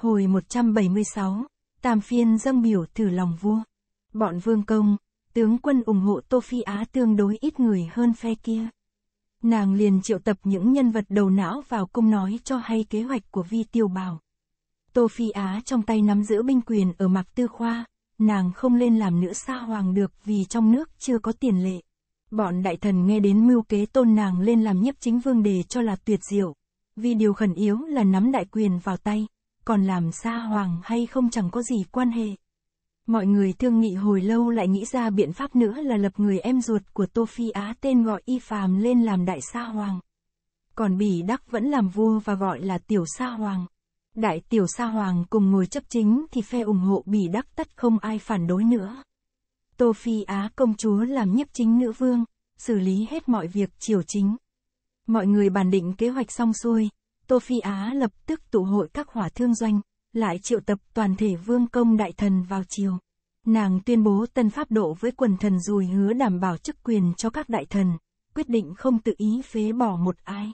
Hồi 176, Tam phiên dâng biểu thử lòng vua. Bọn vương công, tướng quân ủng hộ Tô Phi Á tương đối ít người hơn phe kia. Nàng liền triệu tập những nhân vật đầu não vào cung nói cho hay kế hoạch của Vi Tiêu Bảo. Tô Phi Á trong tay nắm giữ binh quyền ở Mạc Tư Khoa, nàng không lên làm nữ sa hoàng được vì trong nước chưa có tiền lệ. Bọn đại thần nghe đến mưu kế tôn nàng lên làm nhiếp chính vương đề cho là tuyệt diệu, vì điều khẩn yếu là nắm đại quyền vào tay còn làm xa hoàng hay không chẳng có gì quan hệ. Mọi người thương nghị hồi lâu lại nghĩ ra biện pháp nữa là lập người em ruột của Tô Phi Á tên gọi Y Phàm lên làm đại sa hoàng. Còn Bỉ Đắc vẫn làm vua và gọi là tiểu sa hoàng. Đại tiểu sa hoàng cùng ngồi chấp chính thì phe ủng hộ Bỉ Đắc tất không ai phản đối nữa. Tô Phi Á công chúa làm nhiếp chính nữ vương, xử lý hết mọi việc triều chính. Mọi người bàn định kế hoạch xong xuôi, Tô Phi Á lập tức tụ hội các hỏa thương doanh, lại triệu tập toàn thể vương công đại thần vào chiều. Nàng tuyên bố tân pháp độ với quần thần rồi hứa đảm bảo chức quyền cho các đại thần, quyết định không tự ý phế bỏ một ai.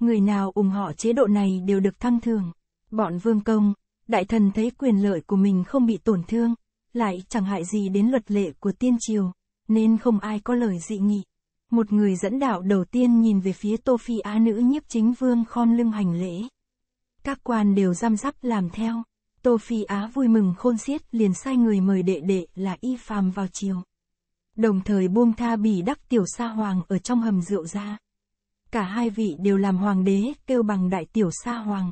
Người nào ủng hộ chế độ này đều được thăng thường. Bọn vương công, đại thần thấy quyền lợi của mình không bị tổn thương, lại chẳng hại gì đến luật lệ của tiên triều, nên không ai có lời dị nghị. Một người dẫn đạo đầu tiên nhìn về phía Tô Phi Á nữ nhiếp chính vương khom lưng hành lễ. Các quan đều giam rắp làm theo. Tô Phi Á vui mừng khôn xiết liền sai người mời đệ đệ là y phàm vào chiều. Đồng thời buông tha bỉ đắc tiểu sa hoàng ở trong hầm rượu ra. Cả hai vị đều làm hoàng đế, kêu bằng đại tiểu sa hoàng.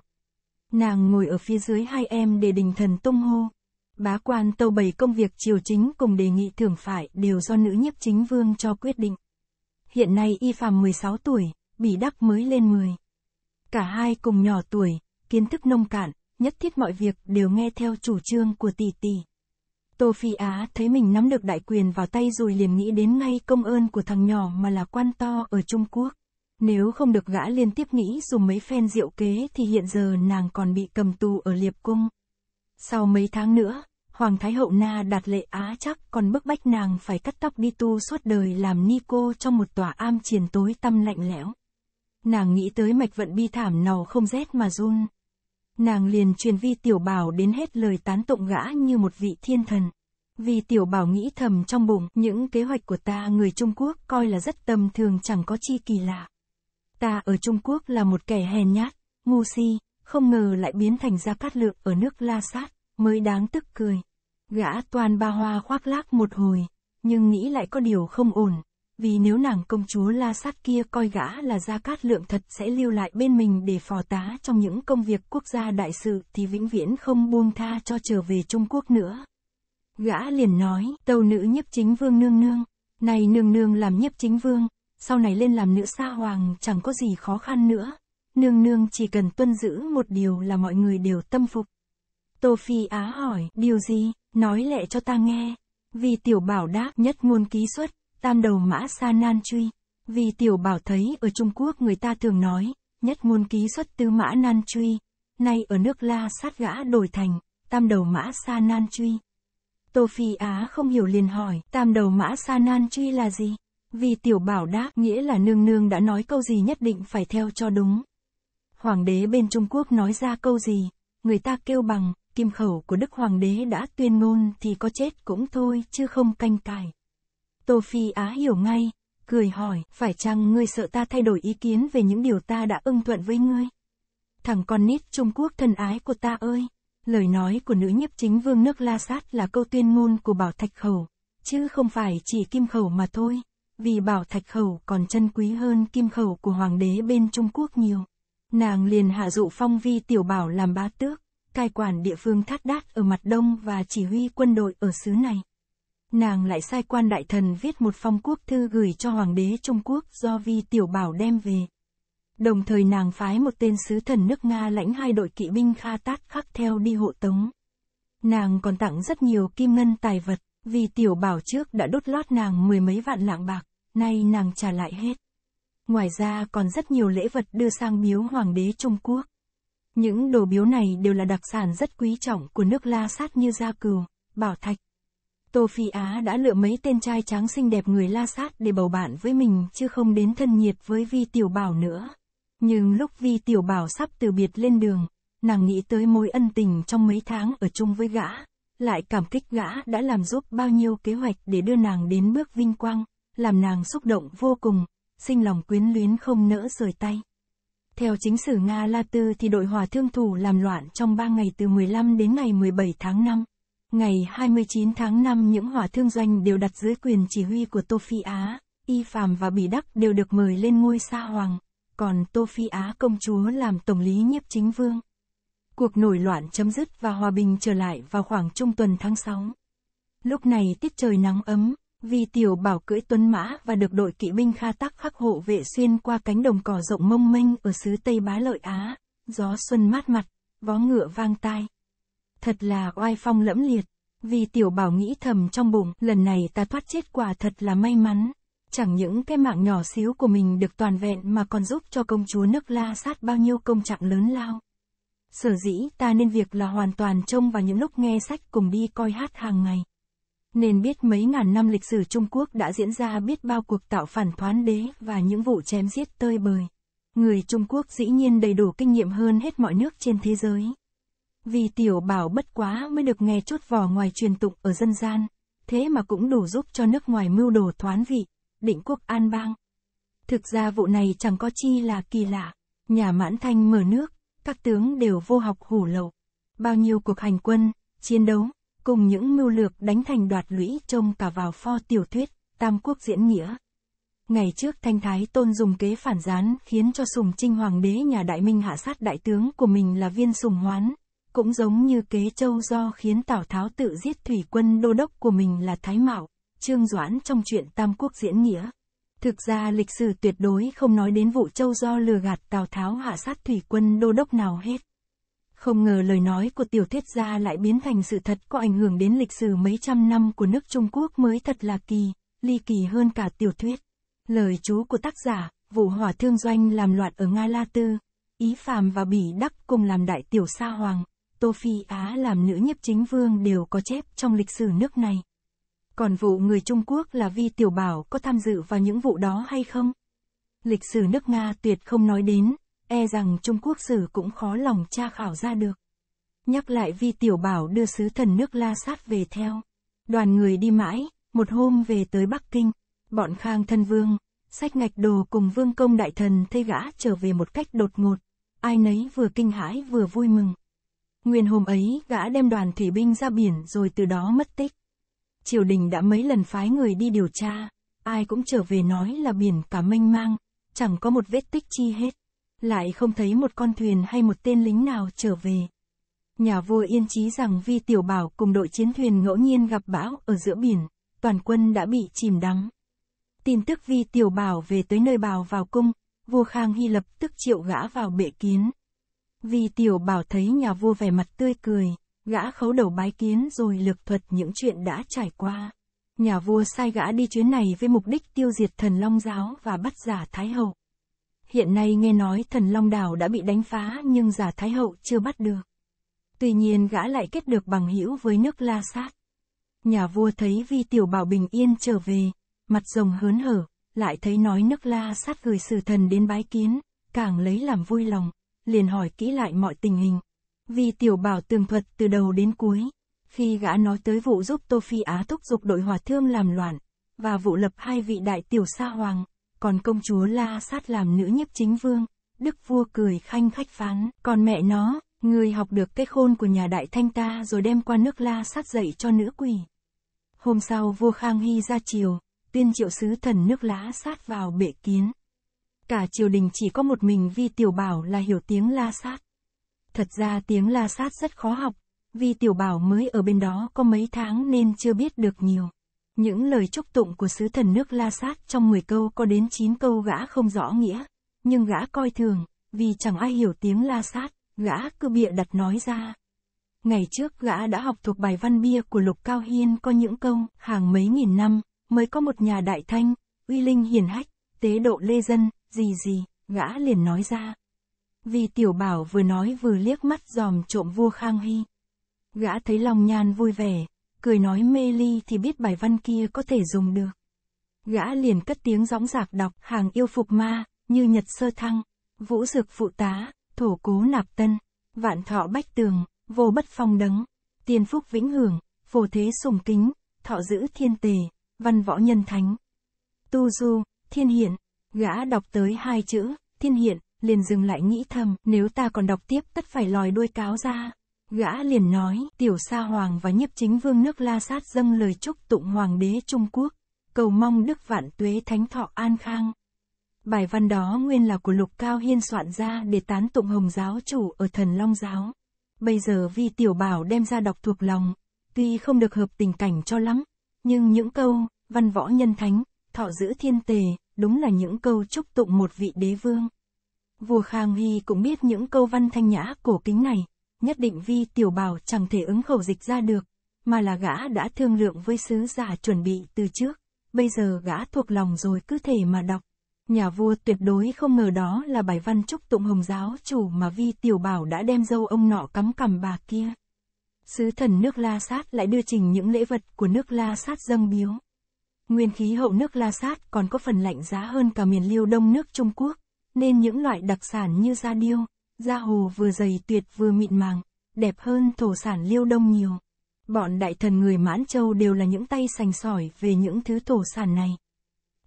Nàng ngồi ở phía dưới hai em để đình thần tung hô. Bá quan tâu bày công việc triều chính cùng đề nghị thưởng phải đều do nữ nhiếp chính vương cho quyết định hiện nay y phàm 16 tuổi, bỉ đắc mới lên 10. Cả hai cùng nhỏ tuổi, kiến thức nông cạn, nhất thiết mọi việc đều nghe theo chủ trương của tỷ tỷ. Tô Phi Á thấy mình nắm được đại quyền vào tay rồi liền nghĩ đến ngay công ơn của thằng nhỏ mà là quan to ở Trung Quốc. Nếu không được gã liên tiếp nghĩ dùng mấy phen rượu kế thì hiện giờ nàng còn bị cầm tù ở Liệp Cung. Sau mấy tháng nữa, Hoàng Thái Hậu Na đạt lệ á chắc còn bức bách nàng phải cắt tóc đi tu suốt đời làm ni cô trong một tòa am triền tối tăm lạnh lẽo. Nàng nghĩ tới mạch vận bi thảm nào không rét mà run. Nàng liền truyền vi tiểu bảo đến hết lời tán tụng gã như một vị thiên thần. Vì tiểu bảo nghĩ thầm trong bụng, những kế hoạch của ta người Trung Quốc coi là rất tầm thường chẳng có chi kỳ lạ. Ta ở Trung Quốc là một kẻ hèn nhát, ngu si, không ngờ lại biến thành gia cát lượng ở nước La Sát mới đáng tức cười. Gã toàn ba hoa khoác lác một hồi, nhưng nghĩ lại có điều không ổn, vì nếu nàng công chúa la sát kia coi gã là gia cát lượng thật sẽ lưu lại bên mình để phò tá trong những công việc quốc gia đại sự thì vĩnh viễn không buông tha cho trở về Trung Quốc nữa. Gã liền nói, tâu nữ nhiếp chính vương nương nương, này nương nương làm nhiếp chính vương, sau này lên làm nữ sa hoàng chẳng có gì khó khăn nữa. Nương nương chỉ cần tuân giữ một điều là mọi người đều tâm phục. Tô Phi Á hỏi, điều gì, nói lẹ cho ta nghe. Vì tiểu bảo đáp, nhất ngôn ký xuất, tam đầu mã sa nan truy. Vì tiểu bảo thấy ở Trung Quốc người ta thường nói, nhất ngôn ký xuất tư mã nan truy. Nay ở nước La sát gã đổi thành, tam đầu mã sa nan truy. Tô Phi Á không hiểu liền hỏi, tam đầu mã sa nan truy là gì? Vì tiểu bảo đáp nghĩa là nương nương đã nói câu gì nhất định phải theo cho đúng. Hoàng đế bên Trung Quốc nói ra câu gì, người ta kêu bằng, kim khẩu của Đức Hoàng đế đã tuyên ngôn thì có chết cũng thôi chứ không canh cài. Tô Phi Á hiểu ngay, cười hỏi, phải chăng ngươi sợ ta thay đổi ý kiến về những điều ta đã ưng thuận với ngươi? Thằng con nít Trung Quốc thân ái của ta ơi! Lời nói của nữ nhiếp chính vương nước La Sát là câu tuyên ngôn của Bảo Thạch Khẩu, chứ không phải chỉ kim khẩu mà thôi, vì Bảo Thạch Khẩu còn chân quý hơn kim khẩu của Hoàng đế bên Trung Quốc nhiều. Nàng liền hạ dụ phong vi tiểu bảo làm bá tước, cai quản địa phương thác Đát ở mặt đông và chỉ huy quân đội ở xứ này. Nàng lại sai quan đại thần viết một phong quốc thư gửi cho hoàng đế Trung Quốc do Vi Tiểu Bảo đem về. Đồng thời nàng phái một tên sứ thần nước Nga lãnh hai đội kỵ binh Kha Tát khắc theo đi hộ tống. Nàng còn tặng rất nhiều kim ngân tài vật, vì Tiểu Bảo trước đã đốt lót nàng mười mấy vạn lạng bạc, nay nàng trả lại hết. Ngoài ra còn rất nhiều lễ vật đưa sang biếu hoàng đế Trung Quốc. Những đồ biếu này đều là đặc sản rất quý trọng của nước La Sát như da cừu, bảo thạch. Tô Phi Á đã lựa mấy tên trai tráng xinh đẹp người La Sát để bầu bạn với mình chứ không đến thân nhiệt với Vi Tiểu Bảo nữa. Nhưng lúc Vi Tiểu Bảo sắp từ biệt lên đường, nàng nghĩ tới mối ân tình trong mấy tháng ở chung với gã, lại cảm kích gã đã làm giúp bao nhiêu kế hoạch để đưa nàng đến bước vinh quang, làm nàng xúc động vô cùng, sinh lòng quyến luyến không nỡ rời tay. Theo chính sử Nga La Tư thì đội hòa thương thủ làm loạn trong 3 ngày từ 15 đến ngày 17 tháng 5. Ngày 29 tháng 5 những hòa thương doanh đều đặt dưới quyền chỉ huy của Tô Phi Á, Y Phạm và Bỉ Đắc đều được mời lên ngôi sa hoàng, còn Tô Phi Á công chúa làm tổng lý nhiếp chính vương. Cuộc nổi loạn chấm dứt và hòa bình trở lại vào khoảng trung tuần tháng 6. Lúc này tiết trời nắng ấm, vì tiểu bảo cưỡi tuấn mã và được đội kỵ binh kha tắc khắc hộ vệ xuyên qua cánh đồng cỏ rộng mông mênh ở xứ Tây Bá Lợi Á, gió xuân mát mặt, vó ngựa vang tai. Thật là oai phong lẫm liệt, vì tiểu bảo nghĩ thầm trong bụng, lần này ta thoát chết quả thật là may mắn. Chẳng những cái mạng nhỏ xíu của mình được toàn vẹn mà còn giúp cho công chúa nước la sát bao nhiêu công trạng lớn lao. Sở dĩ ta nên việc là hoàn toàn trông vào những lúc nghe sách cùng đi coi hát hàng ngày nên biết mấy ngàn năm lịch sử Trung Quốc đã diễn ra biết bao cuộc tạo phản thoán đế và những vụ chém giết tơi bời. Người Trung Quốc dĩ nhiên đầy đủ kinh nghiệm hơn hết mọi nước trên thế giới. Vì tiểu bảo bất quá mới được nghe chút vò ngoài truyền tụng ở dân gian, thế mà cũng đủ giúp cho nước ngoài mưu đồ thoán vị, định quốc an bang. Thực ra vụ này chẳng có chi là kỳ lạ, nhà mãn thanh mở nước, các tướng đều vô học hủ lậu. Bao nhiêu cuộc hành quân, chiến đấu, cùng những mưu lược đánh thành đoạt lũy trông cả vào pho tiểu thuyết, Tam Quốc diễn nghĩa. Ngày trước Thanh Thái Tôn dùng kế phản gián khiến cho Sùng Trinh Hoàng đế nhà Đại Minh hạ sát đại tướng của mình là viên Sùng Hoán, cũng giống như kế châu do khiến Tào Tháo tự giết thủy quân đô đốc của mình là Thái Mạo, Trương Doãn trong truyện Tam Quốc diễn nghĩa. Thực ra lịch sử tuyệt đối không nói đến vụ châu do lừa gạt Tào Tháo hạ sát thủy quân đô đốc nào hết. Không ngờ lời nói của tiểu thuyết gia lại biến thành sự thật có ảnh hưởng đến lịch sử mấy trăm năm của nước Trung Quốc mới thật là kỳ, ly kỳ hơn cả tiểu thuyết. Lời chú của tác giả, vụ hỏa thương doanh làm loạn ở Nga La Tư, Ý Phàm và Bỉ Đắc cùng làm đại tiểu sa hoàng, Tô Phi Á làm nữ nhiếp chính vương đều có chép trong lịch sử nước này. Còn vụ người Trung Quốc là Vi Tiểu Bảo có tham dự vào những vụ đó hay không? Lịch sử nước Nga tuyệt không nói đến, e rằng Trung Quốc sử cũng khó lòng tra khảo ra được. Nhắc lại vi tiểu bảo đưa sứ thần nước La Sát về theo. Đoàn người đi mãi, một hôm về tới Bắc Kinh, bọn Khang thân vương, sách ngạch đồ cùng vương công đại thần thê gã trở về một cách đột ngột. Ai nấy vừa kinh hãi vừa vui mừng. Nguyên hôm ấy, gã đem đoàn thủy binh ra biển rồi từ đó mất tích. Triều đình đã mấy lần phái người đi điều tra, ai cũng trở về nói là biển cả mênh mang, chẳng có một vết tích chi hết lại không thấy một con thuyền hay một tên lính nào trở về. Nhà vua yên trí rằng Vi Tiểu Bảo cùng đội chiến thuyền ngẫu nhiên gặp bão ở giữa biển, toàn quân đã bị chìm đắm. Tin tức Vi Tiểu Bảo về tới nơi bào vào cung, vua Khang Hy lập tức triệu gã vào bệ kiến. Vi Tiểu Bảo thấy nhà vua vẻ mặt tươi cười, gã khấu đầu bái kiến rồi lược thuật những chuyện đã trải qua. Nhà vua sai gã đi chuyến này với mục đích tiêu diệt thần Long Giáo và bắt giả Thái Hậu hiện nay nghe nói thần Long Đảo đã bị đánh phá nhưng giả Thái Hậu chưa bắt được. Tuy nhiên gã lại kết được bằng hữu với nước La Sát. Nhà vua thấy vi tiểu bảo bình yên trở về, mặt rồng hớn hở, lại thấy nói nước La Sát gửi sử thần đến bái kiến, càng lấy làm vui lòng, liền hỏi kỹ lại mọi tình hình. Vi tiểu bảo tường thuật từ đầu đến cuối, khi gã nói tới vụ giúp Tô Phi Á thúc giục đội hòa thương làm loạn, và vụ lập hai vị đại tiểu sa hoàng, còn công chúa La Sát làm nữ nhiếp chính vương. Đức vua cười khanh khách phán, còn mẹ nó, người học được cái khôn của nhà đại thanh ta rồi đem qua nước La Sát dạy cho nữ quỷ. Hôm sau vua Khang Hy ra triều, tuyên triệu sứ thần nước lá sát vào bệ kiến. Cả triều đình chỉ có một mình Vi Tiểu Bảo là hiểu tiếng la sát. Thật ra tiếng la sát rất khó học, Vi Tiểu Bảo mới ở bên đó có mấy tháng nên chưa biết được nhiều. Những lời chúc tụng của sứ thần nước La Sát trong 10 câu có đến 9 câu gã không rõ nghĩa, nhưng gã coi thường, vì chẳng ai hiểu tiếng La Sát, gã cứ bịa đặt nói ra. Ngày trước gã đã học thuộc bài văn bia của Lục Cao Hiên có những câu, hàng mấy nghìn năm, mới có một nhà đại thanh, uy linh hiền hách, tế độ lê dân, gì gì, gã liền nói ra. Vì tiểu bảo vừa nói vừa liếc mắt dòm trộm vua Khang Hy. Gã thấy lòng nhan vui vẻ, cười nói mê ly thì biết bài văn kia có thể dùng được. Gã liền cất tiếng gióng giạc đọc hàng yêu phục ma, như nhật sơ thăng, vũ dược phụ tá, thổ cố nạp tân, vạn thọ bách tường, vô bất phong đấng, tiên phúc vĩnh hưởng, phổ thế sùng kính, thọ giữ thiên tề, văn võ nhân thánh. Tu du, thiên hiện, gã đọc tới hai chữ, thiên hiện, liền dừng lại nghĩ thầm, nếu ta còn đọc tiếp tất phải lòi đuôi cáo ra. Gã liền nói, tiểu sa hoàng và nhiếp chính vương nước La Sát dâng lời chúc tụng hoàng đế Trung Quốc, cầu mong đức vạn tuế thánh thọ an khang. Bài văn đó nguyên là của Lục Cao Hiên soạn ra để tán tụng Hồng giáo chủ ở Thần Long giáo. Bây giờ Vi Tiểu Bảo đem ra đọc thuộc lòng, tuy không được hợp tình cảnh cho lắm, nhưng những câu văn võ nhân thánh, thọ giữ thiên tề, đúng là những câu chúc tụng một vị đế vương. Vua Khang Hy cũng biết những câu văn thanh nhã cổ kính này, nhất định vi tiểu bảo chẳng thể ứng khẩu dịch ra được, mà là gã đã thương lượng với sứ giả chuẩn bị từ trước, bây giờ gã thuộc lòng rồi cứ thể mà đọc. Nhà vua tuyệt đối không ngờ đó là bài văn chúc tụng hồng giáo chủ mà vi tiểu bảo đã đem dâu ông nọ cắm cằm bà kia. Sứ thần nước La Sát lại đưa trình những lễ vật của nước La Sát dâng biếu. Nguyên khí hậu nước La Sát còn có phần lạnh giá hơn cả miền liêu đông nước Trung Quốc, nên những loại đặc sản như da điêu, da hồ vừa dày tuyệt vừa mịn màng, đẹp hơn thổ sản liêu đông nhiều. Bọn đại thần người Mãn Châu đều là những tay sành sỏi về những thứ thổ sản này.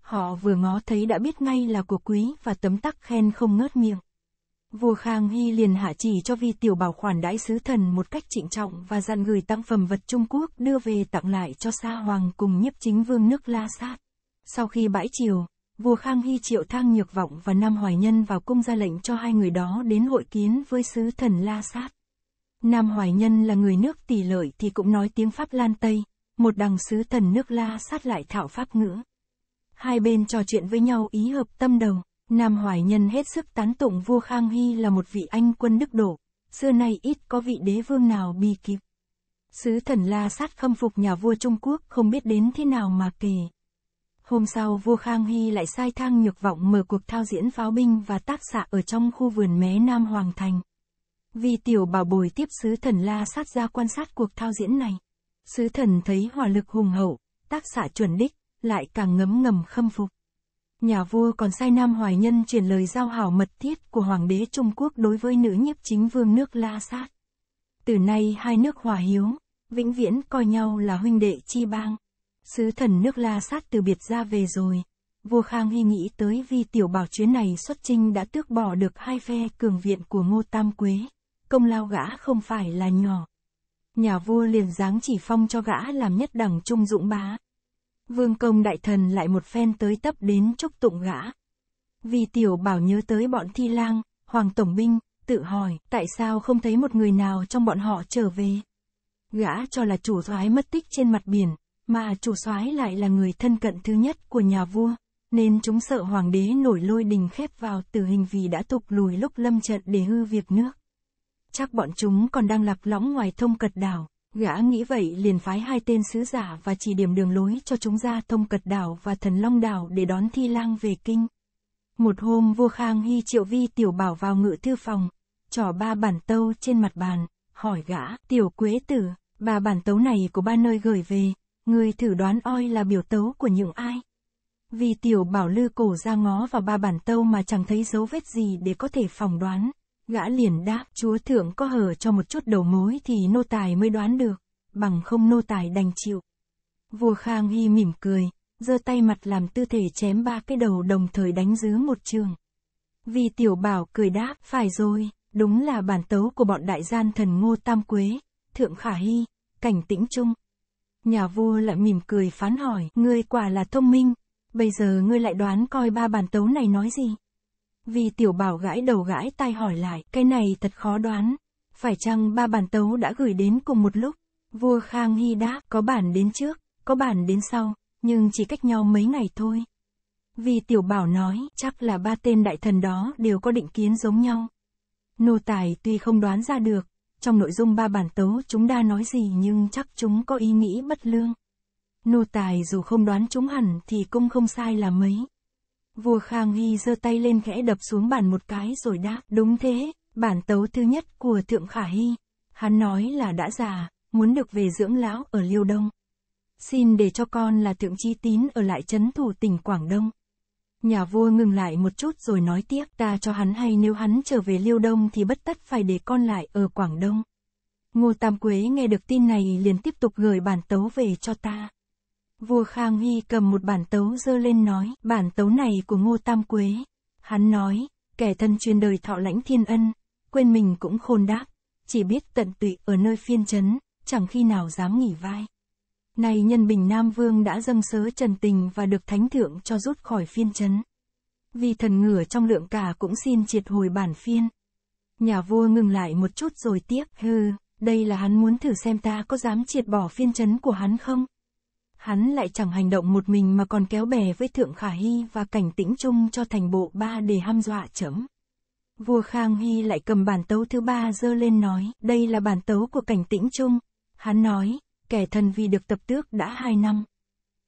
Họ vừa ngó thấy đã biết ngay là của quý và tấm tắc khen không ngớt miệng. Vua Khang Hy liền hạ chỉ cho vi tiểu bảo khoản đãi sứ thần một cách trịnh trọng và dặn gửi tăng phẩm vật Trung Quốc đưa về tặng lại cho Sa Hoàng cùng nhiếp chính vương nước La Sát. Sau khi bãi triều, vua Khang Hy triệu Thang Nhược Vọng và Nam Hoài Nhân vào cung ra lệnh cho hai người đó đến hội kiến với sứ thần La Sát. Nam Hoài Nhân là người nước tỷ lợi thì cũng nói tiếng Pháp Lan Tây, một đằng sứ thần nước La Sát lại thảo Pháp ngữ. Hai bên trò chuyện với nhau ý hợp tâm đầu, Nam Hoài Nhân hết sức tán tụng vua Khang Hy là một vị anh quân đức độ, xưa nay ít có vị đế vương nào bi kịp. Sứ thần La Sát khâm phục nhà vua Trung Quốc không biết đến thế nào mà kề. Hôm sau vua Khang Hy lại sai Thang Nhược Vọng mở cuộc thao diễn pháo binh và tác xạ ở trong khu vườn mé Nam Hoàng Thành. Vì tiểu bảo bồi tiếp sứ thần La Sát ra quan sát cuộc thao diễn này. Sứ thần thấy hỏa lực hùng hậu, tác xạ chuẩn đích, lại càng ngấm ngầm khâm phục. Nhà vua còn sai Nam Hoài Nhân truyền lời giao hảo mật thiết của Hoàng đế Trung Quốc đối với nữ nhiếp chính vương nước La Sát. Từ nay hai nước hòa hiếu, vĩnh viễn coi nhau là huynh đệ chi bang. Sứ thần nước La Sát từ biệt ra về rồi. Vua Khang Hy nghĩ tới Vi tiểu bảo chuyến này xuất trinh đã tước bỏ được hai phe cường viện của Ngô Tam Quế. Công lao gã không phải là nhỏ. Nhà vua liền giáng chỉ phong cho gã làm nhất đẳng trung dũng bá. Vương công đại thần lại một phen tới tấp đến chúc tụng gã. Vi tiểu bảo nhớ tới bọn thi lang, hoàng tổng binh, tự hỏi tại sao không thấy một người nào trong bọn họ trở về. Gã cho là chủ thoái mất tích trên mặt biển, mà chủ soái lại là người thân cận thứ nhất của nhà vua, nên chúng sợ hoàng đế nổi lôi đình khép vào tử hình vì đã tục lùi lúc lâm trận để hư việc nước. Chắc bọn chúng còn đang lạc lõng ngoài thông cật đảo, gã nghĩ vậy liền phái hai tên sứ giả và chỉ điểm đường lối cho chúng ra thông cật đảo và thần long đảo để đón thi lang về kinh. Một hôm vua Khang Hy triệu vi tiểu bảo vào ngự thư phòng, trỏ ba bản tâu trên mặt bàn, hỏi gã, tiểu quế tử, bà bản tấu này của ba nơi gửi về, Người thử đoán oi là biểu tấu của những ai? Vì tiểu bảo lư cổ ra ngó vào ba bản tâu mà chẳng thấy dấu vết gì để có thể phỏng đoán. Gã liền đáp, chúa thượng có hở cho một chút đầu mối thì nô tài mới đoán được, bằng không nô tài đành chịu. Vua Khang Hy mỉm cười, giơ tay mặt làm tư thể chém ba cái đầu đồng thời đánh dứa một trường. Vì tiểu bảo cười đáp, phải rồi, đúng là bản tấu của bọn đại gian thần Ngô Tam Quế, Thượng Khả Hy, Cảnh Tĩnh Trung. Nhà vua lại mỉm cười phán hỏi, ngươi quả là thông minh, bây giờ ngươi lại đoán coi ba bản tấu này nói gì. Vì tiểu bảo gãi đầu gãi tai hỏi lại, cái này thật khó đoán, phải chăng ba bản tấu đã gửi đến cùng một lúc? Vua Khang Hy đáp, có bản đến trước, có bản đến sau, nhưng chỉ cách nhau mấy ngày thôi. Vì tiểu bảo nói, chắc là ba tên đại thần đó đều có định kiến giống nhau. Nô tài tuy không đoán ra được, trong nội dung ba bản tấu chúng đã nói gì nhưng chắc chúng có ý nghĩ bất lương. Nô tài dù không đoán chúng hẳn thì cũng không sai là mấy. Vua Khang Hy giơ tay lên khẽ đập xuống bàn một cái rồi đáp, đúng thế, bản tấu thứ nhất của Thượng Khả Hy. Hắn nói là đã già, muốn được về dưỡng lão ở Liêu Đông. Xin để cho con là Thượng Chi Tín ở lại chấn thủ tỉnh Quảng Đông. Nhà vua ngừng lại một chút rồi nói tiếp ta cho hắn hay nếu hắn trở về Liêu Đông thì bất tất phải để con lại ở Quảng Đông. Ngô Tam Quế nghe được tin này liền tiếp tục gửi bản tấu về cho ta. Vua Khang Hy cầm một bản tấu dơ lên nói, bản tấu này của Ngô Tam Quế. Hắn nói, kẻ thân chuyên đời thọ lãnh thiên ân, quên mình cũng khôn đáp, chỉ biết tận tụy ở nơi phiên chấn, chẳng khi nào dám nghỉ vai nay nhân bình Nam Vương đã dâng sớ trần tình và được thánh thượng cho rút khỏi phiên chấn. Vì thần ngửa trong lượng cả cũng xin triệt hồi bản phiên. Nhà vua ngừng lại một chút rồi tiếp, hừ, đây là hắn muốn thử xem ta có dám triệt bỏ phiên chấn của hắn không? Hắn lại chẳng hành động một mình mà còn kéo bè với Thượng Khả Hy và cảnh tĩnh chung cho thành bộ ba để ham dọa chấm. Vua Khang Hy lại cầm bản tấu thứ ba dơ lên nói, đây là bản tấu của cảnh tĩnh chung. Hắn nói, kẻ thần vì được tập tước đã hai năm.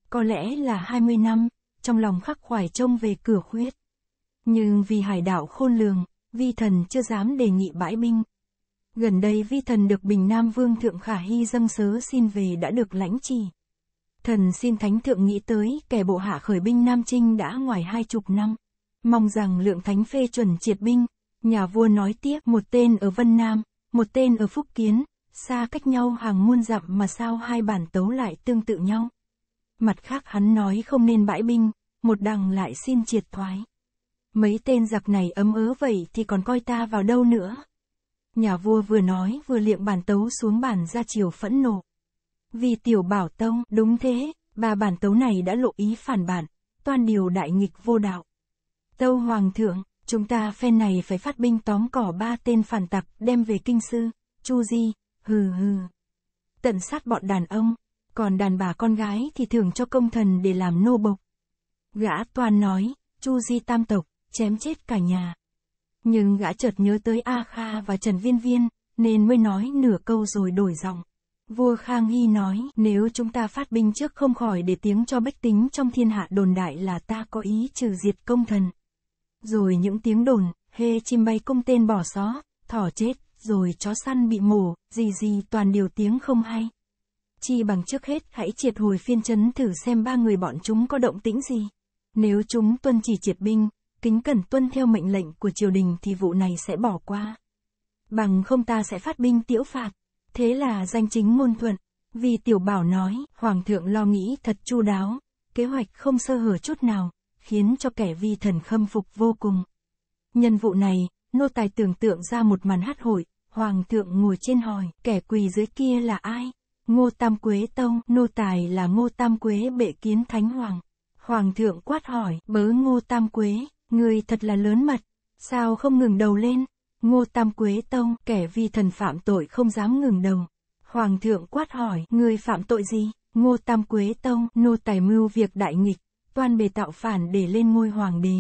Có lẽ là hai mươi năm, trong lòng khắc khoải trông về cửa khuyết. Nhưng vì hải đảo khôn lường, vi thần chưa dám đề nghị bãi binh. Gần đây vi thần được Bình Nam Vương Thượng Khả Hy dâng sớ xin về đã được lãnh trì. Thần xin Thánh Thượng nghĩ tới kẻ bộ hạ khởi binh Nam Trinh đã ngoài hai chục năm. Mong rằng lượng Thánh phê chuẩn triệt binh. Nhà vua nói tiếp một tên ở Vân Nam, một tên ở Phúc Kiến, xa cách nhau hàng muôn dặm mà sao hai bản tấu lại tương tự nhau. Mặt khác hắn nói không nên bãi binh, một đằng lại xin triệt thoái. Mấy tên giặc này ấm ớ vậy thì còn coi ta vào đâu nữa. Nhà vua vừa nói vừa liệm bản tấu xuống bàn ra chiều phẫn nộ. Vì tiểu bảo tông, đúng thế, bà bản tấu này đã lộ ý phản bản, toàn điều đại nghịch vô đạo. Tâu hoàng thượng, chúng ta phen này phải phát binh tóm cỏ ba tên phản tặc đem về kinh sư, Chu Di, Hừ hừ. Tận sát bọn đàn ông, còn đàn bà con gái thì thưởng cho công thần để làm nô bộc. Gã toàn nói, chu di tam tộc, chém chết cả nhà. Nhưng gã chợt nhớ tới A Kha và Trần Viên Viên, nên mới nói nửa câu rồi đổi giọng. Vua Khang Hy nói, nếu chúng ta phát binh trước không khỏi để tiếng cho bách tính trong thiên hạ đồn đại là ta có ý trừ diệt công thần. Rồi những tiếng đồn, hê chim bay công tên bỏ xó, thỏ chết rồi chó săn bị mổ, gì gì toàn điều tiếng không hay. Chi bằng trước hết hãy triệt hồi phiên chấn thử xem ba người bọn chúng có động tĩnh gì. Nếu chúng tuân chỉ triệt binh, kính cẩn tuân theo mệnh lệnh của triều đình thì vụ này sẽ bỏ qua. Bằng không ta sẽ phát binh tiễu phạt. Thế là danh chính ngôn thuận. Vì tiểu bảo nói, hoàng thượng lo nghĩ thật chu đáo, kế hoạch không sơ hở chút nào, khiến cho kẻ vi thần khâm phục vô cùng. Nhân vụ này, nô tài tưởng tượng ra một màn hát hội, hoàng thượng ngồi trên hỏi, kẻ quỳ dưới kia là ai? Ngô Tam Quế Tông, nô tài là Ngô Tam Quế bệ kiến Thánh Hoàng. Hoàng thượng quát hỏi, bớ Ngô Tam Quế, người thật là lớn mật, sao không ngừng đầu lên? Ngô Tam Quế Tông, kẻ vi thần phạm tội không dám ngừng đầu. Hoàng thượng quát hỏi, người phạm tội gì? Ngô Tam Quế Tông, nô tài mưu việc đại nghịch, toàn bề tạo phản để lên ngôi hoàng đế.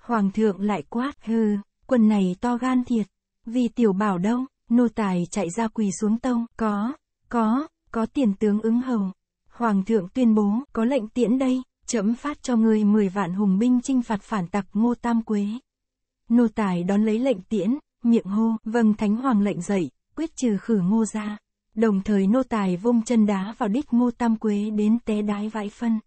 Hoàng thượng lại quát, hư quần này to gan thiệt. Vì tiểu bảo đâu, nô tài chạy ra quỳ xuống tông, có, có, có tiền tướng ứng hầu. Hoàng thượng tuyên bố, có lệnh tiễn đây, chấm phát cho người 10 vạn hùng binh trinh phạt phản tặc ngô tam quế. Nô tài đón lấy lệnh tiễn, miệng hô, vâng thánh hoàng lệnh dậy, quyết trừ khử ngô ra. Đồng thời nô tài vung chân đá vào đít ngô tam quế đến té đái vãi phân.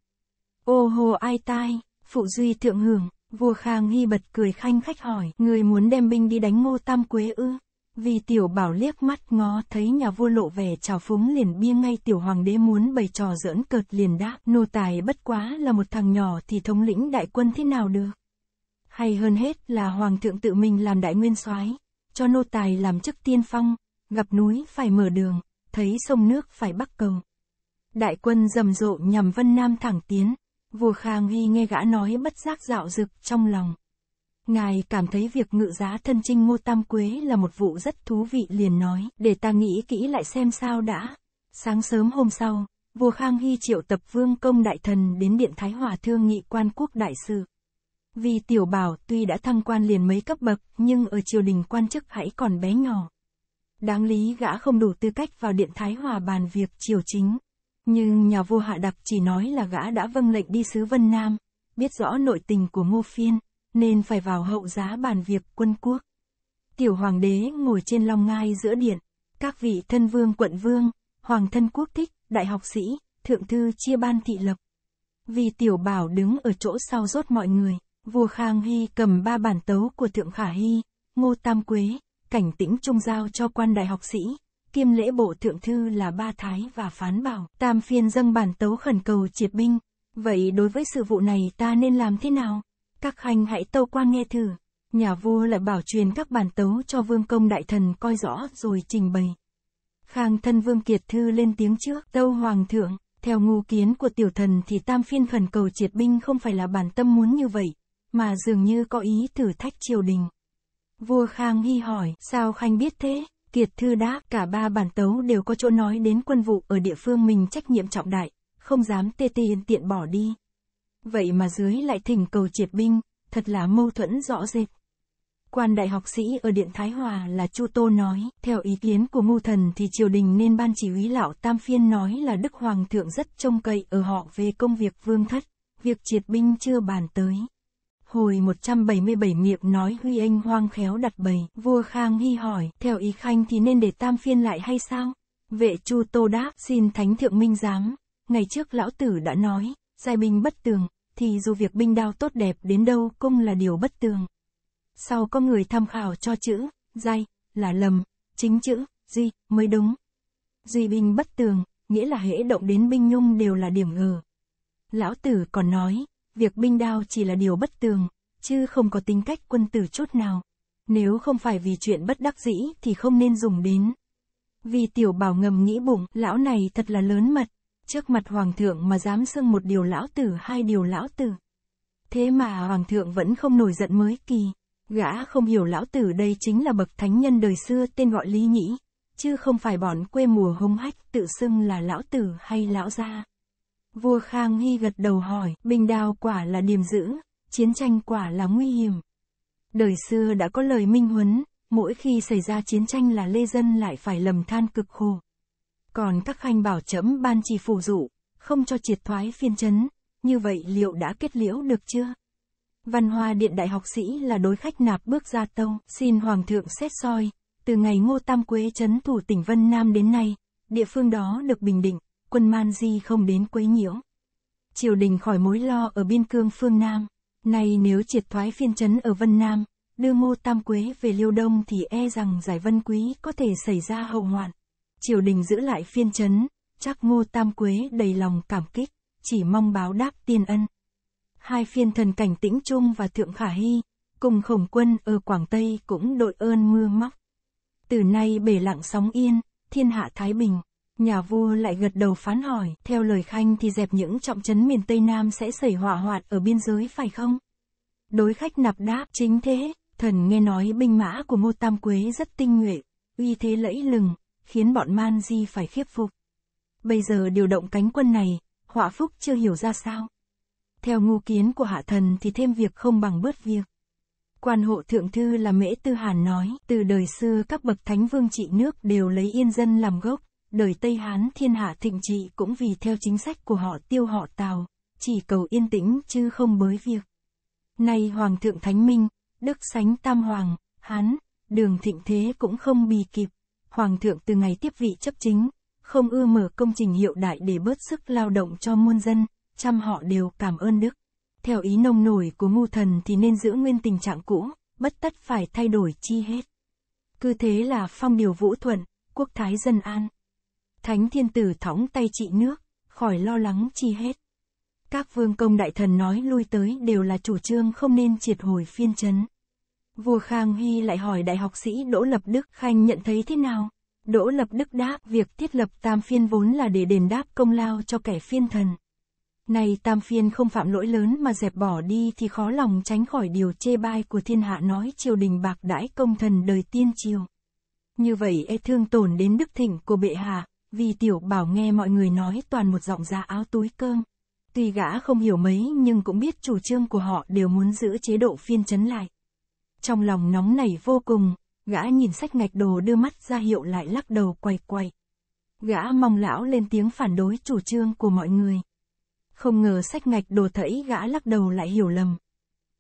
Ô hồ ai tai, phụ duy thượng hưởng. Vua Khang Hy bật cười khanh khách hỏi, người muốn đem binh đi đánh ngô tam quế ư? Vì tiểu bảo liếc mắt ngó thấy nhà vua lộ vẻ trào phúng liền bia ngay tiểu hoàng đế muốn bày trò giỡn cợt liền đáp, nô tài bất quá là một thằng nhỏ thì thống lĩnh đại quân thế nào được. Hay hơn hết là hoàng thượng tự mình làm đại nguyên soái cho nô tài làm chức tiên phong, gặp núi phải mở đường, thấy sông nước phải bắc cầu. Đại quân rầm rộ nhằm Vân Nam thẳng tiến. Vua Khang Hy nghe gã nói bất giác dạo dực trong lòng. Ngài cảm thấy việc ngự giá thân trinh ngô tam quế là một vụ rất thú vị liền nói, để ta nghĩ kỹ lại xem sao đã. Sáng sớm hôm sau, vua Khang Hy triệu tập vương công đại thần đến điện Thái Hòa thương nghị quan quốc đại sư. Vì tiểu bảo tuy đã thăng quan liền mấy cấp bậc, nhưng ở triều đình quan chức hãy còn bé nhỏ. Đáng lý gã không đủ tư cách vào điện Thái Hòa bàn việc triều chính. Nhưng nhà vua Hạ Đặc chỉ nói là gã đã vâng lệnh đi sứ Vân Nam, biết rõ nội tình của Ngô Phiên, nên phải vào hậu giá bàn việc quân quốc. Tiểu hoàng đế ngồi trên long ngai giữa điện, các vị thân vương quận vương, hoàng thân quốc thích, đại học sĩ, thượng thư chia ban thị lập. Vì tiểu bảo đứng ở chỗ sau rốt mọi người, vua Khang Hy cầm ba bản tấu của thượng khả hy, ngô tam quế, cảnh tĩnh trung giao cho quan đại học sĩ, kiêm lễ bộ thượng thư là Ba Thái và phán bảo, tam phiên dâng bản tấu khẩn cầu triệt binh. Vậy đối với sự vụ này ta nên làm thế nào? Các khanh hãy tâu quan nghe thử. Nhà vua lại bảo truyền các bản tấu cho vương công đại thần coi rõ rồi trình bày. Khang thân vương kiệt thư lên tiếng trước, tâu hoàng thượng, theo ngu kiến của tiểu thần thì tam phiên khẩn cầu triệt binh không phải là bản tâm muốn như vậy, mà dường như có ý thử thách triều đình. Vua Khang nghi hỏi, sao Khanh biết thế? Kiệt Thư đáp, cả ba bản tấu đều có chỗ nói đến quân vụ ở địa phương mình trách nhiệm trọng đại, không dám tê tiền tiện bỏ đi. Vậy mà dưới lại thỉnh cầu triệt binh, thật là mâu thuẫn rõ rệt. Quan đại học sĩ ở Điện Thái Hòa là Chu Tô nói, theo ý kiến của mưu thần thì triều đình nên ban chỉ huy lão Tam Phiên nói là Đức Hoàng thượng rất trông cậy ở họ về công việc vương thất, việc triệt binh chưa bàn tới. Hồi 177 miệng nói Huy Anh hoang khéo đặt bầy, vua Khang Hy hỏi, theo ý khanh thì nên để tam phiên lại hay sao? Vệ Chu Tô đáp, xin Thánh Thượng Minh giám, ngày trước lão tử đã nói, giai binh bất tường, thì dù việc binh đao tốt đẹp đến đâu cũng là điều bất tường. Sau có người tham khảo cho chữ, giai, là lầm, chính chữ, di mới đúng. Duy binh bất tường, nghĩa là hễ động đến binh nhung đều là điểm ngờ. Lão tử còn nói, Việc binh đao chỉ là điều bất tường, chứ không có tính cách quân tử chút nào. Nếu không phải vì chuyện bất đắc dĩ thì không nên dùng đến. Vì tiểu bảo ngầm nghĩ bụng, lão này thật là lớn mật, trước mặt hoàng thượng mà dám xưng một điều lão tử hai điều lão tử. Thế mà hoàng thượng vẫn không nổi giận mới kỳ. Gã không hiểu lão tử đây chính là bậc thánh nhân đời xưa tên gọi Lý Nhĩ, chứ không phải bọn quê mùa hống hách tự xưng là lão tử hay lão gia. Vua Khang Hy gật đầu hỏi, bình đào quả là điểm giữ, chiến tranh quả là nguy hiểm. Đời xưa đã có lời minh huấn, mỗi khi xảy ra chiến tranh là lê dân lại phải lầm than cực khổ. Còn các khanh bảo chấm ban chỉ phù dụ, không cho triệt thoái phiên chấn, như vậy liệu đã kết liễu được chưa? Văn hoa điện đại học sĩ là đối khách nạp bước ra tông, xin Hoàng thượng xét soi, từ ngày Ngô Tam Quế chấn thủ tỉnh Vân Nam đến nay, địa phương đó được bình định, quân Man Di không đến quấy nhiễu. Triều đình khỏi mối lo ở biên cương phương Nam, nay nếu triệt thoái phiên chấn ở Vân Nam, đưa Ngô Tam Quế về Liêu Đông thì e rằng giải Vân Quý có thể xảy ra hậu hoạn. Triều đình giữ lại phiên chấn, chắc Ngô Tam Quế đầy lòng cảm kích, chỉ mong báo đáp tiên ân. Hai phiên thần cảnh Tĩnh Trung và Thượng Khả Hy, cùng khổng quân ở Quảng Tây cũng đội ơn mưa móc. Từ nay bể lặng sóng yên, thiên hạ thái bình. Nhà vua lại gật đầu phán hỏi, theo lời Khanh thì dẹp những trọng trấn miền Tây Nam sẽ xảy hỏa hoạn ở biên giới phải không? Đối khách nạp đáp, chính thế, thần nghe nói binh mã của Ngô Tam Quế rất tinh nhuệ, uy thế lẫy lừng, khiến bọn Man Di phải khiếp phục. Bây giờ điều động cánh quân này, họa phúc chưa hiểu ra sao. Theo ngu kiến của hạ thần thì thêm việc không bằng bớt việc. Quan hộ thượng thư là Mễ Tư Hàn nói, từ đời xưa các bậc thánh vương trị nước đều lấy yên dân làm gốc, đời Tây Hán thiên hạ thịnh trị cũng vì theo chính sách của họ tiêu họ tào, chỉ cầu yên tĩnh chứ không bới việc. Nay Hoàng thượng Thánh Minh, Đức Sánh Tam Hoàng, Hán, đường thịnh thế cũng không bì kịp. Hoàng thượng từ ngày tiếp vị chấp chính, không ưa mở công trình hiệu đại để bớt sức lao động cho muôn dân, trăm họ đều cảm ơn Đức. Theo ý nông nổi của ngu thần thì nên giữ nguyên tình trạng cũ, bất tất phải thay đổi chi hết. Cứ thế là phong điều vũ thuận, quốc thái dân an. Thánh thiên tử thõng tay trị nước, khỏi lo lắng chi hết. Các vương công đại thần nói lui tới đều là chủ trương không nên triệt hồi phiên chấn. Vua Khang Hy lại hỏi đại học sĩ Đỗ Lập Đức Khanh nhận thấy thế nào? Đỗ Lập Đức đáp việc thiết lập tam phiên vốn là để đền đáp công lao cho kẻ phiên thần. Này tam phiên không phạm lỗi lớn mà dẹp bỏ đi thì khó lòng tránh khỏi điều chê bai của thiên hạ nói triều đình bạc đãi công thần đời tiên triều. Như vậy e thương tổn đến đức thịnh của bệ hạ, vì tiểu bảo nghe mọi người nói toàn một giọng ra áo túi cơm. Tuy gã không hiểu mấy nhưng cũng biết chủ trương của họ đều muốn giữ chế độ phiên chấn lại. Trong lòng nóng nảy vô cùng, gã nhìn sách ngạch đồ đưa mắt ra hiệu lại lắc đầu quay quay. Gã mong lão lên tiếng phản đối chủ trương của mọi người. Không ngờ sách ngạch đồ thẫy gã lắc đầu lại hiểu lầm.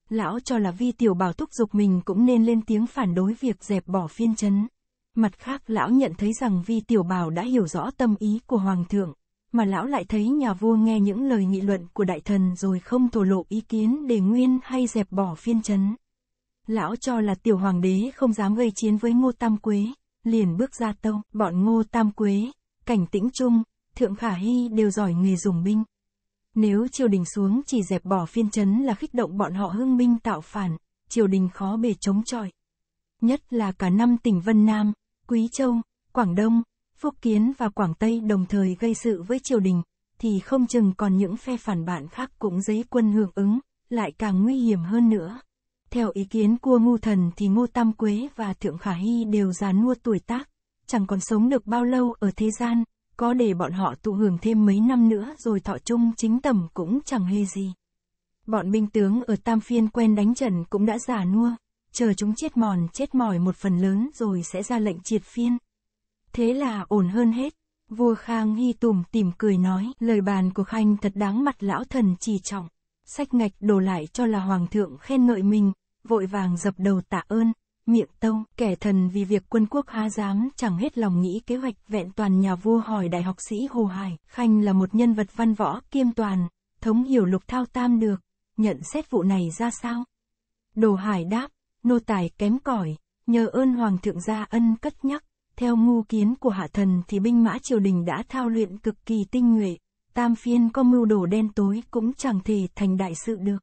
Lão cho là vi tiểu bảo thúc giục mình cũng nên lên tiếng phản đối việc dẹp bỏ phiên chấn. Mặt khác lão nhận thấy rằng Vi Tiểu Bảo đã hiểu rõ tâm ý của Hoàng thượng, mà lão lại thấy nhà vua nghe những lời nghị luận của đại thần rồi không thổ lộ ý kiến để nguyên hay dẹp bỏ phiên chấn. Lão cho là tiểu hoàng đế không dám gây chiến với Ngô Tam Quế, liền bước ra tâu bọn Ngô Tam Quế, Cảnh Tĩnh Trung, Thượng Khả Hy đều giỏi nghề dùng binh. Nếu triều đình xuống chỉ dẹp bỏ phiên chấn là khích động bọn họ hưng binh tạo phản, triều đình khó bề chống chọi. Nhất là cả năm tỉnh Vân Nam, Quý Châu, Quảng Đông, Phúc Kiến và Quảng Tây đồng thời gây sự với triều đình, thì không chừng còn những phe phản bạn khác cũng giấy quân hưởng ứng, lại càng nguy hiểm hơn nữa. Theo ý kiến của Ngu Thần thì Ngô Tam Quế và Thượng Khả Hy đều già nua tuổi tác, chẳng còn sống được bao lâu ở thế gian, có để bọn họ tụ hưởng thêm mấy năm nữa rồi thọ chung chính tầm cũng chẳng hề gì. Bọn binh tướng ở Tam Phiên quen đánh trận cũng đã già nua, chờ chúng chết mòn chết mỏi một phần lớn rồi sẽ ra lệnh triệt phiên. Thế là ổn hơn hết. Vua Khang Hy Tùm tìm cười nói, lời bàn của Khanh thật đáng mặt lão thần trì trọng. Sách ngạch đổ lại cho là hoàng thượng khen ngợi mình, vội vàng dập đầu tạ ơn. Miệng tông, kẻ thần vì việc quân quốc há dám chẳng hết lòng nghĩ kế hoạch vẹn toàn nhà vua hỏi đại học sĩ Hồ Hải. Khanh là một nhân vật văn võ kiêm toàn, thống hiểu lục thao tam được, nhận xét vụ này ra sao? Đồ Hải đáp, nô tài kém cỏi nhờ ơn hoàng thượng gia ân cất nhắc theo ngu kiến của hạ thần thì binh mã triều đình đã thao luyện cực kỳ tinh nhuệ tam phiên có mưu đồ đen tối cũng chẳng thể thành đại sự được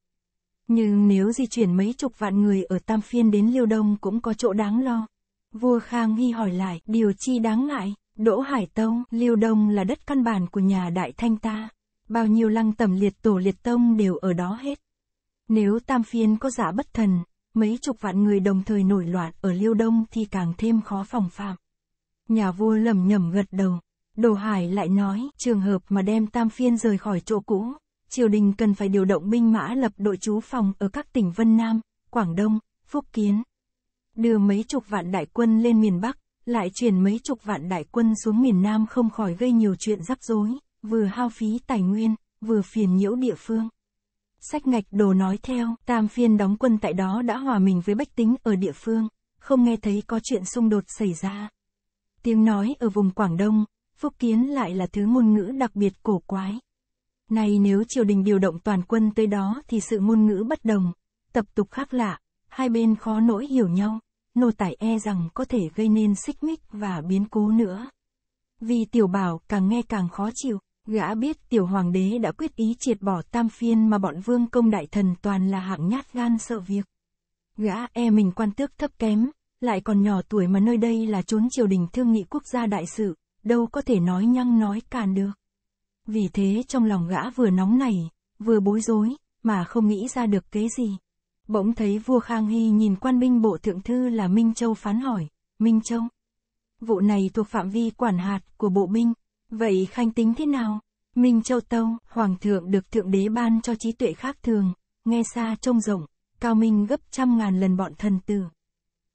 nhưng nếu di chuyển mấy chục vạn người ở tam phiên đến liêu đông cũng có chỗ đáng lo vua khang nghi hỏi lại điều chi đáng ngại đỗ hải tông liêu đông là đất căn bản của nhà đại thanh ta bao nhiêu lăng tẩm liệt tổ liệt tông đều ở đó hết nếu tam phiên có giả bất thần mấy chục vạn người đồng thời nổi loạn ở Liêu Đông thì càng thêm khó phòng phạm. Nhà vua lầm nhầm gật đầu. Đồ Hải lại nói, trường hợp mà đem Tam Phiên rời khỏi chỗ cũ, triều đình cần phải điều động binh mã lập đội trú phòng ở các tỉnh Vân Nam, Quảng Đông, Phúc Kiến. Đưa mấy chục vạn đại quân lên miền Bắc, lại chuyển mấy chục vạn đại quân xuống miền Nam không khỏi gây nhiều chuyện rắc rối, vừa hao phí tài nguyên, vừa phiền nhiễu địa phương. Sách ngạch đồ nói theo, tam phiên đóng quân tại đó đã hòa mình với bách tính ở địa phương, không nghe thấy có chuyện xung đột xảy ra. Tiếng nói ở vùng Quảng Đông, Phúc Kiến lại là thứ ngôn ngữ đặc biệt cổ quái. Nay nếu triều đình điều động toàn quân tới đó thì sự ngôn ngữ bất đồng, tập tục khác lạ, hai bên khó nỗi hiểu nhau, nô tải e rằng có thể gây nên xích mích và biến cố nữa. Vì tiểu bảo càng nghe càng khó chịu. Gã biết tiểu hoàng đế đã quyết ý triệt bỏ tam phiên mà bọn vương công đại thần toàn là hạng nhát gan sợ việc. Gã e mình quan tước thấp kém, lại còn nhỏ tuổi mà nơi đây là chốn triều đình thương nghị quốc gia đại sự, đâu có thể nói nhăng nói càn được. Vì thế trong lòng gã vừa nóng này, vừa bối rối, mà không nghĩ ra được kế gì. Bỗng thấy vua Khang Hy nhìn quan binh bộ thượng thư là Minh Châu phán hỏi, Minh Châu. Vụ này thuộc phạm vi quản hạt của bộ binh, Vậy khanh tính thế nào? Minh Châu Tông, Hoàng thượng được Thượng Đế ban cho trí tuệ khác thường, nghe xa trông rộng, cao minh gấp trăm ngàn lần bọn thần tử.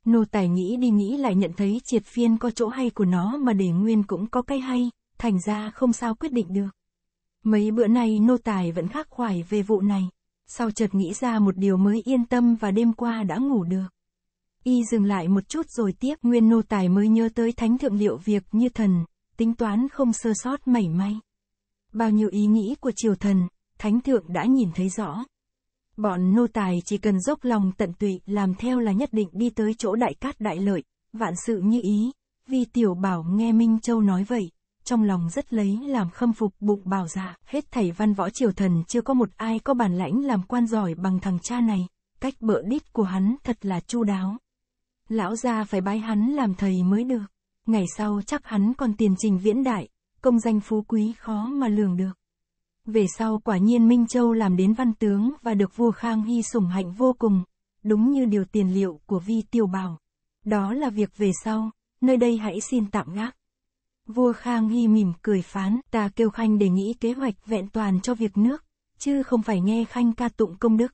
Nô tài nghĩ đi nghĩ lại nhận thấy triệt phiên có chỗ hay của nó mà để nguyên cũng có cái hay, thành ra không sao quyết định được. Mấy bữa nay nô tài vẫn khắc khoải về vụ này, sau chợt nghĩ ra một điều mới yên tâm và đêm qua đã ngủ được. Y dừng lại một chút rồi tiếp nguyên nô tài mới nhớ tới thánh thượng liệu việc như thần, tính toán không sơ sót mảy may. Bao nhiêu ý nghĩ của triều thần, thánh thượng đã nhìn thấy rõ. Bọn nô tài chỉ cần dốc lòng tận tụy làm theo là nhất định đi tới chỗ đại cát đại lợi, vạn sự như ý. Vì tiểu bảo nghe Minh Châu nói vậy, trong lòng rất lấy làm khâm phục bụng bảo dạ. Hết thầy văn võ triều thần chưa có một ai có bản lãnh làm quan giỏi bằng thằng cha này, cách bợ đít của hắn thật là chu đáo. Lão gia phải bái hắn làm thầy mới được ngày sau chắc hắn còn tiền trình viễn đại, công danh phú quý khó mà lường được. Về sau quả nhiên Minh Châu làm đến văn tướng và được vua Khang Hy sủng hạnh vô cùng, đúng như điều tiền liệu của Vi Tiêu Bảo. Đó là việc về sau, nơi đây hãy xin tạm gác. Vua Khang Hy mỉm cười phán, ta kêu Khanh đề nghĩ kế hoạch vẹn toàn cho việc nước, chứ không phải nghe Khanh ca tụng công đức.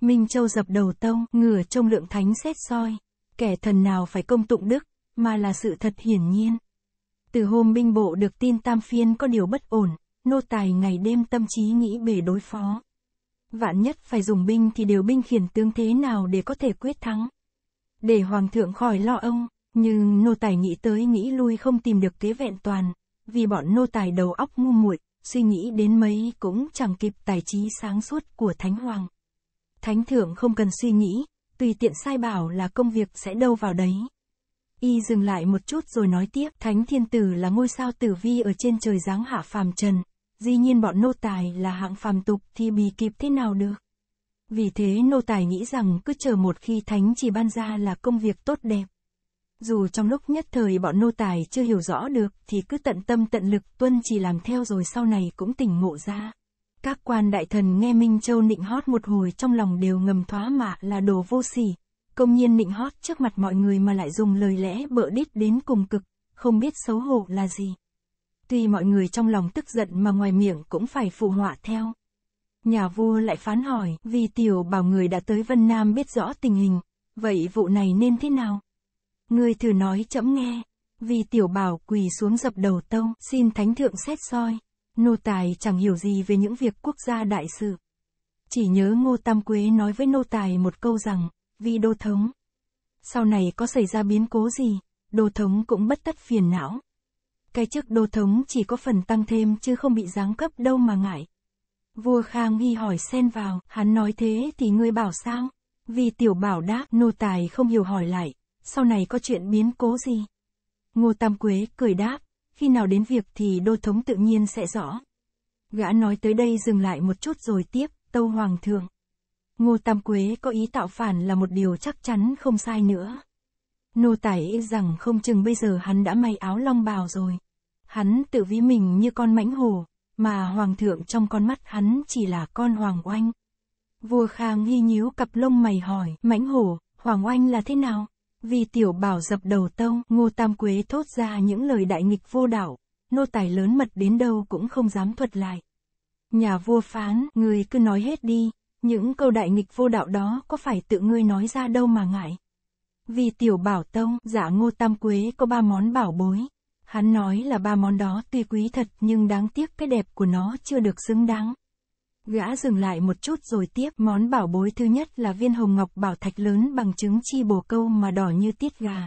Minh Châu dập đầu tông, ngửa trông lượng thánh xét soi, kẻ thần nào phải công tụng đức, mà là sự thật hiển nhiên. Từ hôm binh bộ được tin tam phiên có điều bất ổn, nô tài ngày đêm tâm trí nghĩ bể đối phó. Vạn nhất phải dùng binh thì điều binh khiển tương thế nào để có thể quyết thắng. Để hoàng thượng khỏi lo ông, nhưng nô tài nghĩ tới nghĩ lui không tìm được kế vẹn toàn, vì bọn nô tài đầu óc ngu muội, suy nghĩ đến mấy cũng chẳng kịp tài trí sáng suốt của thánh hoàng. Thánh thượng không cần suy nghĩ, tùy tiện sai bảo là công việc sẽ đâu vào đấy. Y dừng lại một chút rồi nói tiếp, Thánh Thiên Tử là ngôi sao tử vi ở trên trời giáng hạ phàm trần, dĩ nhiên bọn nô tài là hạng phàm tục thì bì kịp thế nào được. Vì thế nô tài nghĩ rằng cứ chờ một khi Thánh chỉ ban ra là công việc tốt đẹp. Dù trong lúc nhất thời bọn nô tài chưa hiểu rõ được thì cứ tận tâm tận lực tuân chỉ làm theo rồi sau này cũng tỉnh ngộ ra. Các quan đại thần nghe Minh Châu nịnh hót một hồi trong lòng đều ngầm thóa mạ là đồ vô sỉ, công nhiên nịnh hót trước mặt mọi người mà lại dùng lời lẽ bợ đít đến cùng cực, không biết xấu hổ là gì. Tuy mọi người trong lòng tức giận mà ngoài miệng cũng phải phụ họa theo. Nhà vua lại phán hỏi, vì tiểu bảo người đã tới Vân Nam biết rõ tình hình, vậy vụ này nên thế nào? Người thử nói chậm nghe, vì tiểu bảo quỳ xuống dập đầu tông, xin thánh thượng xét soi. Nô tài chẳng hiểu gì về những việc quốc gia đại sự. Chỉ nhớ Ngô Tam Quế nói với nô tài một câu rằng, vị đô thống. Sau này có xảy ra biến cố gì, đô thống cũng bất tất phiền não. Cái chức đô thống chỉ có phần tăng thêm chứ không bị giáng cấp đâu mà ngại. Vua Khang Hy hỏi xen vào, hắn nói thế thì ngươi bảo sao? Vì tiểu bảo đáp, nô tài không hiểu hỏi lại, sau này có chuyện biến cố gì? Ngô Tam Quế cười đáp, khi nào đến việc thì đô thống tự nhiên sẽ rõ. Gã nói tới đây dừng lại một chút rồi tiếp, tâu hoàng thượng. Ngô Tam Quế có ý tạo phản là một điều chắc chắn không sai nữa. Nô Tải e rằng không chừng bây giờ hắn đã may áo long bào rồi. Hắn tự ví mình như con mãnh hồ, mà hoàng thượng trong con mắt hắn chỉ là con hoàng oanh. Vua Khang nghi nhíu cặp lông mày hỏi, mãnh hồ, hoàng oanh là thế nào? Vì tiểu bảo dập đầu tông, Ngô Tam Quế thốt ra những lời đại nghịch vô đạo. nô tài lớn mật đến đâu cũng không dám thuật lại. Nhà vua phán, người cứ nói hết đi, những câu đại nghịch vô đạo đó có phải tự ngươi nói ra đâu mà ngại. Vì tiểu bảo tông, giả ngô tam quế có ba món bảo bối. Hắn nói là ba món đó tuy quý thật nhưng đáng tiếc cái đẹp của nó chưa được xứng đáng. Gã dừng lại một chút rồi tiếp món bảo bối thứ nhất là viên hồng ngọc bảo thạch lớn bằng trứng chi bồ câu mà đỏ như tiết gà.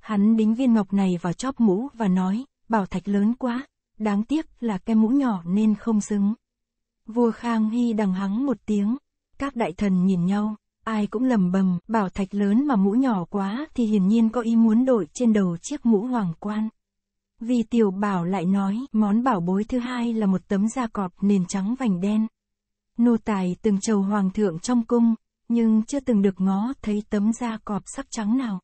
Hắn đính viên ngọc này vào chóp mũ và nói, bảo thạch lớn quá, đáng tiếc là cái mũ nhỏ nên không xứng. Vua Khang Hy đằng hắng một tiếng, các đại thần nhìn nhau, ai cũng lầm bầm, bảo thạch lớn mà mũ nhỏ quá thì hiển nhiên có ý muốn đội trên đầu chiếc mũ hoàng quan. Vì tiểu bảo lại nói, món bảo bối thứ hai là một tấm da cọp nền trắng vành đen. Nô tài từng trầu hoàng thượng trong cung, nhưng chưa từng được ngó thấy tấm da cọp sắc trắng nào.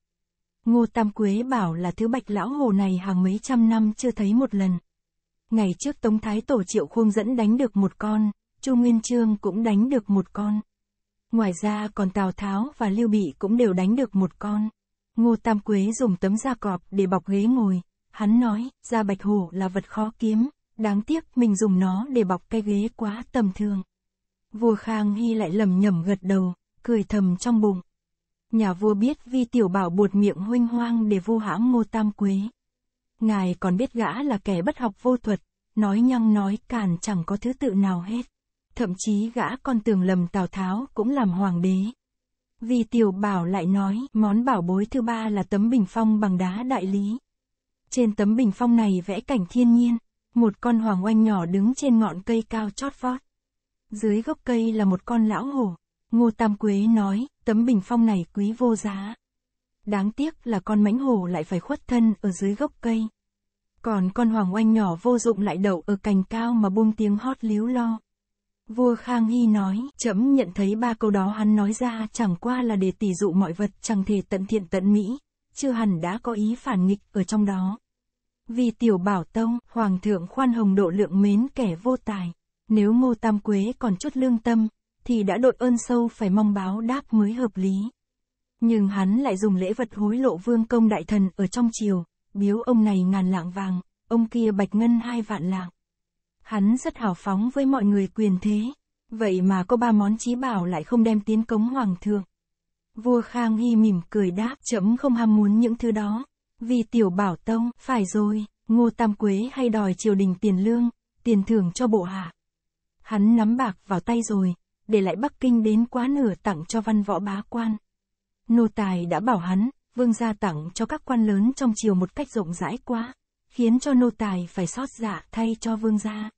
Ngô Tam Quế bảo là thứ bạch lão hồ này hàng mấy trăm năm chưa thấy một lần. Ngày trước Tống Thái Tổ Triệu Khuông dẫn đánh được một con, Chu Nguyên trương cũng đánh được một con. Ngoài ra còn Tào Tháo và Lưu Bị cũng đều đánh được một con. Ngô Tam Quế dùng tấm da cọp để bọc ghế ngồi. Hắn nói, da bạch hổ là vật khó kiếm, đáng tiếc mình dùng nó để bọc cái ghế quá tầm thường. Vua Khang Hy lại lầm nhầm gật đầu, cười thầm trong bụng. Nhà vua biết vi tiểu bảo buột miệng huynh hoang để vô hãm ngô tam quế ngài còn biết gã là kẻ bất học vô thuật, nói nhăng nói càn chẳng có thứ tự nào hết. Thậm chí gã con tưởng lầm Tào Tháo cũng làm hoàng đế. Vì tiểu bảo lại nói, món bảo bối thứ ba là tấm bình phong bằng đá đại lý. Trên tấm bình phong này vẽ cảnh thiên nhiên, một con hoàng oanh nhỏ đứng trên ngọn cây cao chót vót. Dưới gốc cây là một con lão hổ. Ngô Tam Quế nói, tấm bình phong này quý vô giá. Đáng tiếc là con mãnh hổ lại phải khuất thân ở dưới gốc cây. Còn con hoàng oanh nhỏ vô dụng lại đậu ở cành cao mà buông tiếng hót líu lo. Vua Khang Hy nói, chấm nhận thấy ba câu đó hắn nói ra chẳng qua là để tỉ dụ mọi vật chẳng thể tận thiện tận mỹ, chưa hẳn đã có ý phản nghịch ở trong đó. Vì tiểu bảo tông, hoàng thượng khoan hồng độ lượng mến kẻ vô tài, nếu ngô tam quế còn chút lương tâm, thì đã đội ơn sâu phải mong báo đáp mới hợp lý nhưng hắn lại dùng lễ vật hối lộ vương công đại thần ở trong triều, biếu ông này ngàn lạng vàng, ông kia bạch ngân hai vạn lạng. Hắn rất hào phóng với mọi người quyền thế, vậy mà có ba món trí bảo lại không đem tiến cống hoàng thượng. Vua Khang Hy mỉm cười đáp trẫm không ham muốn những thứ đó, vì tiểu bảo tông, phải rồi, ngô tam quế hay đòi triều đình tiền lương, tiền thưởng cho bộ hạ. Hắn nắm bạc vào tay rồi, để lại Bắc Kinh đến quá nửa tặng cho văn võ bá quan. Nô tài đã bảo hắn, vương gia tặng cho các quan lớn trong triều một cách rộng rãi quá, khiến cho nô tài phải xót dạ thay cho vương gia.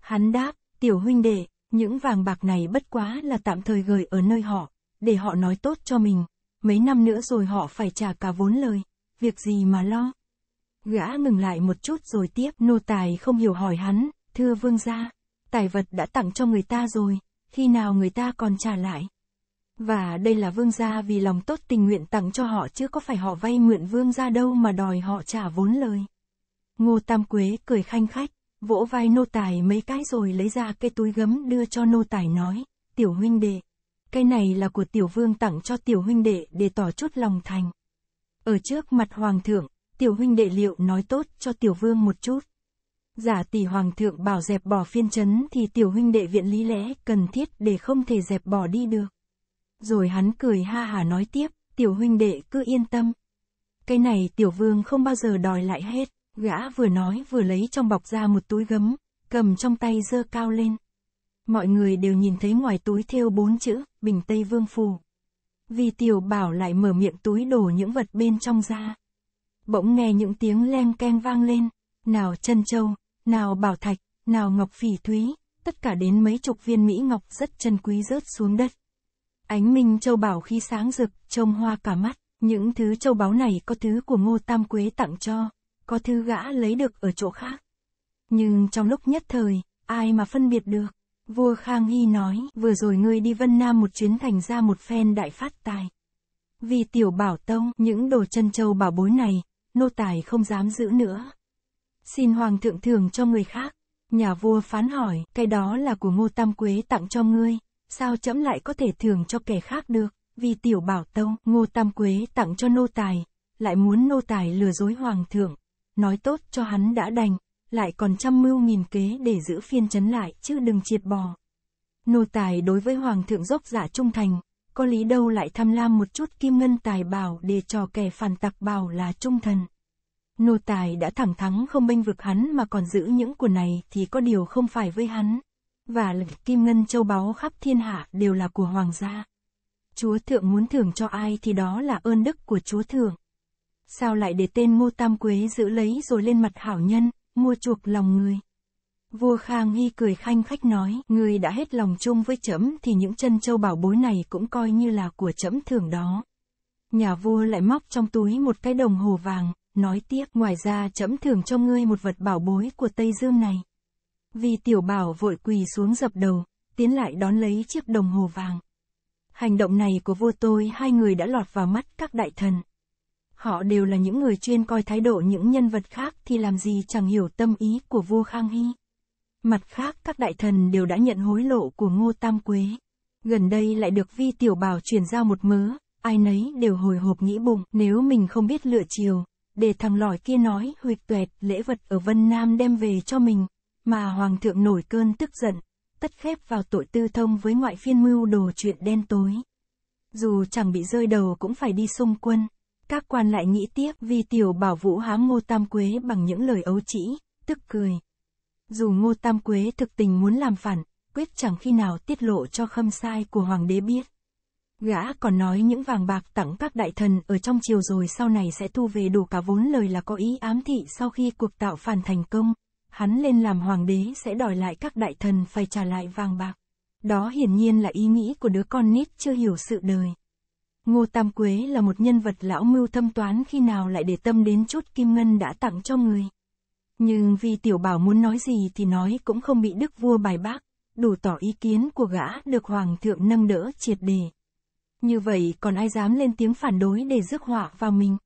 Hắn đáp, tiểu huynh đệ, những vàng bạc này bất quá là tạm thời gửi ở nơi họ, để họ nói tốt cho mình, mấy năm nữa rồi họ phải trả cả vốn lời, việc gì mà lo. Gã ngừng lại một chút rồi tiếp, nô tài không hiểu hỏi hắn, thưa vương gia, tài vật đã tặng cho người ta rồi, khi nào người ta còn trả lại. Và đây là vương gia vì lòng tốt tình nguyện tặng cho họ chứ có phải họ vay mượn vương gia đâu mà đòi họ trả vốn lời. Ngô Tam Quế cười khanh khách, vỗ vai nô tài mấy cái rồi lấy ra cái túi gấm đưa cho nô tài nói, tiểu huynh đệ. Cái này là của tiểu vương tặng cho tiểu huynh đệ để tỏ chút lòng thành. Ở trước mặt hoàng thượng, tiểu huynh đệ liệu nói tốt cho tiểu vương một chút. Giả tỷ hoàng thượng bảo dẹp bỏ phiên chấn thì tiểu huynh đệ viện lý lẽ cần thiết để không thể dẹp bỏ đi được. Rồi hắn cười ha hà nói tiếp, tiểu huynh đệ cứ yên tâm. Cái này tiểu vương không bao giờ đòi lại hết, gã vừa nói vừa lấy trong bọc ra một túi gấm, cầm trong tay dơ cao lên. Mọi người đều nhìn thấy ngoài túi thêu bốn chữ, bình Tây Vương Phù. Vì tiểu bảo lại mở miệng túi đổ những vật bên trong ra. Bỗng nghe những tiếng leng keng vang lên, nào chân châu, nào bảo thạch, nào ngọc phỉ thúy, tất cả đến mấy chục viên Mỹ Ngọc rất chân quý rớt xuống đất. Ánh minh châu bảo khi sáng rực, trông hoa cả mắt, những thứ châu báu này có thứ của Ngô Tam Quế tặng cho, có thứ gã lấy được ở chỗ khác. Nhưng trong lúc nhất thời, ai mà phân biệt được? Vua Khang Hy nói, vừa rồi ngươi đi Vân Nam một chuyến thành ra một phen đại phát tài. Vì tiểu bảo tông, những đồ chân châu bảo bối này, nô tài không dám giữ nữa. Xin hoàng thượng thưởng cho người khác. Nhà vua phán hỏi, cái đó là của Ngô Tam Quế tặng cho ngươi sao chấm lại có thể thưởng cho kẻ khác được, vì tiểu bảo tông, ngô tam quế tặng cho nô tài, lại muốn nô tài lừa dối hoàng thượng, nói tốt cho hắn đã đành, lại còn trăm mưu nghìn kế để giữ phiên chấn lại chứ đừng triệt bò. Nô tài đối với hoàng thượng dốc giả trung thành, có lý đâu lại tham lam một chút kim ngân tài bảo để cho kẻ phản tặc bảo là trung thần. Nô tài đã thẳng thắng không bênh vực hắn mà còn giữ những của này thì có điều không phải với hắn và lực kim ngân châu báu khắp thiên hạ đều là của hoàng gia. Chúa thượng muốn thưởng cho ai thì đó là ơn đức của chúa thượng. Sao lại để tên Ngô Tam Quế giữ lấy rồi lên mặt hảo nhân, mua chuộc lòng người? Vua Khang Hy cười khanh khách nói, người đã hết lòng chung với trẫm thì những chân châu bảo bối này cũng coi như là của trẫm thưởng đó. Nhà vua lại móc trong túi một cái đồng hồ vàng, nói tiếc ngoài ra trẫm thưởng cho ngươi một vật bảo bối của Tây Dương này. Vì tiểu bảo vội quỳ xuống dập đầu, tiến lại đón lấy chiếc đồng hồ vàng. Hành động này của vua tôi hai người đã lọt vào mắt các đại thần. Họ đều là những người chuyên coi thái độ những nhân vật khác thì làm gì chẳng hiểu tâm ý của vua Khang Hy. Mặt khác các đại thần đều đã nhận hối lộ của Ngô Tam Quế. Gần đây lại được Vi Tiểu Bảo chuyển giao một mớ, ai nấy đều hồi hộp nghĩ bụng nếu mình không biết lựa chiều, để thằng lỏi kia nói huyệt tuệt lễ vật ở Vân Nam đem về cho mình, mà hoàng thượng nổi cơn tức giận, tất phép vào tội tư thông với ngoại phiên mưu đồ chuyện đen tối. Dù chẳng bị rơi đầu cũng phải đi xung quân. Các quan lại nghĩ tiếp vì tiểu bảo vũ hám ngô tam quế bằng những lời ấu trĩ, tức cười. Dù ngô tam quế thực tình muốn làm phản, quyết chẳng khi nào tiết lộ cho khâm sai của hoàng đế biết. Gã còn nói những vàng bạc tặng các đại thần ở trong triều rồi sau này sẽ thu về đủ cả vốn lời là có ý ám thị sau khi cuộc tạo phản thành công hắn lên làm hoàng đế sẽ đòi lại các đại thần phải trả lại vàng bạc. Đó hiển nhiên là ý nghĩ của đứa con nít chưa hiểu sự đời. Ngô Tam Quế là một nhân vật lão mưu thâm toán khi nào lại để tâm đến chút kim ngân đã tặng cho người. Nhưng vì tiểu bảo muốn nói gì thì nói cũng không bị đức vua bài bác, đủ tỏ ý kiến của gã được hoàng thượng nâng đỡ triệt đề. Như vậy còn ai dám lên tiếng phản đối để rước họa vào mình.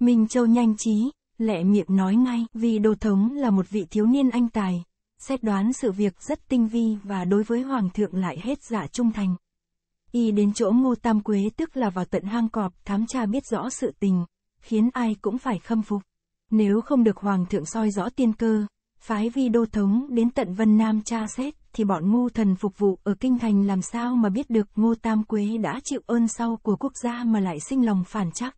Minh Châu nhanh trí, lẹ miệng nói ngay, vì đô thống là một vị thiếu niên anh tài, xét đoán sự việc rất tinh vi và đối với hoàng thượng lại hết dạ trung thành. Y đến chỗ Ngô Tam Quế tức là vào tận hang cọp thám tra biết rõ sự tình, khiến ai cũng phải khâm phục. Nếu không được hoàng thượng soi rõ tiên cơ, phái vi đô thống đến tận Vân Nam tra xét, thì bọn ngu thần phục vụ ở kinh thành làm sao mà biết được Ngô Tam Quế đã chịu ơn sau của quốc gia mà lại sinh lòng phản chắc.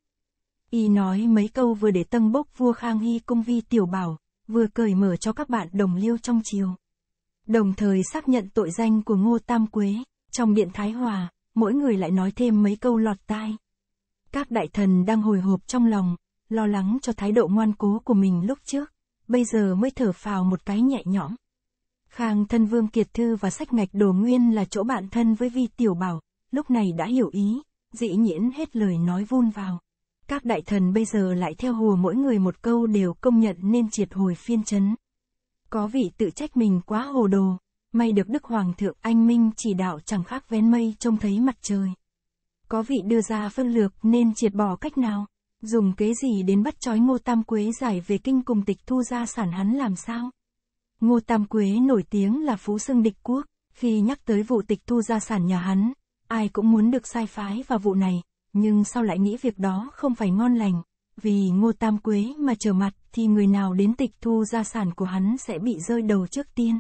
Y nói mấy câu vừa để tân bốc vua Khang Hy cung vi tiểu bảo, vừa cởi mở cho các bạn đồng liêu trong chiều. Đồng thời xác nhận tội danh của Ngô Tam Quế, trong điện Thái Hòa, mỗi người lại nói thêm mấy câu lọt tai. Các đại thần đang hồi hộp trong lòng, lo lắng cho thái độ ngoan cố của mình lúc trước, bây giờ mới thở phào một cái nhẹ nhõm. Khang thân vương kiệt thư và sách ngạch đồ nguyên là chỗ bạn thân với vi tiểu bảo, lúc này đã hiểu ý, dĩ nhiễn hết lời nói vun vào. Các đại thần bây giờ lại theo hùa mỗi người một câu đều công nhận nên triệt hồi phiên chấn. Có vị tự trách mình quá hồ đồ, may được Đức Hoàng thượng anh Minh chỉ đạo chẳng khác vén mây trông thấy mặt trời. Có vị đưa ra phân lược nên triệt bỏ cách nào, dùng kế gì đến bắt trói Ngô Tam Quế giải về kinh cùng tịch thu gia sản hắn làm sao? Ngô Tam Quế nổi tiếng là phú xưng địch quốc, khi nhắc tới vụ tịch thu gia sản nhà hắn, ai cũng muốn được sai phái vào vụ này, nhưng sau lại nghĩ việc đó không phải ngon lành, vì Ngô Tam Quế mà trở mặt thì người nào đến tịch thu gia sản của hắn sẽ bị rơi đầu trước tiên.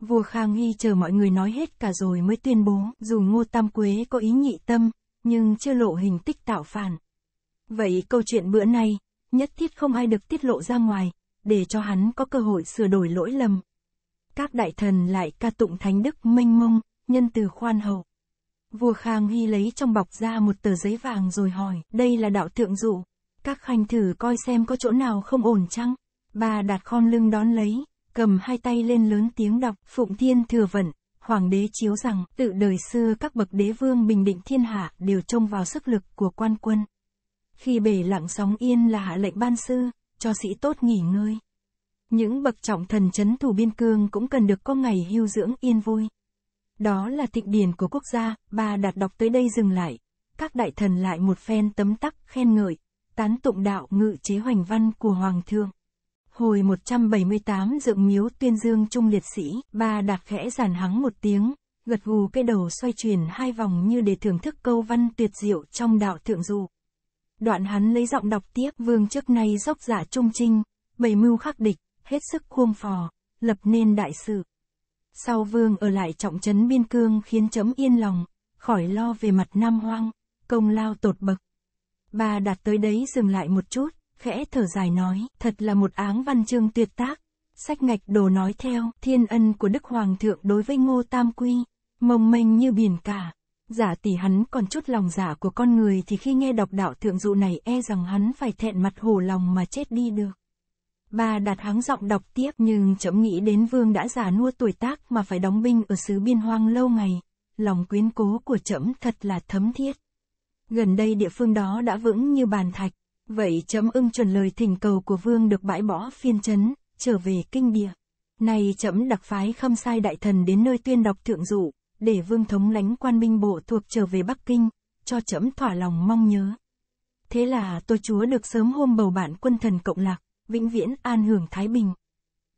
Vua Khang Hy chờ mọi người nói hết cả rồi mới tuyên bố, dù Ngô Tam Quế có ý nhị tâm, nhưng chưa lộ hình tích tạo phản. Vậy câu chuyện bữa nay, nhất thiết không ai được tiết lộ ra ngoài, để cho hắn có cơ hội sửa đổi lỗi lầm. Các đại thần lại ca tụng thánh đức mênh mông, nhân từ khoan hậu. Vua Khang Hy lấy trong bọc ra một tờ giấy vàng rồi hỏi, đây là đạo thượng dụ. Các khanh thử coi xem có chỗ nào không ổn chăng? Bà đặt khon lưng đón lấy, cầm hai tay lên lớn tiếng đọc, Phụng Thiên thừa vận, Hoàng đế chiếu rằng, tự đời xưa các bậc đế vương bình định thiên hạ đều trông vào sức lực của quan quân. Khi bể lặng sóng yên là hạ lệnh ban sư, cho sĩ tốt nghỉ ngơi. Những bậc trọng thần chấn thủ biên cương cũng cần được có ngày hưu dưỡng yên vui. Đó là thịnh điển của quốc gia, bà đạt đọc tới đây dừng lại. Các đại thần lại một phen tấm tắc khen ngợi, tán tụng đạo ngự chế hoành văn của Hoàng thượng. Hồi 178 dựng miếu tuyên dương trung liệt sĩ, bà đạt khẽ giản hắng một tiếng, gật gù cái đầu xoay chuyển hai vòng như để thưởng thức câu văn tuyệt diệu trong đạo thượng du. Đoạn hắn lấy giọng đọc tiếp vương trước nay dốc giả trung trinh, bày mưu khắc địch, hết sức khuông phò, lập nên đại sự. Sau vương ở lại trọng trấn biên cương khiến chấm yên lòng, khỏi lo về mặt nam hoang, công lao tột bậc. Bà đặt tới đấy dừng lại một chút, khẽ thở dài nói, thật là một áng văn chương tuyệt tác. Sách ngạch đồ nói theo, thiên ân của Đức Hoàng thượng đối với Ngô Tam Quy, mông mênh như biển cả. Giả tỷ hắn còn chút lòng giả của con người thì khi nghe đọc đạo thượng dụ này e rằng hắn phải thẹn mặt hổ lòng mà chết đi được. Bà đặt háng giọng đọc tiếp nhưng chấm nghĩ đến vương đã già nua tuổi tác mà phải đóng binh ở xứ biên hoang lâu ngày. Lòng quyến cố của chấm thật là thấm thiết. Gần đây địa phương đó đã vững như bàn thạch. Vậy chấm ưng chuẩn lời thỉnh cầu của vương được bãi bỏ phiên chấn, trở về kinh địa. Nay chấm đặc phái khâm sai đại thần đến nơi tuyên đọc thượng dụ, để vương thống lãnh quan binh bộ thuộc trở về Bắc Kinh, cho chấm thỏa lòng mong nhớ. Thế là tôi chúa được sớm hôm bầu bạn quân thần cộng lạc vĩnh viễn an hưởng Thái Bình.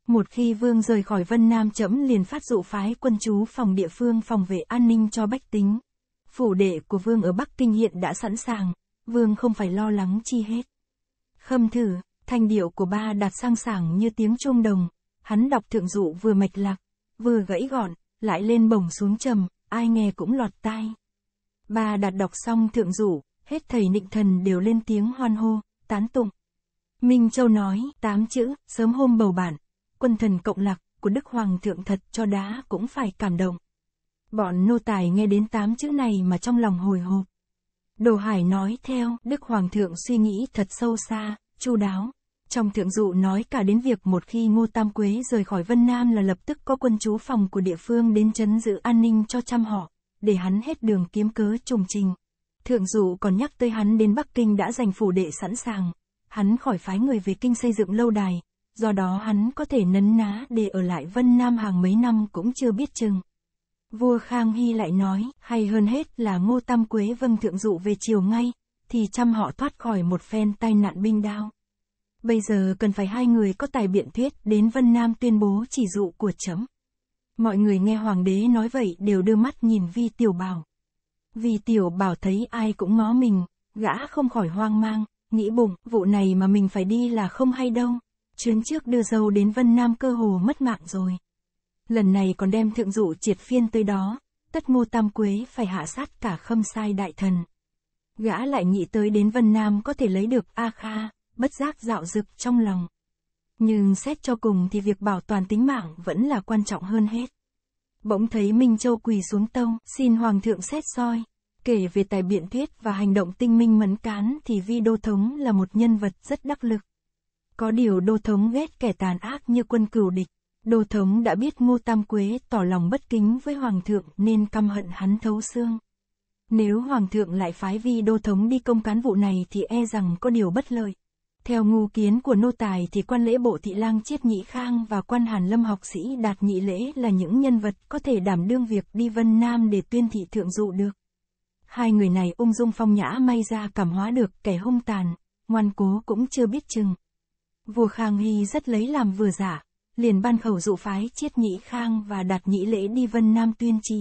Một khi vương rời khỏi Vân Nam chấm liền phát dụ phái quân chú phòng địa phương phòng vệ an ninh cho bách tính. Phủ đệ của vương ở Bắc Kinh hiện đã sẵn sàng, vương không phải lo lắng chi hết. Khâm thử, thanh điệu của ba đạt sang sảng như tiếng chuông đồng, hắn đọc thượng dụ vừa mạch lạc, vừa gãy gọn, lại lên bổng xuống trầm, ai nghe cũng lọt tai. Ba đạt đọc xong thượng dụ, hết thầy nịnh thần đều lên tiếng hoan hô, tán tụng. Minh Châu nói, tám chữ, sớm hôm bầu bạn, quân thần cộng lạc của Đức Hoàng thượng thật cho đá cũng phải cảm động. Bọn nô tài nghe đến tám chữ này mà trong lòng hồi hộp. Đồ Hải nói theo, Đức Hoàng thượng suy nghĩ thật sâu xa, chu đáo. Trong thượng dụ nói cả đến việc một khi Ngô Tam Quế rời khỏi Vân Nam là lập tức có quân chú phòng của địa phương đến chấn giữ an ninh cho trăm họ, để hắn hết đường kiếm cớ trùng trình. Thượng dụ còn nhắc tới hắn đến Bắc Kinh đã giành phủ đệ sẵn sàng, hắn khỏi phái người về kinh xây dựng lâu đài, do đó hắn có thể nấn ná để ở lại Vân Nam hàng mấy năm cũng chưa biết chừng. Vua Khang Hy lại nói, hay hơn hết là Ngô Tam Quế vâng thượng dụ về chiều ngay, thì chăm họ thoát khỏi một phen tai nạn binh đao. Bây giờ cần phải hai người có tài biện thuyết đến Vân Nam tuyên bố chỉ dụ của chấm. Mọi người nghe hoàng đế nói vậy đều đưa mắt nhìn Vi Tiểu Bảo. Vi Tiểu Bảo thấy ai cũng ngó mình, gã không khỏi hoang mang, nghĩ bụng, vụ này mà mình phải đi là không hay đâu. Chuyến trước đưa dâu đến Vân Nam cơ hồ mất mạng rồi. Lần này còn đem thượng dụ triệt phiên tới đó, tất ngô tam quế phải hạ sát cả khâm sai đại thần. Gã lại nghĩ tới đến Vân Nam có thể lấy được A Kha, bất giác dạo dực trong lòng. Nhưng xét cho cùng thì việc bảo toàn tính mạng vẫn là quan trọng hơn hết. Bỗng thấy Minh Châu quỳ xuống tông, xin Hoàng thượng xét soi, Kể về tài biện thuyết và hành động tinh minh mẫn cán thì Vi Đô Thống là một nhân vật rất đắc lực. Có điều Đô Thống ghét kẻ tàn ác như quân cửu địch. Đô Thống đã biết Ngô Tam Quế tỏ lòng bất kính với Hoàng thượng nên căm hận hắn thấu xương. Nếu Hoàng thượng lại phái Vi Đô Thống đi công cán vụ này thì e rằng có điều bất lợi. Theo ngu kiến của nô tài thì quan lễ bộ thị lang chiết nhị khang và quan hàn lâm học sĩ đạt nhị lễ là những nhân vật có thể đảm đương việc đi vân nam để tuyên thị thượng dụ được hai người này ung dung phong nhã may ra cảm hóa được kẻ hung tàn, ngoan cố cũng chưa biết chừng. Vua Khang Hy rất lấy làm vừa giả, liền ban khẩu dụ phái chiết nhị khang và đặt nhị lễ đi vân nam tuyên trì.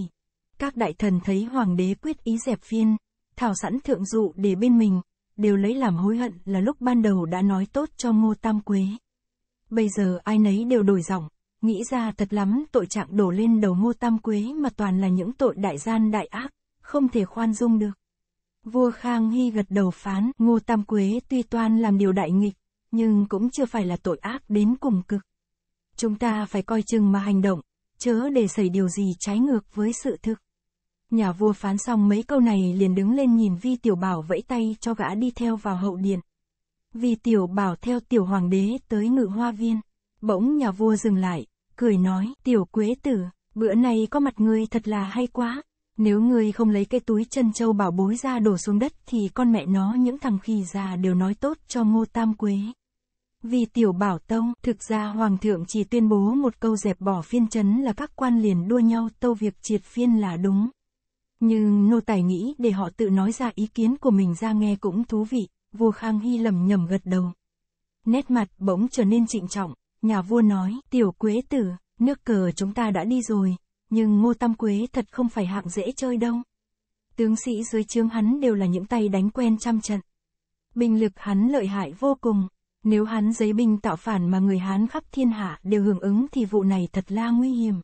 Các đại thần thấy hoàng đế quyết ý dẹp viên, thảo sẵn thượng dụ để bên mình, đều lấy làm hối hận là lúc ban đầu đã nói tốt cho ngô tam quế. Bây giờ ai nấy đều đổi giọng, nghĩ ra thật lắm tội trạng đổ lên đầu ngô tam quế mà toàn là những tội đại gian đại ác không thể khoan dung được. Vua Khang Hy gật đầu phán, Ngô Tam Quế tuy toan làm điều đại nghịch, nhưng cũng chưa phải là tội ác đến cùng cực. Chúng ta phải coi chừng mà hành động, chớ để xảy điều gì trái ngược với sự thực. Nhà vua phán xong mấy câu này liền đứng lên nhìn Vi Tiểu Bảo vẫy tay cho gã đi theo vào hậu điện. Vi Tiểu Bảo theo Tiểu Hoàng đế tới ngự hoa viên. Bỗng nhà vua dừng lại, cười nói, Tiểu Quế Tử, bữa nay có mặt ngươi thật là hay quá, nếu ngươi không lấy cái túi chân châu bảo bối ra đổ xuống đất thì con mẹ nó những thằng khỉ già đều nói tốt cho ngô tam quế. Vì tiểu bảo tông, thực ra hoàng thượng chỉ tuyên bố một câu dẹp bỏ phiên chấn là các quan liền đua nhau tâu việc triệt phiên là đúng. Nhưng nô tài nghĩ để họ tự nói ra ý kiến của mình ra nghe cũng thú vị, vua Khang Hy lầm nhầm gật đầu. Nét mặt bỗng trở nên trịnh trọng, nhà vua nói, tiểu quế tử, nước cờ chúng ta đã đi rồi, nhưng Ngô Tam Quế thật không phải hạng dễ chơi đâu. Tướng sĩ dưới trướng hắn đều là những tay đánh quen trăm trận. Binh lực hắn lợi hại vô cùng, nếu hắn giấy binh tạo phản mà người Hán khắp thiên hạ đều hưởng ứng thì vụ này thật là nguy hiểm.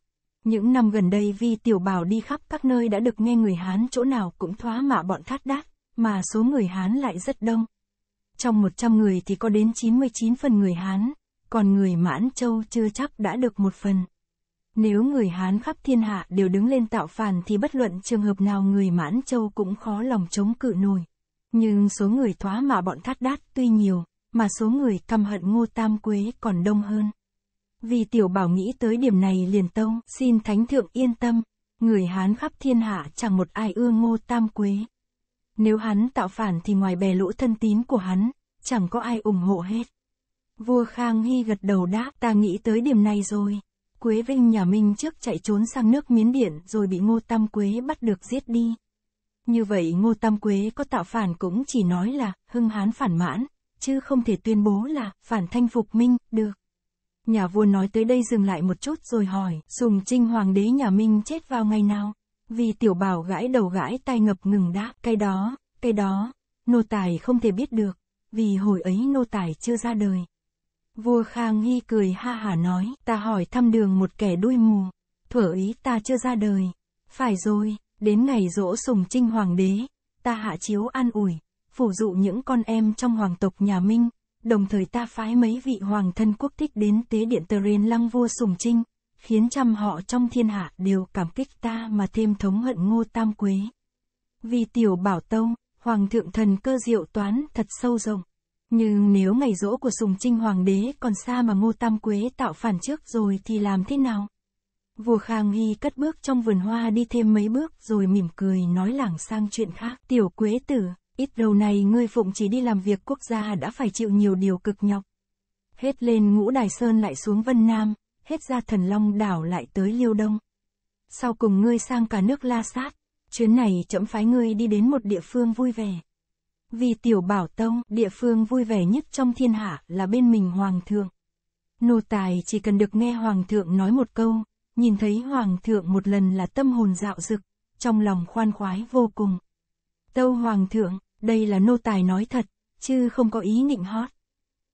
Những năm gần đây Vi Tiểu Bảo đi khắp các nơi đã được nghe người Hán chỗ nào cũng thoá mạ bọn thát đát, mà số người Hán lại rất đông. Trong 100 người thì có đến 99 phần người Hán, còn người Mãn Châu chưa chắc đã được một phần. Nếu người Hán khắp thiên hạ đều đứng lên tạo phản thì bất luận trường hợp nào người Mãn Châu cũng khó lòng chống cự nổi. Nhưng số người thoá mạ bọn thắt đát tuy nhiều, mà số người căm hận ngô tam quế còn đông hơn. Vì tiểu bảo nghĩ tới điểm này liền tông, xin thánh thượng yên tâm, người Hán khắp thiên hạ chẳng một ai ưa ngô tam quế. Nếu hắn tạo phản thì ngoài bè lũ thân tín của hắn, chẳng có ai ủng hộ hết. Vua Khang Hy gật đầu đáp, ta nghĩ tới điểm này rồi. Quế Vinh nhà Minh trước chạy trốn sang nước Miến Điện rồi bị Ngô Tam Quế bắt được giết đi. Như vậy Ngô Tam Quế có tạo phản cũng chỉ nói là hưng hán phản mãn, chứ không thể tuyên bố là phản thanh phục Minh, được. Nhà vua nói tới đây dừng lại một chút rồi hỏi, Sùng Trinh Hoàng đế nhà Minh chết vào ngày nào? Vì tiểu bảo gãi đầu gãi tai ngập ngừng đáp, cái đó, cái đó, nô tài không thể biết được, vì hồi ấy nô tài chưa ra đời. Vua khang Nghi cười ha hả nói, ta hỏi thăm đường một kẻ đuôi mù, thuở ý ta chưa ra đời. Phải rồi, đến ngày dỗ sùng trinh hoàng đế, ta hạ chiếu an ủi, phủ dụ những con em trong hoàng tộc nhà Minh, đồng thời ta phái mấy vị hoàng thân quốc thích đến tế điện tờ rên lăng vua sùng trinh, khiến trăm họ trong thiên hạ đều cảm kích ta mà thêm thống hận ngô tam quế. Vì tiểu bảo tông, hoàng thượng thần cơ diệu toán thật sâu rộng. Nhưng nếu ngày rỗ của Sùng Trinh Hoàng đế còn xa mà Ngô Tam Quế tạo phản trước rồi thì làm thế nào? Vua Khang Hy cất bước trong vườn hoa đi thêm mấy bước rồi mỉm cười nói lảng sang chuyện khác. Tiểu Quế tử, ít đầu này ngươi phụng chỉ đi làm việc quốc gia đã phải chịu nhiều điều cực nhọc. Hết lên ngũ Đài Sơn lại xuống Vân Nam, hết ra thần Long đảo lại tới Liêu Đông. Sau cùng ngươi sang cả nước La Sát, chuyến này chậm phái ngươi đi đến một địa phương vui vẻ. Vì tiểu bảo tông, địa phương vui vẻ nhất trong thiên hạ là bên mình hoàng thượng. Nô tài chỉ cần được nghe hoàng thượng nói một câu, nhìn thấy hoàng thượng một lần là tâm hồn dạo dực, trong lòng khoan khoái vô cùng. Tâu hoàng thượng, đây là nô tài nói thật, chứ không có ý nịnh hót.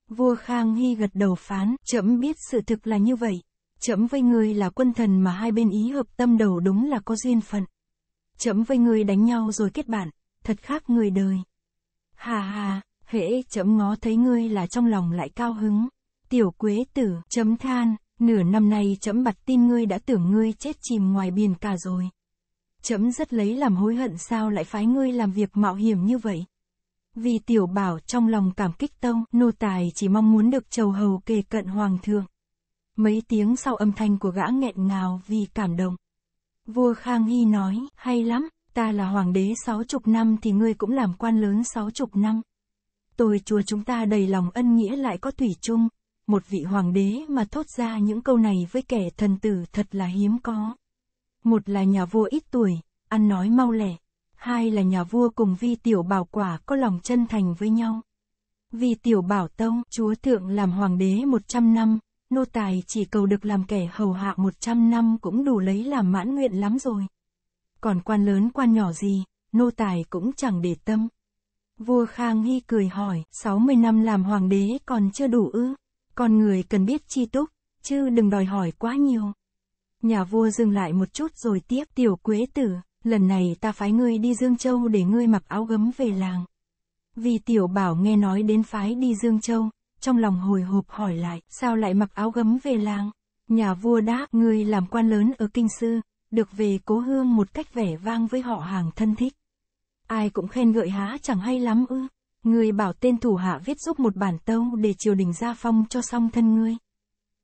Vua Khang Hy gật đầu phán, trẫm biết sự thực là như vậy. Trẫm với ngươi là quân thần mà hai bên ý hợp tâm đầu đúng là có duyên phận. Trẫm với ngươi đánh nhau rồi kết bạn, thật khác người đời. Hà hà, hễ chấm ngó thấy ngươi là trong lòng lại cao hứng. Tiểu quế tử, chấm than, nửa năm nay chấm bặt tin ngươi đã tưởng ngươi chết chìm ngoài biển cả rồi. Chấm rất lấy làm hối hận sao lại phái ngươi làm việc mạo hiểm như vậy. Vì tiểu bảo trong lòng cảm kích tông, nô tài chỉ mong muốn được chầu hầu kề cận hoàng thượng. Mấy tiếng sau âm thanh của gã nghẹn ngào vì cảm động. Vua Khang Hy nói, hay lắm, Ta là hoàng đế sáu chục năm thì ngươi cũng làm quan lớn sáu chục năm. Tôi chùa chúng ta đầy lòng ân nghĩa lại có thủy chung, một vị hoàng đế mà thốt ra những câu này với kẻ thần tử thật là hiếm có. Một là nhà vua ít tuổi, ăn nói mau lẹ, hai là nhà vua cùng vi tiểu bảo quả có lòng chân thành với nhau. Vì tiểu bảo tông, chúa thượng làm hoàng đế 100 năm, nô tài chỉ cầu được làm kẻ hầu hạ 100 năm cũng đủ lấy làm mãn nguyện lắm rồi còn quan lớn quan nhỏ gì, nô tài cũng chẳng để tâm. Vua Khang Hy cười hỏi, 60 năm làm hoàng đế còn chưa đủ ư, con người cần biết chi túc, chứ đừng đòi hỏi quá nhiều. Nhà vua dừng lại một chút rồi tiếp tiểu quế tử, lần này ta phái ngươi đi Dương Châu để ngươi mặc áo gấm về làng. Vì tiểu bảo nghe nói đến phái đi Dương Châu, trong lòng hồi hộp hỏi lại, sao lại mặc áo gấm về làng? Nhà vua đáp, ngươi làm quan lớn ở kinh sư, được về cố hương một cách vẻ vang với họ hàng thân thích. Ai cũng khen ngợi há chẳng hay lắm ư, người bảo tên thủ hạ viết giúp một bản tâu để triều đình gia phong cho xong thân ngươi.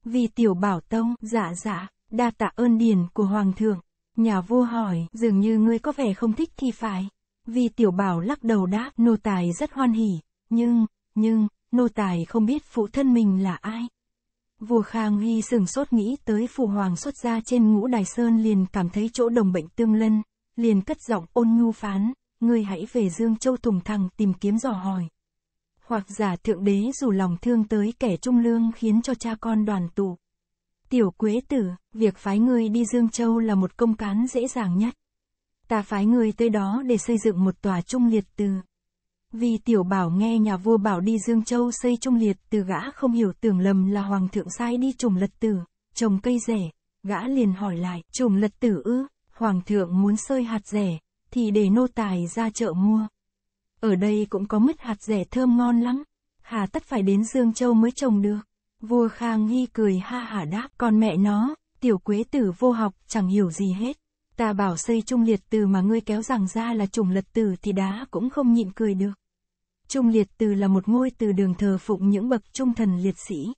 Vì tiểu bảo tâu, dạ dạ, đa tạ ơn điển của hoàng thượng, nhà vua hỏi, dường như ngươi có vẻ không thích thì phải. Vì tiểu bảo lắc đầu đáp, nô tài rất hoan hỉ, nhưng, nhưng, nô tài không biết phụ thân mình là ai. Vua Khang Hy sừng sốt nghĩ tới phụ hoàng xuất gia trên ngũ đài sơn liền cảm thấy chỗ đồng bệnh tương lân, liền cất giọng ôn nhu phán, ngươi hãy về Dương Châu Tùng Thằng tìm kiếm dò hỏi. Hoặc giả thượng đế dù lòng thương tới kẻ trung lương khiến cho cha con đoàn tụ. Tiểu Quế Tử, việc phái ngươi đi Dương Châu là một công cán dễ dàng nhất. Ta phái ngươi tới đó để xây dựng một tòa trung liệt từ. Vì tiểu bảo nghe nhà vua bảo đi Dương Châu xây trung liệt từ gã không hiểu tưởng lầm là hoàng thượng sai đi trùng lật tử, trồng cây rẻ, gã liền hỏi lại, trùng lật tử ư, hoàng thượng muốn sơi hạt rẻ, thì để nô tài ra chợ mua. Ở đây cũng có mứt hạt rẻ thơm ngon lắm, hà tất phải đến Dương Châu mới trồng được. Vua Khang Hy cười ha hả đáp, còn mẹ nó, tiểu quế tử vô học chẳng hiểu gì hết. Ta bảo xây trung liệt từ mà ngươi kéo rằng ra là trùng lật tử thì đá cũng không nhịn cười được. Trung liệt từ là một ngôi từ đường thờ phụng những bậc trung thần liệt sĩ.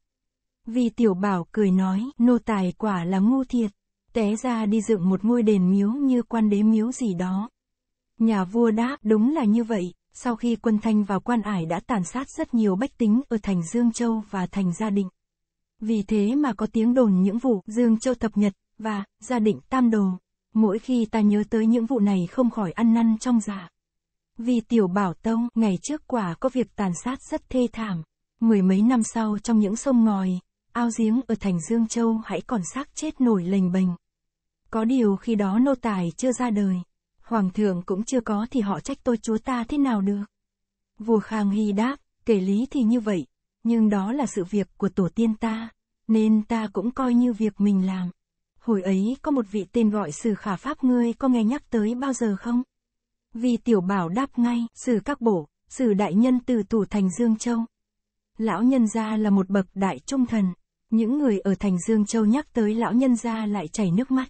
Vì tiểu bảo cười nói, nô tài quả là ngu thiệt, té ra đi dựng một ngôi đền miếu như quan đế miếu gì đó. Nhà vua đáp, đúng là như vậy, sau khi quân Thanh vào quan ải đã tàn sát rất nhiều bách tính ở thành Dương Châu và thành Gia Định. Vì thế mà có tiếng đồn những vụ Dương Châu thập nhật, và Gia Định tam đồ. Mỗi khi ta nhớ tới những vụ này không khỏi ăn năn trong dạ. Vì tiểu bảo tông, ngày trước quả có việc tàn sát rất thê thảm. Mười mấy năm sau trong những sông ngòi, ao giếng ở thành Dương Châu hãy còn xác chết nổi lềnh bềnh. Có điều khi đó nô tài chưa ra đời, hoàng thượng cũng chưa có thì họ trách tôi chúa ta thế nào được. Vua Khang Hy đáp, kể lý thì như vậy, nhưng đó là sự việc của tổ tiên ta, nên ta cũng coi như việc mình làm. Hồi ấy có một vị tên gọi Sử Khả Pháp ngươi có nghe nhắc tới bao giờ không? Vì tiểu bảo đáp ngay, sử các bổ, sử đại nhân từ thủ thành Dương Châu. Lão nhân gia là một bậc đại trung thần, những người ở thành Dương Châu nhắc tới lão nhân gia lại chảy nước mắt.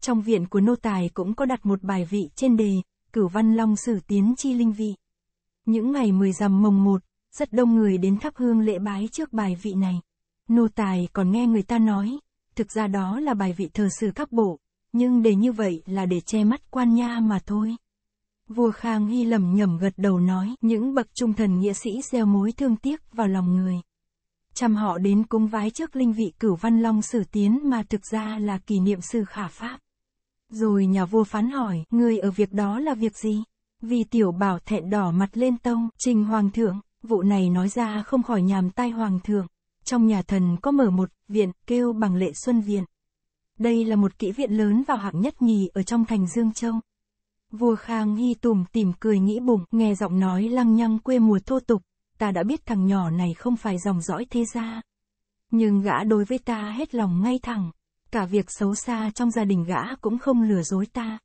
Trong viện của nô tài cũng có đặt một bài vị trên đề, cửu văn long sử tiến chi linh vị. Những ngày mười rằm mồng một, rất đông người đến thắp hương lễ bái trước bài vị này. Nô tài còn nghe người ta nói, thực ra đó là bài vị thờ sử các bộ, nhưng đề như vậy là để che mắt quan nha mà thôi. Vua Khang Hy lầm nhầm gật đầu nói, những bậc trung thần nghĩa sĩ gieo mối thương tiếc vào lòng người. Chăm họ đến cúng vái trước linh vị cửu văn long sử tiến mà thực ra là kỷ niệm sư khả pháp. Rồi nhà vua phán hỏi, người ở việc đó là việc gì? Vì tiểu bảo thẹn đỏ mặt lên tông, trình hoàng thượng, vụ này nói ra không khỏi nhàm tai hoàng thượng. Trong nhà thần có mở một viện kêu bằng lệ xuân viện. Đây là một kỹ viện lớn vào hạng nhất nhì ở trong thành Dương Châu. Vua Khang Hy tùng tìm cười nghĩ bụng, nghe giọng nói lăng nhăng quê mùa thô tục, ta đã biết thằng nhỏ này không phải dòng dõi thế gia. Nhưng gã đối với ta hết lòng ngay thẳng, cả việc xấu xa trong gia đình gã cũng không lừa dối ta.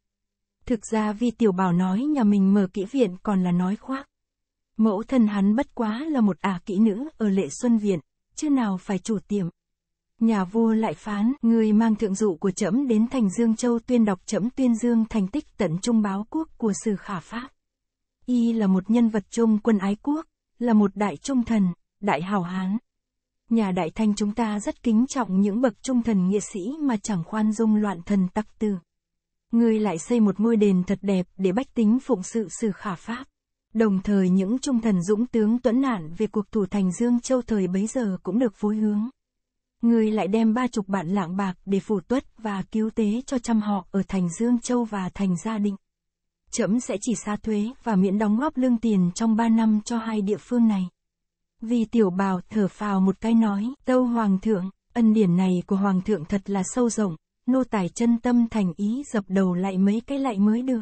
Thực ra vì tiểu bảo nói nhà mình mở kỹ viện còn là nói khoác. Mẫu thân hắn bất quá là một ả à kỹ nữ ở lệ xuân viện, chứ nào phải chủ tiệm nhà vua lại phán, người mang thượng dụ của trẫm đến thành Dương Châu tuyên đọc trẫm tuyên dương thành tích tận trung báo quốc của sử khả pháp. Y là một nhân vật trung quân ái quốc, là một đại trung thần, đại hào hán. Nhà đại thanh chúng ta rất kính trọng những bậc trung thần nghĩa sĩ mà chẳng khoan dung loạn thần tắc tư. Ngươi lại xây một ngôi đền thật đẹp để bách tính phụng sự sử khả pháp. Đồng thời những trung thần dũng tướng tuấn nạn về cuộc thủ thành Dương Châu thời bấy giờ cũng được phối hướng. Người lại đem ba chục vạn lạng bạc để phủ tuất và cứu tế cho trăm họ ở thành Dương Châu và thành gia định. Trẫm sẽ chỉ xa thuế và miễn đóng góp lương tiền trong ba năm cho hai địa phương này. Vì tiểu bào thở phào một cái nói, tâu hoàng thượng, ân điển này của hoàng thượng thật là sâu rộng, nô tài chân tâm thành ý dập đầu lại mấy cái lại mới được.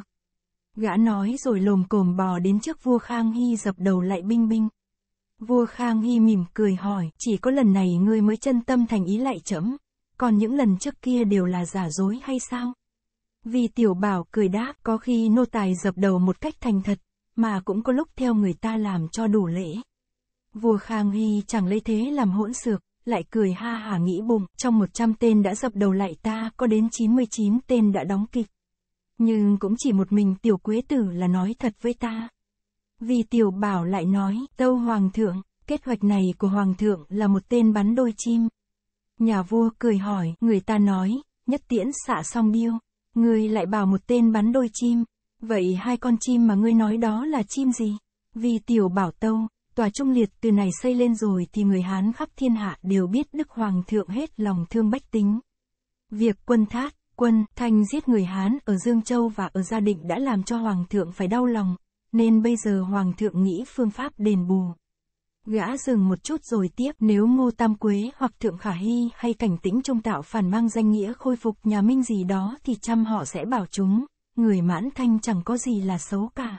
Gã nói rồi lồm cồm bò đến trước vua Khang Hy dập đầu lại binh binh. Vua Khang Hy mỉm cười hỏi, chỉ có lần này ngươi mới chân tâm thành ý lại chấm, còn những lần trước kia đều là giả dối hay sao? Vì tiểu bảo cười đáp, có khi nô tài dập đầu một cách thành thật, mà cũng có lúc theo người ta làm cho đủ lễ. Vua Khang Hy chẳng lấy thế làm hỗn xược, lại cười ha hả nghĩ bụng, trong 100 tên đã dập đầu lại ta có đến 99 tên đã đóng kịch. Nhưng cũng chỉ một mình tiểu quế tử là nói thật với ta. Vì tiểu bảo lại nói, tâu hoàng thượng, kết hoạch này của hoàng thượng là một tên bắn đôi chim. Nhà vua cười hỏi, người ta nói, nhất tiễn xạ song biêu, ngươi lại bảo một tên bắn đôi chim. Vậy hai con chim mà ngươi nói đó là chim gì? Vì tiểu bảo tâu, tòa trung liệt từ này xây lên rồi thì người Hán khắp thiên hạ đều biết Đức Hoàng thượng hết lòng thương bách tính. Việc quân thát, quân, thanh giết người Hán ở Dương Châu và ở Gia Định đã làm cho Hoàng thượng phải đau lòng, nên bây giờ Hoàng thượng nghĩ phương pháp đền bù. Gã dừng một chút rồi tiếp nếu Ngô Tam Quế hoặc Thượng Khả Hy hay cảnh tĩnh trung tạo phản mang danh nghĩa khôi phục nhà Minh gì đó thì chăm họ sẽ bảo chúng, người mãn thanh chẳng có gì là xấu cả.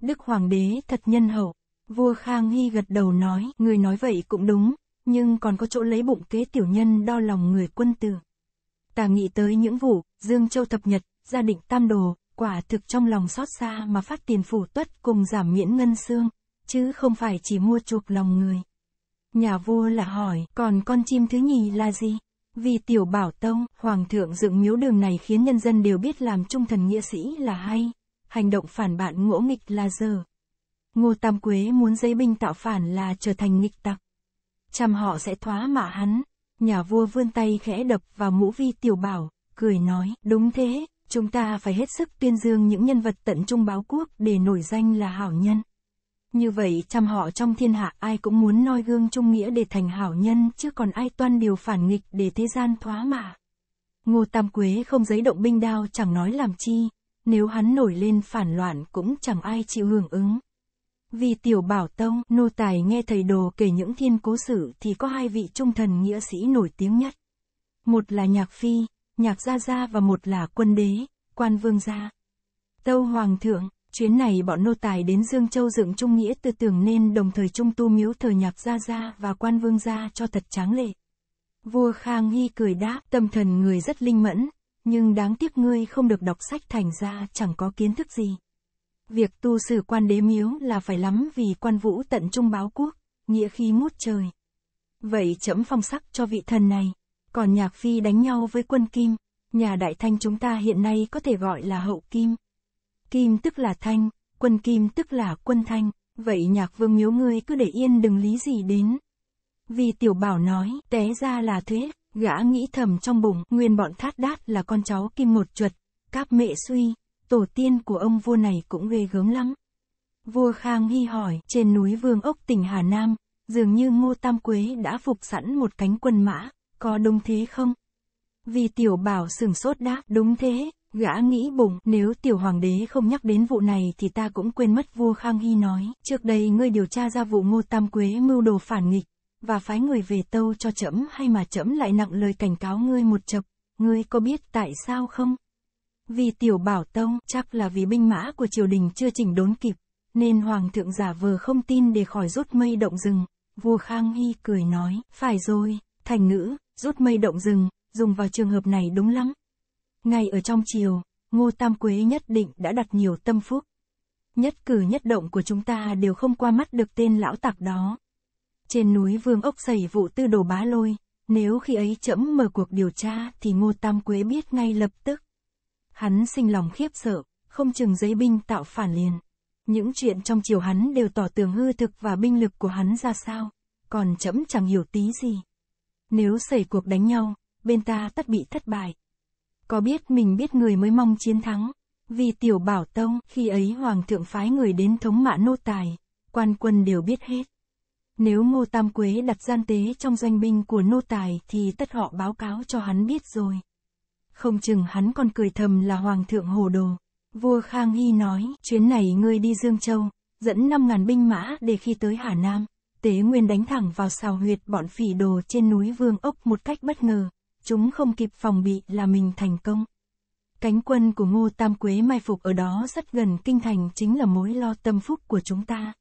Đức Hoàng đế thật nhân hậu, vua Khang Hy gật đầu nói, người nói vậy cũng đúng, nhưng còn có chỗ lấy bụng kế tiểu nhân đo lòng người quân tử. Ta nghĩ tới những vụ, Dương Châu thập nhật, gia định tam đồ, quả thực trong lòng xót xa mà phát tiền phủ tuất cùng giảm miễn ngân xương, chứ không phải chỉ mua chuộc lòng người. Nhà vua là hỏi, còn con chim thứ nhì là gì? Vì tiểu bảo tông, hoàng thượng dựng miếu đường này khiến nhân dân đều biết làm trung thần nghĩa sĩ là hay, hành động phản bạn ngỗ nghịch là dở. Ngô Tam Quế muốn giấy binh tạo phản là trở thành nghịch tặc. Chăm họ sẽ thoá mạ hắn, nhà vua vươn tay khẽ đập vào mũ vi tiểu bảo, cười nói, đúng thế, Chúng ta phải hết sức tuyên dương những nhân vật tận trung báo quốc để nổi danh là hảo nhân. Như vậy chăm họ trong thiên hạ ai cũng muốn noi gương trung nghĩa để thành hảo nhân chứ còn ai toan điều phản nghịch để thế gian thoá mà. Ngô Tam Quế không giấy động binh đao chẳng nói làm chi, nếu hắn nổi lên phản loạn cũng chẳng ai chịu hưởng ứng. Vì tiểu bảo tông, nô tài nghe thầy đồ kể những thiên cố sự thì có hai vị trung thần nghĩa sĩ nổi tiếng nhất. Một là Nhạc Phi, nhạc gia gia và một là quân đế, quan vương gia. Tâu Hoàng thượng, chuyến này bọn nô tài đến Dương Châu dựng trung nghĩa tư tưởng nên đồng thời trung tu miếu thờ nhạc gia gia và quan vương gia cho thật tráng lệ. Vua Khang Hy cười đáp, tâm thần người rất linh mẫn, nhưng đáng tiếc ngươi không được đọc sách thành ra chẳng có kiến thức gì. Việc tu sử quan đế miếu là phải lắm vì quan vũ tận trung báo quốc, nghĩa khi mút trời. Vậy chấm phong sắc cho vị thần này. Còn Nhạc Phi đánh nhau với quân Kim, nhà Đại Thanh chúng ta hiện nay có thể gọi là hậu Kim. Kim tức là Thanh, quân Kim tức là quân Thanh, vậy Nhạc Vương miếu ngươi cứ để yên đừng lý gì đến. Vì tiểu bảo nói, té ra là thuế gã nghĩ thầm trong bụng, nguyên bọn thát đát là con cháu Kim một chuột, cáp mẹ suy, tổ tiên của ông vua này cũng ghê gớm lắm. Vua Khang Hy hỏi, trên núi Vương Ốc tỉnh Hà Nam, dường như Ngô Tam Quế đã phục sẵn một cánh quân mã, có đúng thế không? Vì tiểu bảo sửng sốt đáp, đúng thế, gã nghĩ bụng, nếu tiểu hoàng đế không nhắc đến vụ này thì ta cũng quên mất vua Khang Hy nói, trước đây ngươi điều tra ra vụ ngô tam quế mưu đồ phản nghịch, và phái người về tâu cho trẫm hay mà trẫm lại nặng lời cảnh cáo ngươi một chập, ngươi có biết tại sao không? Vì tiểu bảo tông, chắc là vì binh mã của triều đình chưa chỉnh đốn kịp, nên hoàng thượng giả vờ không tin để khỏi rút mây động rừng, vua Khang Hy cười nói, phải rồi, thành ngữ, rút mây động rừng, dùng vào trường hợp này đúng lắm. Ngay ở trong chiều, Ngô Tam Quế nhất định đã đặt nhiều tâm phúc. Nhất cử nhất động của chúng ta đều không qua mắt được tên lão tặc đó. Trên núi Vương Ốc xảy vụ tư đồ bá lôi, nếu khi ấy trẫm mở cuộc điều tra thì Ngô Tam Quế biết ngay lập tức. Hắn sinh lòng khiếp sợ, không chừng giấy binh tạo phản liền. Những chuyện trong chiều hắn đều tỏ tường hư thực và binh lực của hắn ra sao, còn chấm chẳng hiểu tí gì. Nếu xảy cuộc đánh nhau, bên ta tất bị thất bại. Có biết mình biết người mới mong chiến thắng. Vì tiểu bảo tông, khi ấy hoàng thượng phái người đến thống mạ nô tài, quan quân đều biết hết. Nếu Ngô Tam Quế đặt gian tế trong doanh binh của nô tài thì tất họ báo cáo cho hắn biết rồi. Không chừng hắn còn cười thầm là hoàng thượng hồ đồ. Vua Khang Hy nói, chuyến này ngươi đi Dương Châu, dẫn 5.000 binh mã để khi tới Hà Nam, Tế Nguyên đánh thẳng vào xào huyệt bọn phỉ đồ trên núi Vương Ốc một cách bất ngờ, chúng không kịp phòng bị là mình thành công. Cánh quân của Ngô Tam Quế mai phục ở đó rất gần kinh thành chính là mối lo tâm phúc của chúng ta.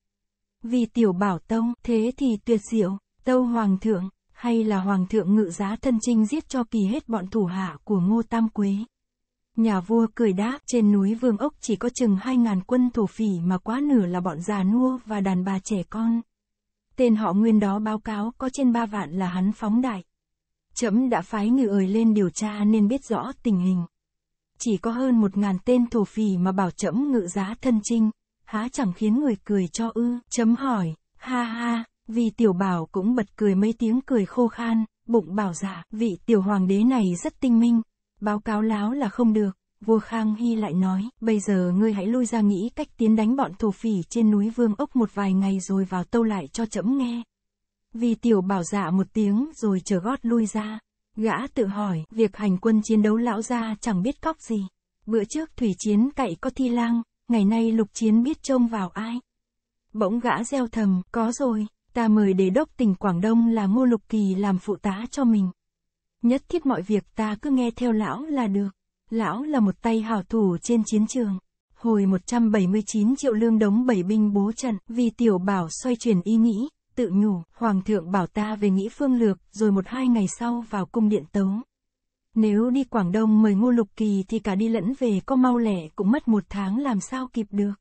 Vì tiểu bảo tông, thế thì tuyệt diệu, tâu hoàng thượng, hay là hoàng thượng ngự giá thân trinh giết cho kỳ hết bọn thủ hạ của Ngô Tam Quế. Nhà vua cười đáp, trên núi Vương Ốc chỉ có chừng hai ngàn quân thổ phỉ mà quá nửa là bọn già nua và đàn bà trẻ con. Tên họ nguyên đó báo cáo có trên ba vạn là hắn phóng đại. Chấm đã phái người ời lên điều tra nên biết rõ tình hình. Chỉ có hơn một ngàn tên thổ phì mà bảo chấm ngự giá thân trinh, há chẳng khiến người cười cho ư, chấm hỏi, ha ha, vì tiểu bảo cũng bật cười mấy tiếng cười khô khan, bụng bảo giả, dạ, vị tiểu hoàng đế này rất tinh minh, báo cáo láo là không được vua Khang Hy lại nói, bây giờ ngươi hãy lui ra nghĩ cách tiến đánh bọn thổ phỉ trên núi Vương Ốc một vài ngày rồi vào tâu lại cho chấm nghe. Vì tiểu bảo dạ một tiếng rồi chờ gót lui ra. Gã tự hỏi, việc hành quân chiến đấu lão ra chẳng biết cóc gì. Bữa trước thủy chiến cậy có thi lang, ngày nay lục chiến biết trông vào ai. Bỗng gã gieo thầm, có rồi, ta mời đề đốc tỉnh Quảng Đông là Ngô Lục Kỳ làm phụ tá cho mình. Nhất thiết mọi việc ta cứ nghe theo lão là được. Lão là một tay hào thủ trên chiến trường. Hồi 179 triệu lương đống bảy binh bố trận, vì tiểu bảo xoay chuyển ý nghĩ, tự nhủ, hoàng thượng bảo ta về nghĩ phương lược, rồi một hai ngày sau vào cung điện tấu. Nếu đi Quảng Đông mời Ngô Lục Kỳ thì cả đi lẫn về có mau lẻ cũng mất một tháng làm sao kịp được.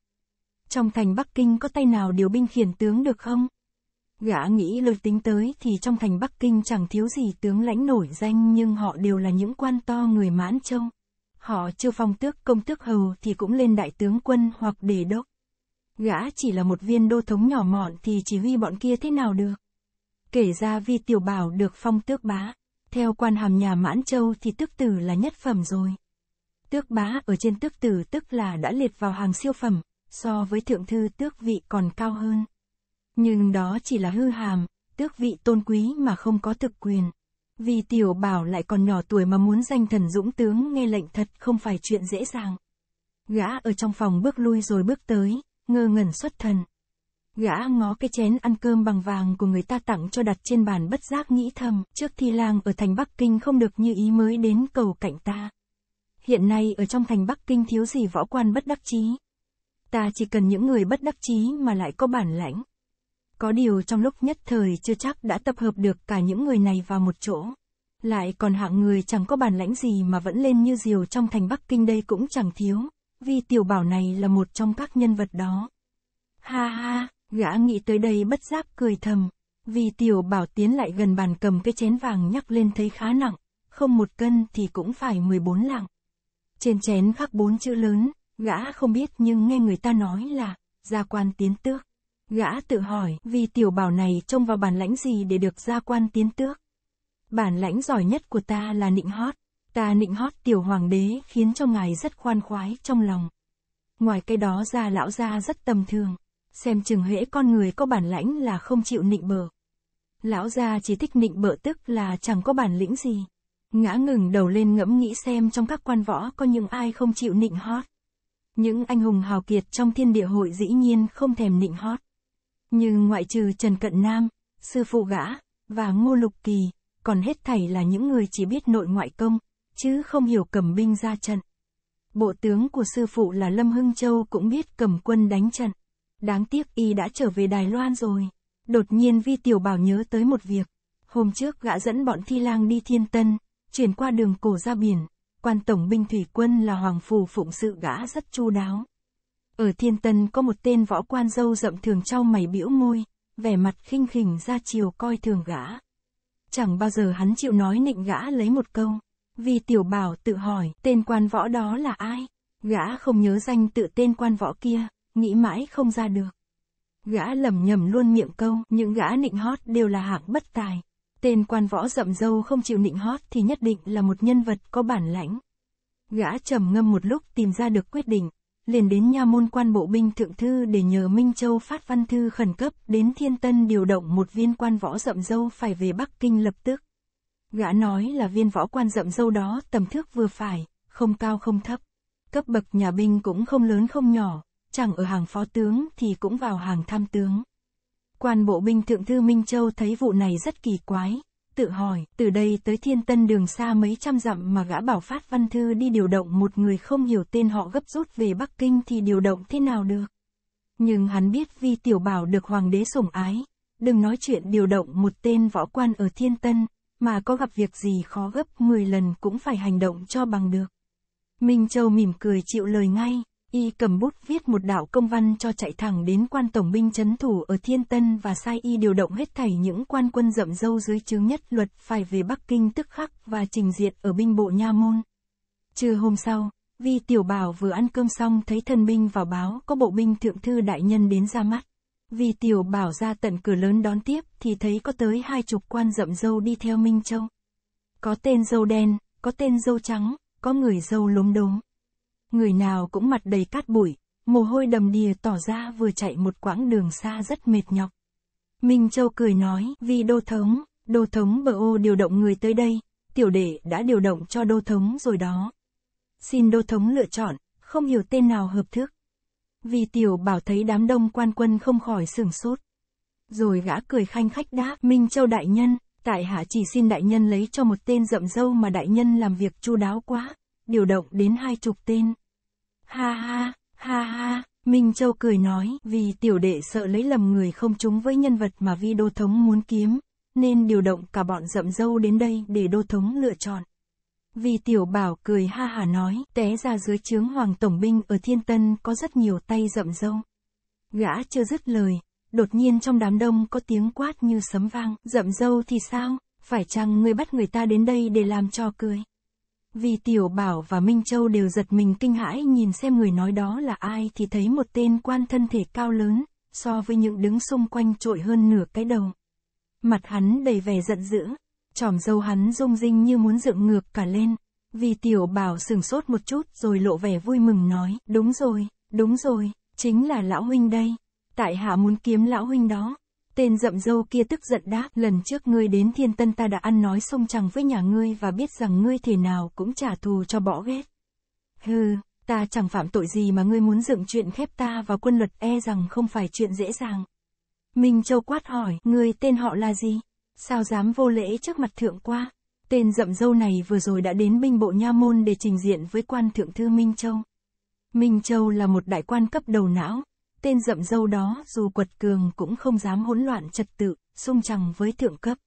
Trong thành Bắc Kinh có tay nào điều binh khiển tướng được không? Gã nghĩ lời tính tới thì trong thành Bắc Kinh chẳng thiếu gì tướng lãnh nổi danh nhưng họ đều là những quan to người mãn châu. Họ chưa phong tước công tước hầu thì cũng lên đại tướng quân hoặc đề đốc. Gã chỉ là một viên đô thống nhỏ mọn thì chỉ huy bọn kia thế nào được. Kể ra vi tiểu bảo được phong tước bá. Theo quan hàm nhà Mãn Châu thì tước tử là nhất phẩm rồi. Tước bá ở trên tước tử tức là đã liệt vào hàng siêu phẩm, so với thượng thư tước vị còn cao hơn. Nhưng đó chỉ là hư hàm, tước vị tôn quý mà không có thực quyền. Vì tiểu bảo lại còn nhỏ tuổi mà muốn danh thần dũng tướng nghe lệnh thật không phải chuyện dễ dàng. Gã ở trong phòng bước lui rồi bước tới, ngơ ngẩn xuất thần. Gã ngó cái chén ăn cơm bằng vàng của người ta tặng cho đặt trên bàn bất giác nghĩ thầm, trước thi lang ở thành Bắc Kinh không được như ý mới đến cầu cạnh ta. Hiện nay ở trong thành Bắc Kinh thiếu gì võ quan bất đắc chí. Ta chỉ cần những người bất đắc chí mà lại có bản lãnh, có điều trong lúc nhất thời chưa chắc đã tập hợp được cả những người này vào một chỗ. Lại còn hạng người chẳng có bản lãnh gì mà vẫn lên như diều trong thành Bắc Kinh đây cũng chẳng thiếu, vì tiểu bảo này là một trong các nhân vật đó. Ha ha, gã nghĩ tới đây bất giác cười thầm, vì tiểu bảo tiến lại gần bàn cầm cái chén vàng nhắc lên thấy khá nặng, không một cân thì cũng phải 14 lạng. Trên chén khắc bốn chữ lớn, gã không biết nhưng nghe người ta nói là, gia quan tiến tước. Gã tự hỏi, vì tiểu bảo này trông vào bản lãnh gì để được gia quan tiến tước? Bản lãnh giỏi nhất của ta là nịnh hót. Ta nịnh hót tiểu hoàng đế khiến cho ngài rất khoan khoái trong lòng. Ngoài cái đó ra lão gia rất tầm thường. Xem chừng hễ con người có bản lãnh là không chịu nịnh bợ. Lão gia chỉ thích nịnh bợ tức là chẳng có bản lĩnh gì. Ngã ngừng đầu lên ngẫm nghĩ xem trong các quan võ có những ai không chịu nịnh hót. Những anh hùng hào kiệt trong thiên địa hội dĩ nhiên không thèm nịnh hót như ngoại trừ Trần Cận Nam, sư phụ gã, và Ngô Lục Kỳ, còn hết thảy là những người chỉ biết nội ngoại công, chứ không hiểu cầm binh ra trận. Bộ tướng của sư phụ là Lâm Hưng Châu cũng biết cầm quân đánh trận. Đáng tiếc y đã trở về Đài Loan rồi. Đột nhiên Vi Tiểu Bảo nhớ tới một việc. Hôm trước gã dẫn bọn thi lang đi thiên tân, chuyển qua đường cổ ra biển. Quan tổng binh thủy quân là Hoàng Phù phụng sự gã rất chu đáo. Ở Thiên Tân có một tên võ quan dâu rậm thường trao mày bĩu môi, vẻ mặt khinh khỉnh ra chiều coi thường gã. Chẳng bao giờ hắn chịu nói nịnh gã lấy một câu. Vì tiểu bảo tự hỏi tên quan võ đó là ai? Gã không nhớ danh tự tên quan võ kia, nghĩ mãi không ra được. Gã lầm nhầm luôn miệng câu, những gã nịnh hót đều là hạng bất tài. Tên quan võ rậm dâu không chịu nịnh hót thì nhất định là một nhân vật có bản lãnh. Gã trầm ngâm một lúc tìm ra được quyết định, liền đến nha môn quan bộ binh thượng thư để nhờ Minh Châu phát văn thư khẩn cấp đến Thiên Tân điều động một viên quan võ rậm dâu phải về Bắc Kinh lập tức. Gã nói là viên võ quan rậm dâu đó tầm thước vừa phải, không cao không thấp. Cấp bậc nhà binh cũng không lớn không nhỏ, chẳng ở hàng phó tướng thì cũng vào hàng tham tướng. Quan bộ binh thượng thư Minh Châu thấy vụ này rất kỳ quái, tự hỏi, từ đây tới thiên tân đường xa mấy trăm dặm mà gã bảo Phát Văn Thư đi điều động một người không hiểu tên họ gấp rút về Bắc Kinh thì điều động thế nào được. Nhưng hắn biết vì tiểu bảo được hoàng đế sủng ái, đừng nói chuyện điều động một tên võ quan ở thiên tân, mà có gặp việc gì khó gấp 10 lần cũng phải hành động cho bằng được. Minh Châu mỉm cười chịu lời ngay. Y cầm bút viết một đạo công văn cho chạy thẳng đến quan tổng binh chấn thủ ở Thiên Tân và sai y điều động hết thảy những quan quân rậm dâu dưới chứng nhất luật phải về Bắc Kinh tức khắc và trình diện ở binh bộ Nha Môn. Trưa hôm sau, Vi Tiểu Bảo vừa ăn cơm xong thấy thân binh vào báo có bộ binh thượng thư đại nhân đến ra mắt. Vi Tiểu Bảo ra tận cửa lớn đón tiếp thì thấy có tới hai chục quan rậm dâu đi theo Minh Châu. Có tên dâu đen, có tên dâu trắng, có người dâu lốm đốm. Người nào cũng mặt đầy cát bụi, mồ hôi đầm đìa tỏ ra vừa chạy một quãng đường xa rất mệt nhọc. Minh Châu cười nói, vì đô thống, đô thống bờ ô điều động người tới đây, tiểu đệ đã điều động cho đô thống rồi đó. Xin đô thống lựa chọn, không hiểu tên nào hợp thức. Vì tiểu bảo thấy đám đông quan quân không khỏi sửng sốt. Rồi gã cười khanh khách đáp, Minh Châu đại nhân, tại hạ chỉ xin đại nhân lấy cho một tên rậm dâu mà đại nhân làm việc chu đáo quá, điều động đến hai chục tên. Ha ha, ha ha, Minh Châu cười nói, vì tiểu đệ sợ lấy lầm người không trúng với nhân vật mà vi đô thống muốn kiếm, nên điều động cả bọn rậm dâu đến đây để đô thống lựa chọn. Vì tiểu bảo cười ha hà nói, té ra dưới chướng hoàng tổng binh ở thiên tân có rất nhiều tay rậm dâu. Gã chưa dứt lời, đột nhiên trong đám đông có tiếng quát như sấm vang, rậm dâu thì sao, phải chăng người bắt người ta đến đây để làm cho cười. Vì Tiểu Bảo và Minh Châu đều giật mình kinh hãi nhìn xem người nói đó là ai thì thấy một tên quan thân thể cao lớn, so với những đứng xung quanh trội hơn nửa cái đầu. Mặt hắn đầy vẻ giận dữ, tròm dâu hắn rung rinh như muốn dựng ngược cả lên. Vì Tiểu Bảo sừng sốt một chút rồi lộ vẻ vui mừng nói, đúng rồi, đúng rồi, chính là Lão Huynh đây. Tại hạ muốn kiếm Lão Huynh đó. Tên rậm dâu kia tức giận đáp, lần trước ngươi đến thiên tân ta đã ăn nói xông chẳng với nhà ngươi và biết rằng ngươi thể nào cũng trả thù cho bỏ ghét. Hừ, ta chẳng phạm tội gì mà ngươi muốn dựng chuyện khép ta vào quân luật e rằng không phải chuyện dễ dàng. Minh Châu quát hỏi, ngươi tên họ là gì? Sao dám vô lễ trước mặt thượng qua? Tên rậm dâu này vừa rồi đã đến binh bộ nha môn để trình diện với quan thượng thư Minh Châu. Minh Châu là một đại quan cấp đầu não, Tên rậm dâu đó dù quật cường cũng không dám hỗn loạn trật tự, xung chẳng với thượng cấp.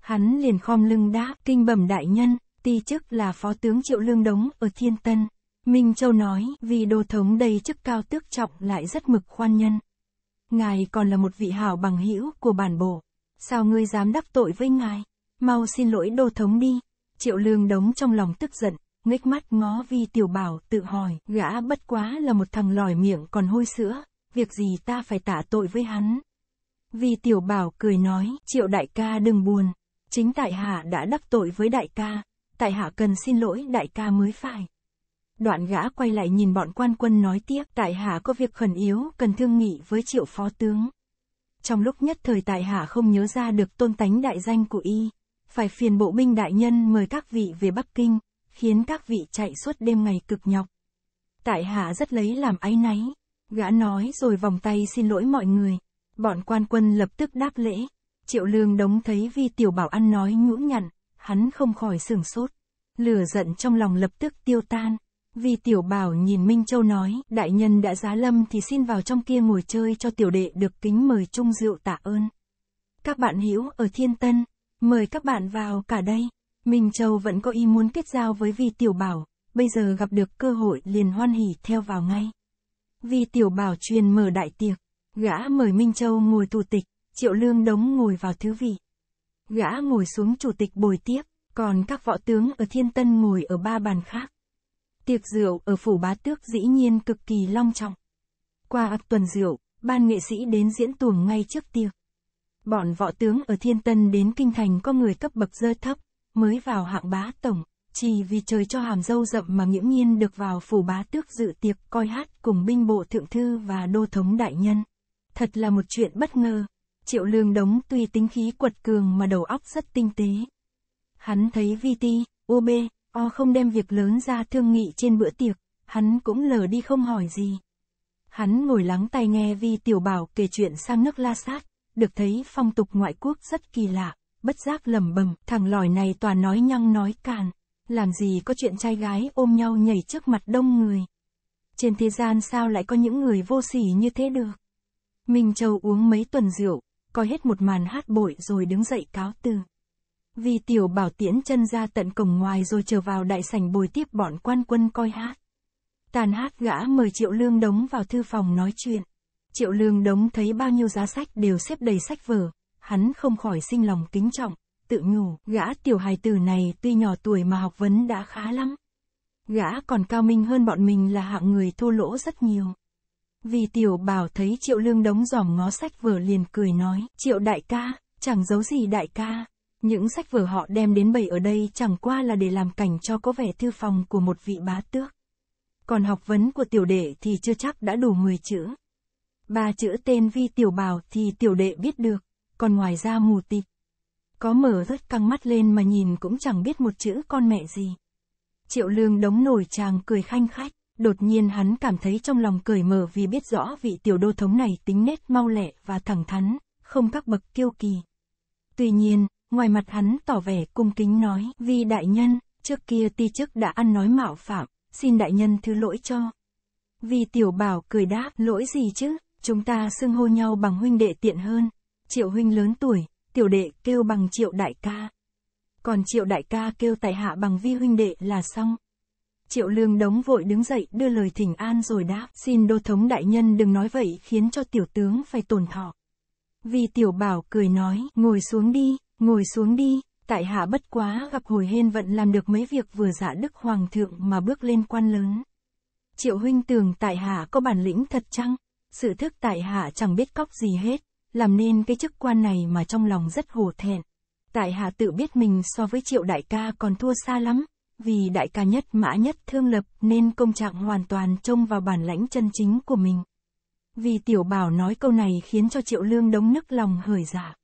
Hắn liền khom lưng đáp, kinh bẩm đại nhân, ti chức là phó tướng triệu lương đống ở Thiên Tân. Minh Châu nói, vì đô thống đầy chức cao tước trọng lại rất mực khoan nhân. Ngài còn là một vị hảo bằng hữu của bản bộ. Sao ngươi dám đắc tội với ngài? Mau xin lỗi đô thống đi. Triệu lương đống trong lòng tức giận, nghếch mắt ngó vi tiểu bảo tự hỏi, gã bất quá là một thằng lòi miệng còn hôi sữa, việc gì ta phải tạ tội với hắn. Vì tiểu bảo cười nói, triệu đại ca đừng buồn, chính tại hạ đã đắc tội với đại ca, tại hạ cần xin lỗi đại ca mới phải. Đoạn gã quay lại nhìn bọn quan quân nói tiếp, tại hạ có việc khẩn yếu, cần thương nghị với triệu phó tướng. Trong lúc nhất thời tại hạ không nhớ ra được tôn tánh đại danh của y, phải phiền bộ binh đại nhân mời các vị về Bắc Kinh, khiến các vị chạy suốt đêm ngày cực nhọc. Tại hạ rất lấy làm áy náy. Gã nói rồi vòng tay xin lỗi mọi người. Bọn quan quân lập tức đáp lễ. Triệu lương đống thấy vi tiểu bảo ăn nói nhũ nhặn, hắn không khỏi sửng sốt. Lửa giận trong lòng lập tức tiêu tan. Vi tiểu bảo nhìn Minh Châu nói, đại nhân đã giá lâm thì xin vào trong kia ngồi chơi cho tiểu đệ được kính mời chung rượu tạ ơn. Các bạn hiểu ở Thiên Tân, mời các bạn vào cả đây. Minh Châu vẫn có ý muốn kết giao với Vi tiểu bảo, bây giờ gặp được cơ hội liền hoan hỉ theo vào ngay vi tiểu bảo truyền mở đại tiệc, gã mời Minh Châu ngồi tù tịch, triệu lương đống ngồi vào thứ vị. Gã ngồi xuống chủ tịch bồi tiếp, còn các võ tướng ở thiên tân ngồi ở ba bàn khác. Tiệc rượu ở phủ bá tước dĩ nhiên cực kỳ long trọng. Qua ập tuần rượu, ban nghệ sĩ đến diễn tuồng ngay trước tiệc. Bọn võ tướng ở thiên tân đến kinh thành có người cấp bậc rơi thấp, mới vào hạng bá tổng. Chỉ vì trời cho hàm dâu rậm mà nghiễm nhiên được vào phủ bá tước dự tiệc coi hát cùng binh bộ thượng thư và đô thống đại nhân. Thật là một chuyện bất ngờ. Triệu lương đống tuy tính khí quật cường mà đầu óc rất tinh tế. Hắn thấy vi ti, UB, O không đem việc lớn ra thương nghị trên bữa tiệc, hắn cũng lờ đi không hỏi gì. Hắn ngồi lắng tai nghe Vi Tiểu Bảo kể chuyện sang nước La Sát, được thấy phong tục ngoại quốc rất kỳ lạ, bất giác lầm bầm, thằng lòi này toàn nói nhăng nói càn. Làm gì có chuyện trai gái ôm nhau nhảy trước mặt đông người. Trên thế gian sao lại có những người vô sỉ như thế được. Minh Châu uống mấy tuần rượu, coi hết một màn hát bội rồi đứng dậy cáo từ. Vì tiểu bảo tiễn chân ra tận cổng ngoài rồi trở vào đại sảnh bồi tiếp bọn quan quân coi hát. Tàn hát gã mời Triệu Lương Đống vào thư phòng nói chuyện. Triệu Lương Đống thấy bao nhiêu giá sách đều xếp đầy sách vở, hắn không khỏi sinh lòng kính trọng tự nhủ, gã tiểu hài tử này tuy nhỏ tuổi mà học vấn đã khá lắm. Gã còn cao minh hơn bọn mình là hạng người thua lỗ rất nhiều. Vì tiểu bảo thấy triệu lương đống giòm ngó sách vở liền cười nói, triệu đại ca, chẳng giấu gì đại ca. Những sách vở họ đem đến bày ở đây chẳng qua là để làm cảnh cho có vẻ thư phòng của một vị bá tước. Còn học vấn của tiểu đệ thì chưa chắc đã đủ 10 chữ. Ba chữ tên vi tiểu bảo thì tiểu đệ biết được, còn ngoài ra mù tịch. Có mở rất căng mắt lên mà nhìn cũng chẳng biết một chữ con mẹ gì. Triệu lương đống nổi chàng cười khanh khách, đột nhiên hắn cảm thấy trong lòng cởi mở vì biết rõ vị tiểu đô thống này tính nết mau lẹ và thẳng thắn, không các bậc kiêu kỳ. Tuy nhiên, ngoài mặt hắn tỏ vẻ cung kính nói, vì đại nhân, trước kia ti chức đã ăn nói mạo phạm, xin đại nhân thứ lỗi cho. Vì tiểu bảo cười đáp, lỗi gì chứ, chúng ta xưng hô nhau bằng huynh đệ tiện hơn. Triệu huynh lớn tuổi, tiểu đệ kêu bằng triệu đại ca. Còn triệu đại ca kêu tại hạ bằng vi huynh đệ là xong. Triệu lương đống vội đứng dậy đưa lời thỉnh an rồi đáp, xin đô thống đại nhân đừng nói vậy khiến cho tiểu tướng phải tổn thọ. Vì tiểu bảo cười nói, ngồi xuống đi, ngồi xuống đi, tại hạ bất quá gặp hồi hên vận làm được mấy việc vừa dạ đức hoàng thượng mà bước lên quan lớn. Triệu huynh tưởng tại hạ có bản lĩnh thật chăng? Sự thức tại hạ chẳng biết cóc gì hết làm nên cái chức quan này mà trong lòng rất hổ thẹn. Tại hạ tự biết mình so với triệu đại ca còn thua xa lắm, vì đại ca nhất mã nhất thương lập nên công trạng hoàn toàn trông vào bản lãnh chân chính của mình. Vì tiểu bảo nói câu này khiến cho triệu lương đống nức lòng hởi giả. Dạ.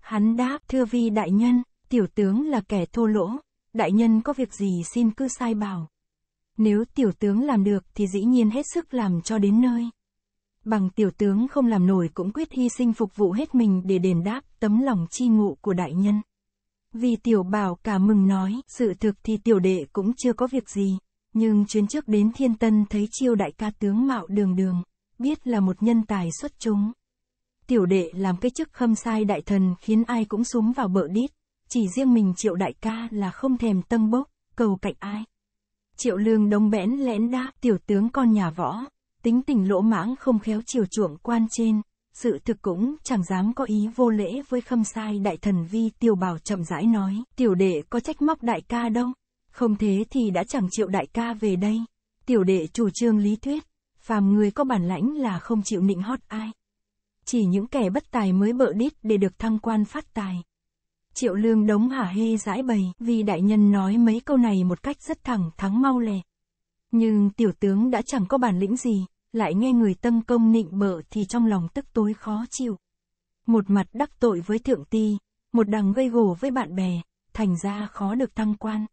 Hắn đáp, thưa vi đại nhân, tiểu tướng là kẻ thô lỗ, đại nhân có việc gì xin cứ sai bảo. Nếu tiểu tướng làm được thì dĩ nhiên hết sức làm cho đến nơi. Bằng tiểu tướng không làm nổi cũng quyết hy sinh phục vụ hết mình để đền đáp tấm lòng chi ngụ của đại nhân. Vì tiểu bảo cả mừng nói, sự thực thì tiểu đệ cũng chưa có việc gì, nhưng chuyến trước đến thiên tân thấy chiêu đại ca tướng mạo đường đường, biết là một nhân tài xuất chúng. Tiểu đệ làm cái chức khâm sai đại thần khiến ai cũng súng vào bợ đít, chỉ riêng mình triệu đại ca là không thèm tâm bốc, cầu cạnh ai. Triệu lương đông bẽn lẽn đáp tiểu tướng con nhà võ, tính tình lỗ mãng không khéo chiều chuộng quan trên, sự thực cũng chẳng dám có ý vô lễ với khâm sai đại thần vi tiểu bảo chậm rãi nói, tiểu đệ có trách móc đại ca đâu, không thế thì đã chẳng chịu đại ca về đây, tiểu đệ chủ trương lý thuyết, phàm người có bản lãnh là không chịu nịnh hót ai. Chỉ những kẻ bất tài mới bợ đít để được thăng quan phát tài. Triệu lương đống hả hê giãi bày vì đại nhân nói mấy câu này một cách rất thẳng thắng mau lẹ. Nhưng tiểu tướng đã chẳng có bản lĩnh gì, lại nghe người tâm công nịnh bợ thì trong lòng tức tối khó chịu. Một mặt đắc tội với thượng ti, một đằng gây gổ với bạn bè, thành ra khó được thăng quan.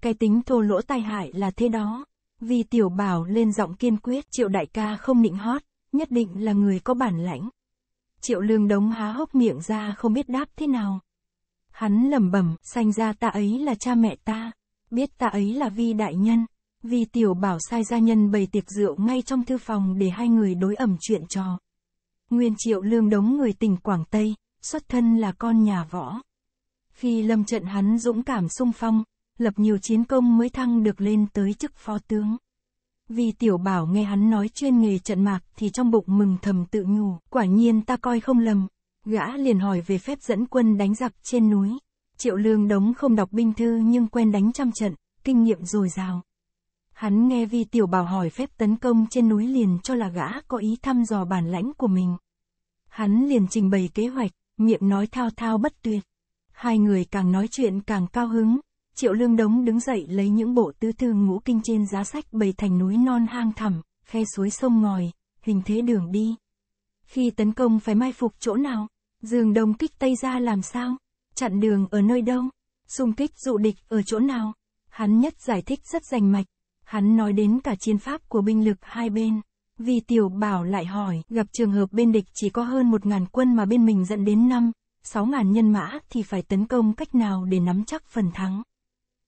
Cái tính thô lỗ tai hại là thế đó. Vì tiểu bảo lên giọng kiên quyết triệu đại ca không nịnh hót, nhất định là người có bản lãnh. Triệu lương đống há hốc miệng ra không biết đáp thế nào. Hắn lẩm bẩm, sanh ra ta ấy là cha mẹ ta, biết ta ấy là vi đại nhân, vì tiểu bảo sai gia nhân bày tiệc rượu ngay trong thư phòng để hai người đối ẩm chuyện trò. Nguyên triệu lương đống người tỉnh Quảng Tây, xuất thân là con nhà võ. Khi lâm trận hắn dũng cảm sung phong, lập nhiều chiến công mới thăng được lên tới chức phó tướng. Vì tiểu bảo nghe hắn nói chuyên nghề trận mạc thì trong bụng mừng thầm tự nhủ, quả nhiên ta coi không lầm. Gã liền hỏi về phép dẫn quân đánh giặc trên núi. Triệu lương đống không đọc binh thư nhưng quen đánh trăm trận, kinh nghiệm dồi dào. Hắn nghe vi tiểu bảo hỏi phép tấn công trên núi liền cho là gã có ý thăm dò bản lãnh của mình. Hắn liền trình bày kế hoạch, miệng nói thao thao bất tuyệt. Hai người càng nói chuyện càng cao hứng, triệu lương đống đứng dậy lấy những bộ tư thư ngũ kinh trên giá sách bày thành núi non hang thẳm, khe suối sông ngòi, hình thế đường đi. Khi tấn công phải mai phục chỗ nào, dường đông kích tây ra làm sao, chặn đường ở nơi đâu, xung kích dụ địch ở chỗ nào. Hắn nhất giải thích rất rành mạch, Hắn nói đến cả chiến pháp của binh lực hai bên. Vì tiểu bảo lại hỏi, gặp trường hợp bên địch chỉ có hơn một ngàn quân mà bên mình dẫn đến năm, sáu ngàn nhân mã thì phải tấn công cách nào để nắm chắc phần thắng.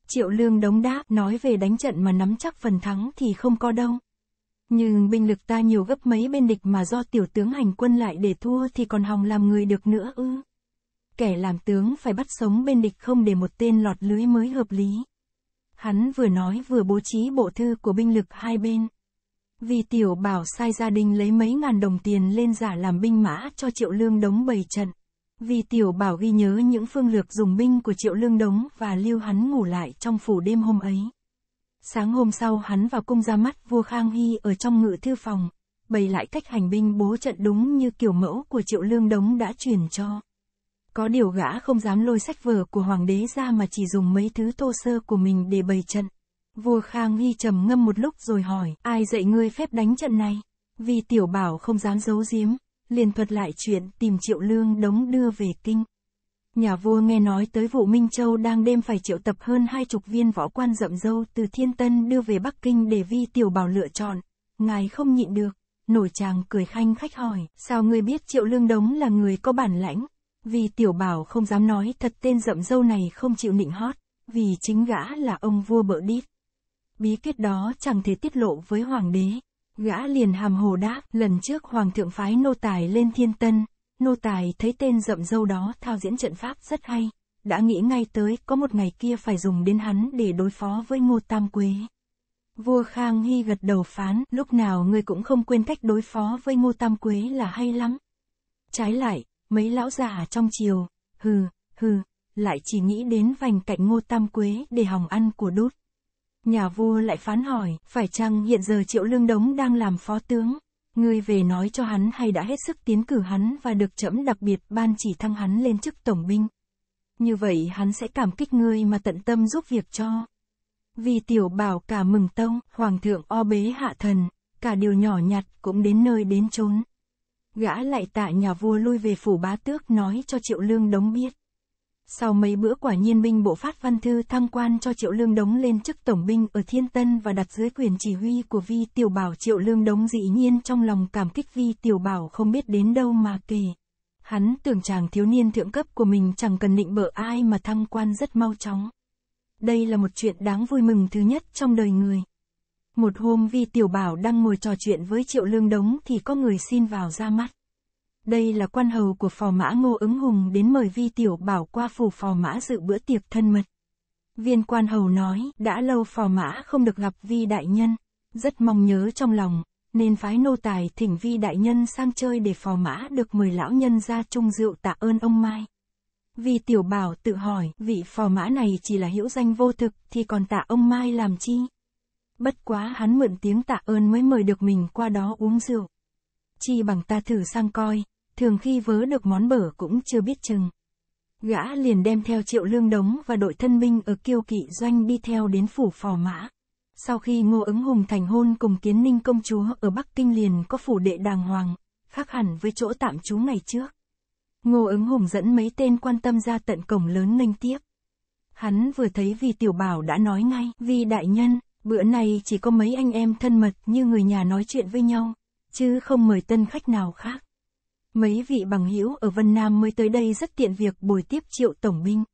Triệu Lương đống đáp nói về đánh trận mà nắm chắc phần thắng thì không có đâu. Nhưng binh lực ta nhiều gấp mấy bên địch mà do tiểu tướng hành quân lại để thua thì còn hòng làm người được nữa ư. Kẻ làm tướng phải bắt sống bên địch không để một tên lọt lưới mới hợp lý. Hắn vừa nói vừa bố trí bộ thư của binh lực hai bên. Vì tiểu bảo sai gia đình lấy mấy ngàn đồng tiền lên giả làm binh mã cho triệu lương đống bày trận. Vì tiểu bảo ghi nhớ những phương lược dùng binh của triệu lương đống và lưu hắn ngủ lại trong phủ đêm hôm ấy. Sáng hôm sau hắn vào cung ra mắt vua Khang Hy ở trong ngự thư phòng, bày lại cách hành binh bố trận đúng như kiểu mẫu của triệu lương đống đã truyền cho có điều gã không dám lôi sách vở của hoàng đế ra mà chỉ dùng mấy thứ tô sơ của mình để bày trận. Vua Khang Hy trầm ngâm một lúc rồi hỏi, ai dạy ngươi phép đánh trận này? Vì tiểu bảo không dám giấu giếm, liền thuật lại chuyện tìm triệu lương đống đưa về kinh. Nhà vua nghe nói tới vụ Minh Châu đang đêm phải triệu tập hơn hai chục viên võ quan rậm dâu từ Thiên Tân đưa về Bắc Kinh để vi tiểu bảo lựa chọn. Ngài không nhịn được, nổi chàng cười khanh khách hỏi, sao ngươi biết triệu lương đống là người có bản lãnh? Vì tiểu bảo không dám nói thật tên rậm dâu này không chịu nịnh hót, vì chính gã là ông vua bợ đít. Bí quyết đó chẳng thể tiết lộ với hoàng đế. Gã liền hàm hồ đáp, lần trước hoàng thượng phái nô tài lên thiên tân, nô tài thấy tên rậm dâu đó thao diễn trận pháp rất hay, đã nghĩ ngay tới có một ngày kia phải dùng đến hắn để đối phó với ngô tam quế. Vua Khang Hy gật đầu phán, lúc nào ngươi cũng không quên cách đối phó với Ngô Tam Quế là hay lắm. Trái lại, mấy lão già trong chiều, hừ, hừ, lại chỉ nghĩ đến vành cạnh ngô tam quế để hỏng ăn của đút. Nhà vua lại phán hỏi, phải chăng hiện giờ triệu lương đống đang làm phó tướng? Ngươi về nói cho hắn hay đã hết sức tiến cử hắn và được trẫm đặc biệt ban chỉ thăng hắn lên chức tổng binh. Như vậy hắn sẽ cảm kích ngươi mà tận tâm giúp việc cho. Vì tiểu bảo cả mừng tông, hoàng thượng o bế hạ thần, cả điều nhỏ nhặt cũng đến nơi đến chốn. Gã lại tạ nhà vua lui về phủ bá tước nói cho Triệu Lương Đống biết. Sau mấy bữa quả nhiên binh bộ phát văn thư tham quan cho Triệu Lương Đống lên chức tổng binh ở Thiên Tân và đặt dưới quyền chỉ huy của Vi Tiểu Bảo Triệu Lương Đống dĩ nhiên trong lòng cảm kích Vi Tiểu Bảo không biết đến đâu mà kể. Hắn tưởng chàng thiếu niên thượng cấp của mình chẳng cần định bợ ai mà tham quan rất mau chóng. Đây là một chuyện đáng vui mừng thứ nhất trong đời người. Một hôm Vi Tiểu Bảo đang ngồi trò chuyện với Triệu Lương Đống thì có người xin vào ra mắt. Đây là quan hầu của phò mã Ngô ứng hùng đến mời Vi Tiểu Bảo qua phủ phò mã dự bữa tiệc thân mật. Viên quan hầu nói, đã lâu phò mã không được gặp Vi Đại Nhân, rất mong nhớ trong lòng, nên phái nô tài thỉnh Vi Đại Nhân sang chơi để phò mã được mời lão nhân ra chung rượu tạ ơn ông Mai. Vi Tiểu Bảo tự hỏi, vị phò mã này chỉ là hữu danh vô thực thì còn tạ ông Mai làm chi? bất quá hắn mượn tiếng tạ ơn mới mời được mình qua đó uống rượu. Chi bằng ta thử sang coi, thường khi vớ được món bở cũng chưa biết chừng. Gã liền đem theo triệu lương đống và đội thân binh ở kiêu kỵ doanh đi theo đến phủ phò mã. Sau khi Ngô ứng hùng thành hôn cùng kiến ninh công chúa ở Bắc Kinh liền có phủ đệ đàng hoàng, khác hẳn với chỗ tạm trú ngày trước. Ngô ứng hùng dẫn mấy tên quan tâm ra tận cổng lớn nghênh tiếp. Hắn vừa thấy vì tiểu bảo đã nói ngay, vì đại nhân, Bữa nay chỉ có mấy anh em thân mật như người nhà nói chuyện với nhau, chứ không mời tân khách nào khác. Mấy vị bằng hữu ở Vân Nam mới tới đây rất tiện việc bồi tiếp triệu tổng binh.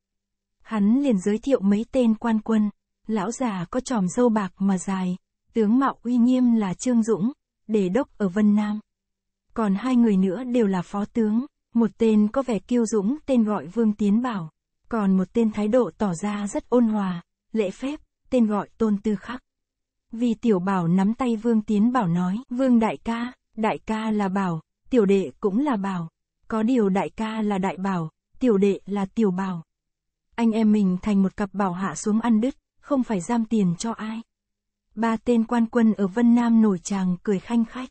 Hắn liền giới thiệu mấy tên quan quân, lão già có tròm dâu bạc mà dài, tướng mạo uy nghiêm là Trương Dũng, đề đốc ở Vân Nam. Còn hai người nữa đều là phó tướng, một tên có vẻ kiêu dũng tên gọi Vương Tiến Bảo, còn một tên thái độ tỏ ra rất ôn hòa, lễ phép tên gọi Tôn Tư Khắc. Vì tiểu bảo nắm tay Vương Tiến Bảo nói, Vương đại ca, đại ca là bảo, tiểu đệ cũng là bảo. Có điều đại ca là đại bảo, tiểu đệ là tiểu bảo. Anh em mình thành một cặp bảo hạ xuống ăn đứt, không phải giam tiền cho ai. Ba tên quan quân ở Vân Nam nổi tràng cười khanh khách.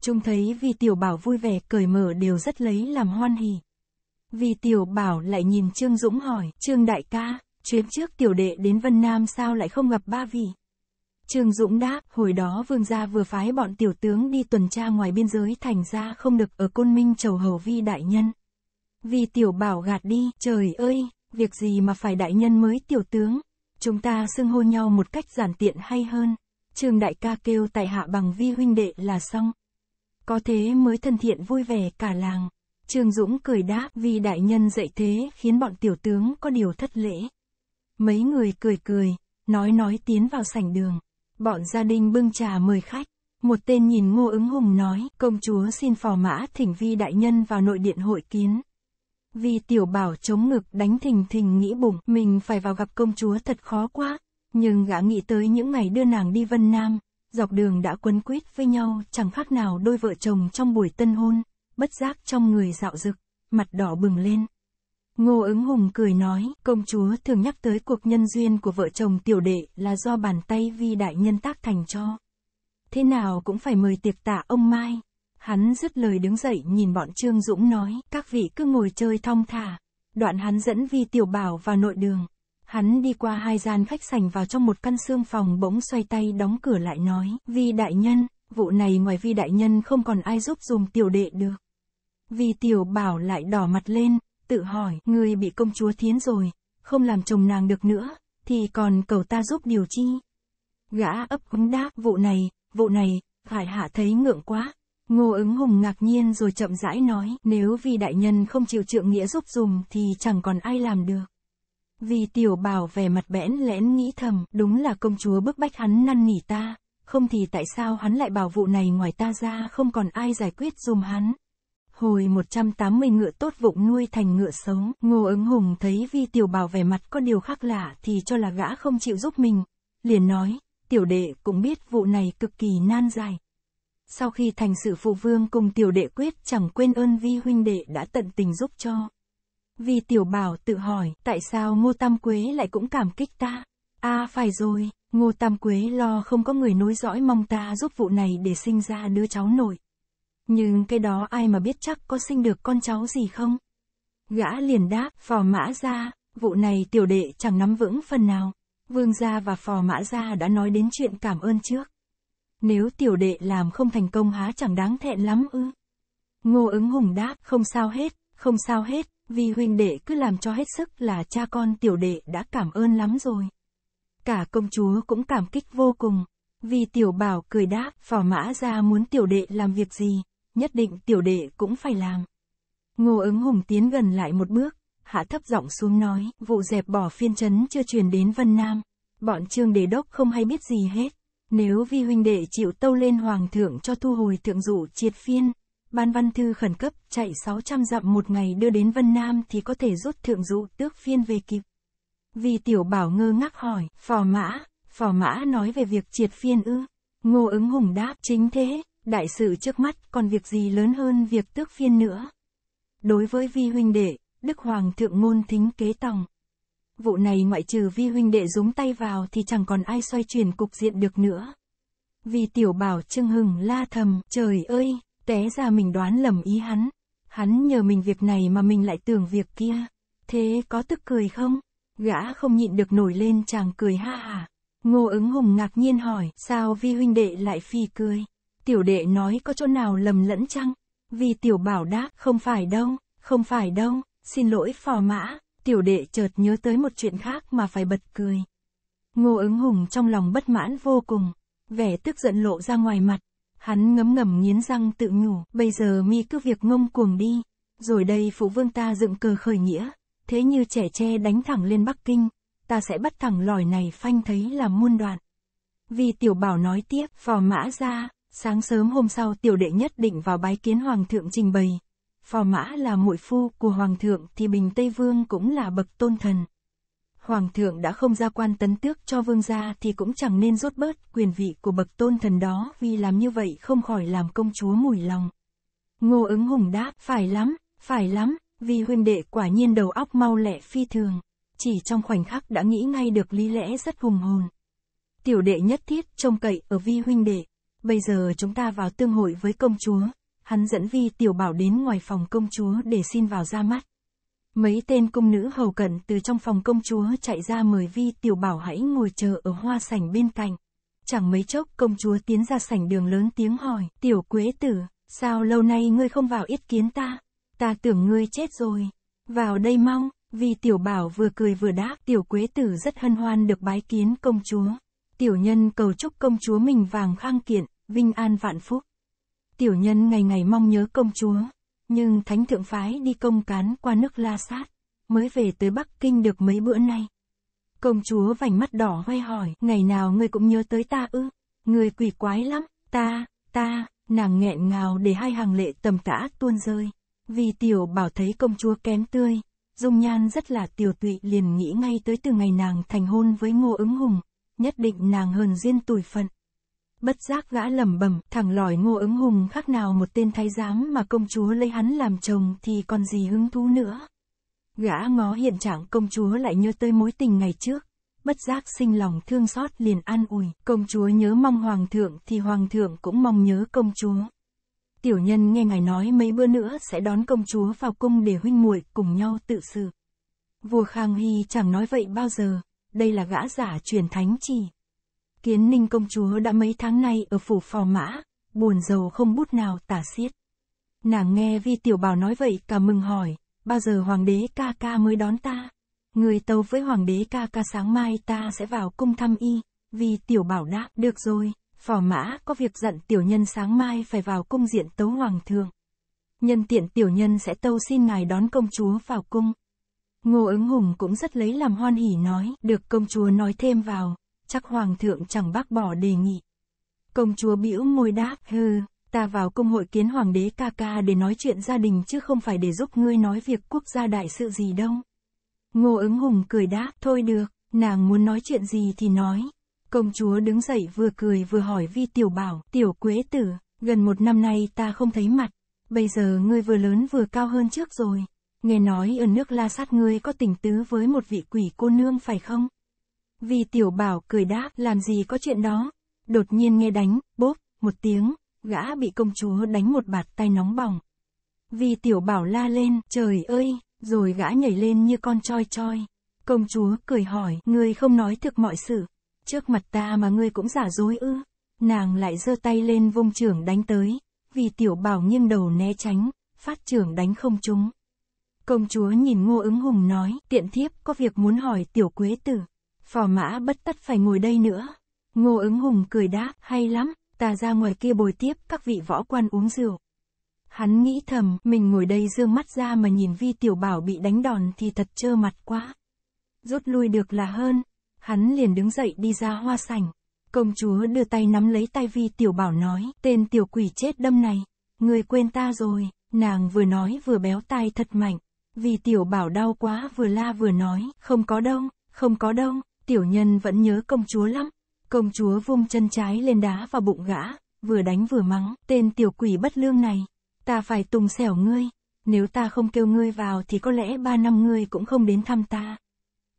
Chúng thấy vì tiểu bảo vui vẻ cởi mở đều rất lấy làm hoan hỉ. Vì tiểu bảo lại nhìn Trương Dũng hỏi, Trương đại ca, chuyến trước tiểu đệ đến Vân Nam sao lại không gặp ba vị? Trương Dũng đáp, hồi đó vương gia vừa phái bọn tiểu tướng đi tuần tra ngoài biên giới thành ra không được ở Côn Minh chầu hầu vi đại nhân. Vì tiểu bảo gạt đi, trời ơi, việc gì mà phải đại nhân mới tiểu tướng, chúng ta xưng hô nhau một cách giản tiện hay hơn. Trương đại ca kêu tại hạ bằng vi huynh đệ là xong. Có thế mới thân thiện vui vẻ cả làng. Trương Dũng cười đáp vì đại nhân dạy thế khiến bọn tiểu tướng có điều thất lễ. Mấy người cười cười, nói nói tiến vào sảnh đường. Bọn gia đình bưng trà mời khách. Một tên nhìn ngô ứng hùng nói, công chúa xin phò mã thỉnh vi đại nhân vào nội điện hội kiến. Vi tiểu bảo chống ngực đánh thình thình nghĩ bụng, mình phải vào gặp công chúa thật khó quá. Nhưng gã nghĩ tới những ngày đưa nàng đi Vân Nam, dọc đường đã quấn quýt với nhau chẳng khác nào đôi vợ chồng trong buổi tân hôn, bất giác trong người dạo rực, mặt đỏ bừng lên. Ngô ứng hùng cười nói, công chúa thường nhắc tới cuộc nhân duyên của vợ chồng tiểu đệ là do bàn tay vi đại nhân tác thành cho. Thế nào cũng phải mời tiệc tạ ông Mai. Hắn dứt lời đứng dậy nhìn bọn Trương Dũng nói, các vị cứ ngồi chơi thong thả. Đoạn hắn dẫn vi tiểu bảo vào nội đường. Hắn đi qua hai gian khách sành vào trong một căn xương phòng bỗng xoay tay đóng cửa lại nói, vi đại nhân, vụ này ngoài vi đại nhân không còn ai giúp dùm tiểu đệ được. Vi tiểu bảo lại đỏ mặt lên, tự hỏi, người bị công chúa thiến rồi, không làm chồng nàng được nữa, thì còn cầu ta giúp điều chi. Gã ấp ứng đáp, vụ này, vụ này, phải hạ thấy ngượng quá. Ngô ứng hùng ngạc nhiên rồi chậm rãi nói, nếu vì đại nhân không chịu trượng nghĩa giúp dùm thì chẳng còn ai làm được. Vì tiểu bảo vẻ mặt bẽn lẽn nghĩ thầm, đúng là công chúa bức bách hắn năn nỉ ta, không thì tại sao hắn lại bảo vụ này ngoài ta ra không còn ai giải quyết dùm hắn hồi 180 ngựa tốt vụng nuôi thành ngựa sống. Ngô ứng hùng thấy vi tiểu bảo vẻ mặt có điều khác lạ thì cho là gã không chịu giúp mình. Liền nói, tiểu đệ cũng biết vụ này cực kỳ nan dài. Sau khi thành sự phụ vương cùng tiểu đệ quyết chẳng quên ơn vi huynh đệ đã tận tình giúp cho. vi tiểu bảo tự hỏi, tại sao ngô tam quế lại cũng cảm kích ta? À phải rồi, ngô tam quế lo không có người nối dõi mong ta giúp vụ này để sinh ra đứa cháu nổi. Nhưng cái đó ai mà biết chắc có sinh được con cháu gì không? Gã liền đáp, phò mã ra, vụ này tiểu đệ chẳng nắm vững phần nào. Vương gia và phò mã gia đã nói đến chuyện cảm ơn trước. Nếu tiểu đệ làm không thành công há chẳng đáng thẹn lắm ư. Ngô ứng hùng đáp, không sao hết, không sao hết, vì huynh đệ cứ làm cho hết sức là cha con tiểu đệ đã cảm ơn lắm rồi. Cả công chúa cũng cảm kích vô cùng, vì tiểu bảo cười đáp, phò mã gia muốn tiểu đệ làm việc gì, nhất định tiểu đệ cũng phải làm. Ngô ứng hùng tiến gần lại một bước, hạ thấp giọng xuống nói, vụ dẹp bỏ phiên trấn chưa truyền đến Vân Nam, bọn trương đề đốc không hay biết gì hết. Nếu vi huynh đệ chịu tâu lên hoàng thượng cho thu hồi thượng dụ triệt phiên, ban văn thư khẩn cấp chạy 600 dặm một ngày đưa đến Vân Nam thì có thể rút thượng dụ tước phiên về kịp. Vì tiểu bảo ngơ ngác hỏi, phò mã, phò mã nói về việc triệt phiên ư. Ngô ứng hùng đáp, chính thế, đại sự trước mắt còn việc gì lớn hơn việc tước phiên nữa. Đối với vi huynh đệ, Đức Hoàng thượng ngôn thính kế tòng. Vụ này ngoại trừ vi huynh đệ rúng tay vào thì chẳng còn ai xoay chuyển cục diện được nữa. Vì tiểu bảo trương hừng la thầm, trời ơi, té ra mình đoán lầm ý hắn. Hắn nhờ mình việc này mà mình lại tưởng việc kia. Thế có tức cười không? Gã không nhịn được nổi lên chàng cười ha hả. Ngô ứng hùng ngạc nhiên hỏi, sao vi huynh đệ lại phi cười? Tiểu đệ nói có chỗ nào lầm lẫn chăng? Vì tiểu bảo đáp, không phải đâu, không phải đâu, xin lỗi phò mã, tiểu đệ chợt nhớ tới một chuyện khác mà phải bật cười. Ngô ứng hùng trong lòng bất mãn vô cùng, vẻ tức giận lộ ra ngoài mặt, hắn ngấm ngầm nghiến răng tự nhủ, bây giờ mi cứ việc ngông cuồng đi, rồi đây phụ vương ta dựng cờ khởi nghĩa, thế như trẻ tre đánh thẳng lên Bắc Kinh, ta sẽ bắt thẳng lòi này phanh thấy là muôn đoạn. Vì tiểu bảo nói tiếp, phò mã ra, Sáng sớm hôm sau tiểu đệ nhất định vào bái kiến hoàng thượng trình bày. Phò mã là muội phu của hoàng thượng thì bình Tây Vương cũng là bậc tôn thần. Hoàng thượng đã không ra quan tấn tước cho vương gia thì cũng chẳng nên rút bớt quyền vị của bậc tôn thần đó vì làm như vậy không khỏi làm công chúa mùi lòng. Ngô ứng hùng đáp, phải lắm, phải lắm, vì huynh đệ quả nhiên đầu óc mau lẹ phi thường. Chỉ trong khoảnh khắc đã nghĩ ngay được lý lẽ rất hùng hồn. Tiểu đệ nhất thiết trông cậy ở vi huynh đệ. Bây giờ chúng ta vào tương hội với công chúa, hắn dẫn vi tiểu bảo đến ngoài phòng công chúa để xin vào ra mắt. Mấy tên cung nữ hầu cận từ trong phòng công chúa chạy ra mời vi tiểu bảo hãy ngồi chờ ở hoa sảnh bên cạnh. Chẳng mấy chốc công chúa tiến ra sảnh đường lớn tiếng hỏi, tiểu quế tử, sao lâu nay ngươi không vào yết kiến ta? Ta tưởng ngươi chết rồi. Vào đây mau, vì tiểu bảo vừa cười vừa đáp, tiểu quế tử rất hân hoan được bái kiến công chúa. Tiểu nhân cầu chúc công chúa mình vàng khang kiện, vinh an vạn phúc. Tiểu nhân ngày ngày mong nhớ công chúa, nhưng thánh thượng phái đi công cán qua nước La Sát, mới về tới Bắc Kinh được mấy bữa nay. Công chúa vành mắt đỏ hoe hỏi, ngày nào ngươi cũng nhớ tới ta ư? Ngươi quỷ quái lắm, ta, ta, nàng nghẹn ngào để hai hàng lệ tầm tã tuôn rơi. Vì tiểu bảo thấy công chúa kém tươi, dung nhan rất là tiểu tụy liền nghĩ ngay tới từ ngày nàng thành hôn với ngô ứng hùng, nhất định nàng hờn duyên tủi phận. Bất giác gã lẩm bẩm, thẳng lòi ngô ứng hùng khác nào một tên thái giám mà công chúa lấy hắn làm chồng thì còn gì hứng thú nữa. Gã ngó hiện trạng công chúa lại nhớ tới mối tình ngày trước. Bất giác sinh lòng thương xót liền an ủi, công chúa nhớ mong hoàng thượng thì hoàng thượng cũng mong nhớ công chúa. Tiểu nhân nghe ngài nói mấy bữa nữa sẽ đón công chúa vào cung để huynh muội cùng nhau tự sự Vua Khang Hy chẳng nói vậy bao giờ, đây là gã giả truyền thánh chỉ, Kiến ninh công chúa đã mấy tháng nay ở phủ phò mã, buồn giàu không bút nào tả xiết. Nàng nghe vi tiểu bảo nói vậy cả mừng hỏi, bao giờ hoàng đế ca ca mới đón ta? Người tâu với hoàng đế ca ca sáng mai ta sẽ vào cung thăm y, vì tiểu bảo đáp, được rồi, phò mã có việc dặn tiểu nhân sáng mai phải vào cung diện tấu hoàng thượng. Nhân tiện tiểu nhân sẽ tâu xin ngài đón công chúa vào cung. Ngô ứng hùng cũng rất lấy làm hoan hỉ nói, được công chúa nói thêm vào, chắc hoàng thượng chẳng bác bỏ đề nghị. Công chúa bĩu môi đáp, hừ, ta vào công hội kiến hoàng đế ca ca để nói chuyện gia đình chứ không phải để giúp ngươi nói việc quốc gia đại sự gì đâu. Ngô ứng hùng cười đáp, thôi được, nàng muốn nói chuyện gì thì nói. Công chúa đứng dậy vừa cười vừa hỏi vi tiểu bảo, tiểu quế tử, gần một năm nay ta không thấy mặt, bây giờ ngươi vừa lớn vừa cao hơn trước rồi. Nghe nói ở nước La Sát ngươi có tình tứ với một vị quỷ cô nương phải không? Vì tiểu bảo cười đáp, làm gì có chuyện đó. Đột nhiên nghe đánh, bốp, một tiếng, gã bị công chúa đánh một bạt tay nóng bỏng. Vì tiểu bảo la lên, trời ơi, rồi gã nhảy lên như con choi choi. Công chúa cười hỏi, ngươi không nói thực mọi sự. Trước mặt ta mà ngươi cũng giả dối ư. Nàng lại giơ tay lên vung trưởng đánh tới. Vì tiểu bảo nghiêng đầu né tránh, phát trưởng đánh không trúng. Công chúa nhìn ngô ứng hùng nói, tiện thiếp có việc muốn hỏi tiểu quế tử phò mã bất tất phải ngồi đây nữa. Ngô ứng hùng cười đáp, hay lắm, ta ra ngoài kia bồi tiếp các vị võ quan uống rượu. Hắn nghĩ thầm, mình ngồi đây dương mắt ra mà nhìn vi tiểu bảo bị đánh đòn thì thật trơ mặt quá. Rút lui được là hơn, hắn liền đứng dậy đi ra hoa sảnh. Công chúa đưa tay nắm lấy tay vi tiểu bảo nói, tên tiểu quỷ chết đâm này, người quên ta rồi, nàng vừa nói vừa béo tay thật mạnh. Vì tiểu bảo đau quá vừa la vừa nói, không có đông, không có đông. Tiểu nhân vẫn nhớ công chúa lắm. Công chúa vung chân trái lên đá vào bụng gã, vừa đánh vừa mắng, tên tiểu quỷ bất lương này. Ta phải tùng xẻo ngươi, nếu ta không kêu ngươi vào thì có lẽ ba năm ngươi cũng không đến thăm ta.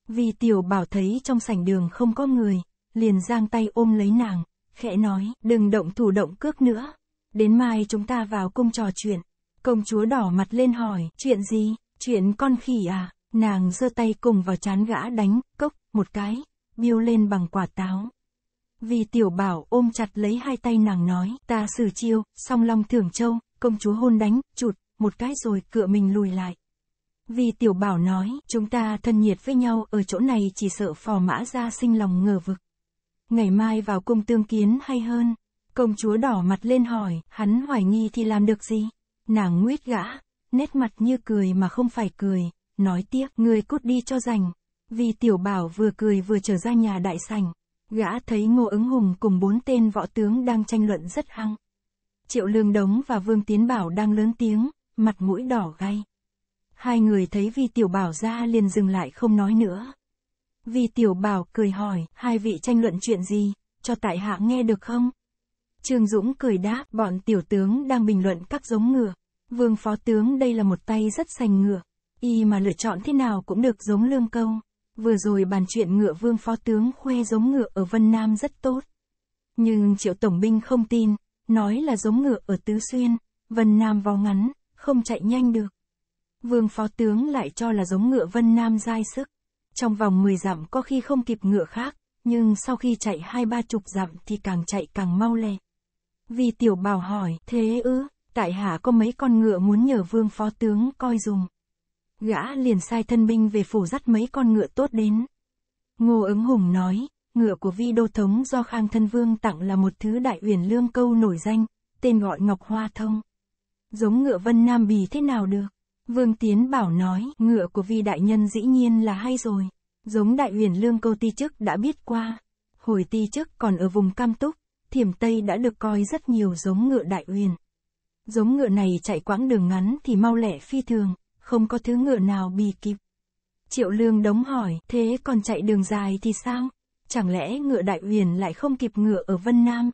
Vì tiểu bảo thấy trong sảnh đường không có người, liền giang tay ôm lấy nàng, khẽ nói, đừng động thủ động cước nữa. Đến mai chúng ta vào cung trò chuyện. Công chúa đỏ mặt lên hỏi, chuyện gì, chuyện con khỉ à? Nàng giơ tay cùng vào chán gã đánh, cốc, một cái, biêu lên bằng quả táo. Vì tiểu bảo ôm chặt lấy hai tay nàng nói, ta xử chiêu, song long thưởng châu, công chúa hôn đánh, chụt, một cái rồi cựa mình lùi lại. Vì tiểu bảo nói, chúng ta thân nhiệt với nhau ở chỗ này chỉ sợ phò mã ra sinh lòng ngờ vực. Ngày mai vào cung tương kiến hay hơn, công chúa đỏ mặt lên hỏi, hắn hoài nghi thì làm được gì? Nàng nguyết gã, nét mặt như cười mà không phải cười, nói tiếc, người cút đi cho rành. Vì tiểu bảo vừa cười vừa trở ra nhà đại sành gã thấy Ngô ứng hùng cùng bốn tên võ tướng đang tranh luận rất hăng. Triệu Lương Đống và Vương Tiến Bảo đang lớn tiếng, mặt mũi đỏ gay. Hai người thấy Vi Tiểu Bảo ra liền dừng lại không nói nữa. Vi Tiểu Bảo cười hỏi, hai vị tranh luận chuyện gì, cho tại hạ nghe được không? Trương Dũng cười đáp, bọn tiểu tướng đang bình luận các giống ngựa. Vương phó tướng đây là một tay rất sành ngựa, y mà lựa chọn thế nào cũng được giống lương câu. Vừa rồi bàn chuyện ngựa vương phó tướng khoe giống ngựa ở Vân Nam rất tốt. Nhưng triệu tổng binh không tin, nói là giống ngựa ở Tứ Xuyên, Vân Nam vò ngắn, không chạy nhanh được. Vương phó tướng lại cho là giống ngựa Vân Nam dai sức. Trong vòng 10 dặm có khi không kịp ngựa khác, nhưng sau khi chạy hai ba chục dặm thì càng chạy càng mau lẹ. Vì tiểu bảo hỏi, thế ư, tại hạ có mấy con ngựa muốn nhờ vương phó tướng coi dùng. Gã liền sai thân binh về phủ dắt mấy con ngựa tốt đến. Ngô ứng hùng nói, ngựa của vi đô thống do Khang Thân Vương tặng là một thứ đại uyển lương câu nổi danh, tên gọi Ngọc Hoa Thông. Giống ngựa Vân Nam Bì thế nào được? Vương Tiến bảo nói, ngựa của vi đại nhân dĩ nhiên là hay rồi. Giống đại uyển lương câu ti chức đã biết qua. Hồi ti chức còn ở vùng Cam Túc, Thiểm Tây đã được coi rất nhiều giống ngựa đại uyển. Giống ngựa này chạy quãng đường ngắn thì mau lẹ phi thường, không có thứ ngựa nào bì kịp. Triệu Lương đống hỏi, thế còn chạy đường dài thì sao? Chẳng lẽ ngựa Đại huyền lại không kịp ngựa ở Vân Nam?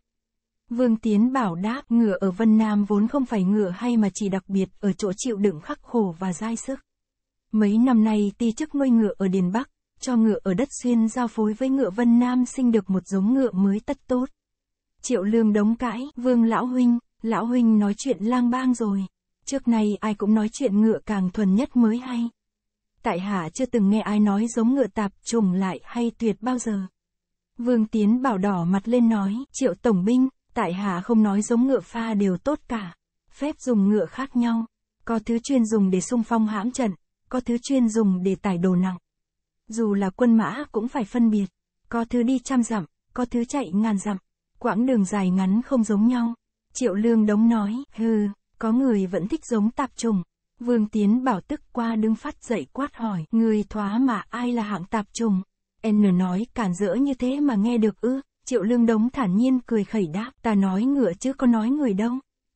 Vương Tiến bảo đáp, ngựa ở Vân Nam vốn không phải ngựa hay mà chỉ đặc biệt ở chỗ chịu đựng khắc khổ và dai sức. Mấy năm nay ti chức nuôi ngựa ở Điền Bắc, cho ngựa ở đất xuyên giao phối với ngựa Vân Nam sinh được một giống ngựa mới tất tốt. Triệu Lương đống cãi, Vương Lão Huynh, Lão Huynh nói chuyện lang bang rồi. Trước nay ai cũng nói chuyện ngựa càng thuần nhất mới hay. Tại hạ chưa từng nghe ai nói giống ngựa tạp trùng lại hay tuyệt bao giờ. Vương Tiến bảo đỏ mặt lên nói, triệu tổng binh, tại hạ không nói giống ngựa pha đều tốt cả. Phép dùng ngựa khác nhau, có thứ chuyên dùng để xung phong hãm trận, có thứ chuyên dùng để tải đồ nặng. Dù là quân mã cũng phải phân biệt, có thứ đi trăm dặm, có thứ chạy ngàn dặm, quãng đường dài ngắn không giống nhau. Triệu Lương Đống nói, hừ, có người vẫn thích giống tạp trùng. Vương Tiến bảo tức qua đứng phát dậy quát hỏi, người thoá mà ai là hạng tạp trùng? N nói cản rỡ như thế mà nghe được ư, triệu lương đống thản nhiên cười khẩy đáp, ta nói ngựa chứ có nói người đâu.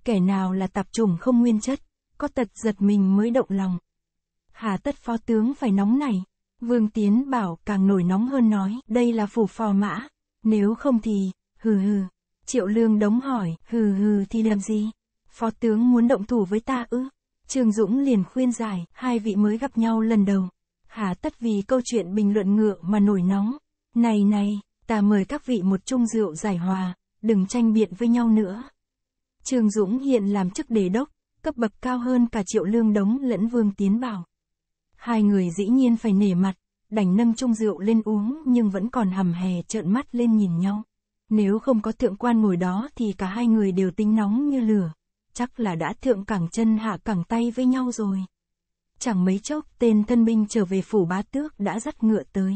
Kẻ nào là tạp trùng không nguyên chất, có tật giật mình mới động lòng. Hà tất phó tướng phải nóng này. Vương Tiến bảo càng nổi nóng hơn nói, đây là phủ phò mã. Nếu không thì, hừ hừ. Triệu lương đống hỏi, hừ hừ thì làm gì? phó tướng muốn động thủ với ta ư? Trương Dũng liền khuyên giải, hai vị mới gặp nhau lần đầu. Hà tất vì câu chuyện bình luận ngựa mà nổi nóng. Này này, ta mời các vị một chung rượu giải hòa, đừng tranh biện với nhau nữa. Trương Dũng hiện làm chức đề đốc, cấp bậc cao hơn cả triệu lương đống lẫn vương tiến bảo. Hai người dĩ nhiên phải nể mặt, đành nâng chung rượu lên uống nhưng vẫn còn hầm hè trợn mắt lên nhìn nhau. Nếu không có thượng quan ngồi đó thì cả hai người đều tính nóng như lửa chắc là đã thượng cẳng chân hạ cẳng tay với nhau rồi. Chẳng mấy chốc tên thân binh trở về phủ bá tước đã dắt ngựa tới.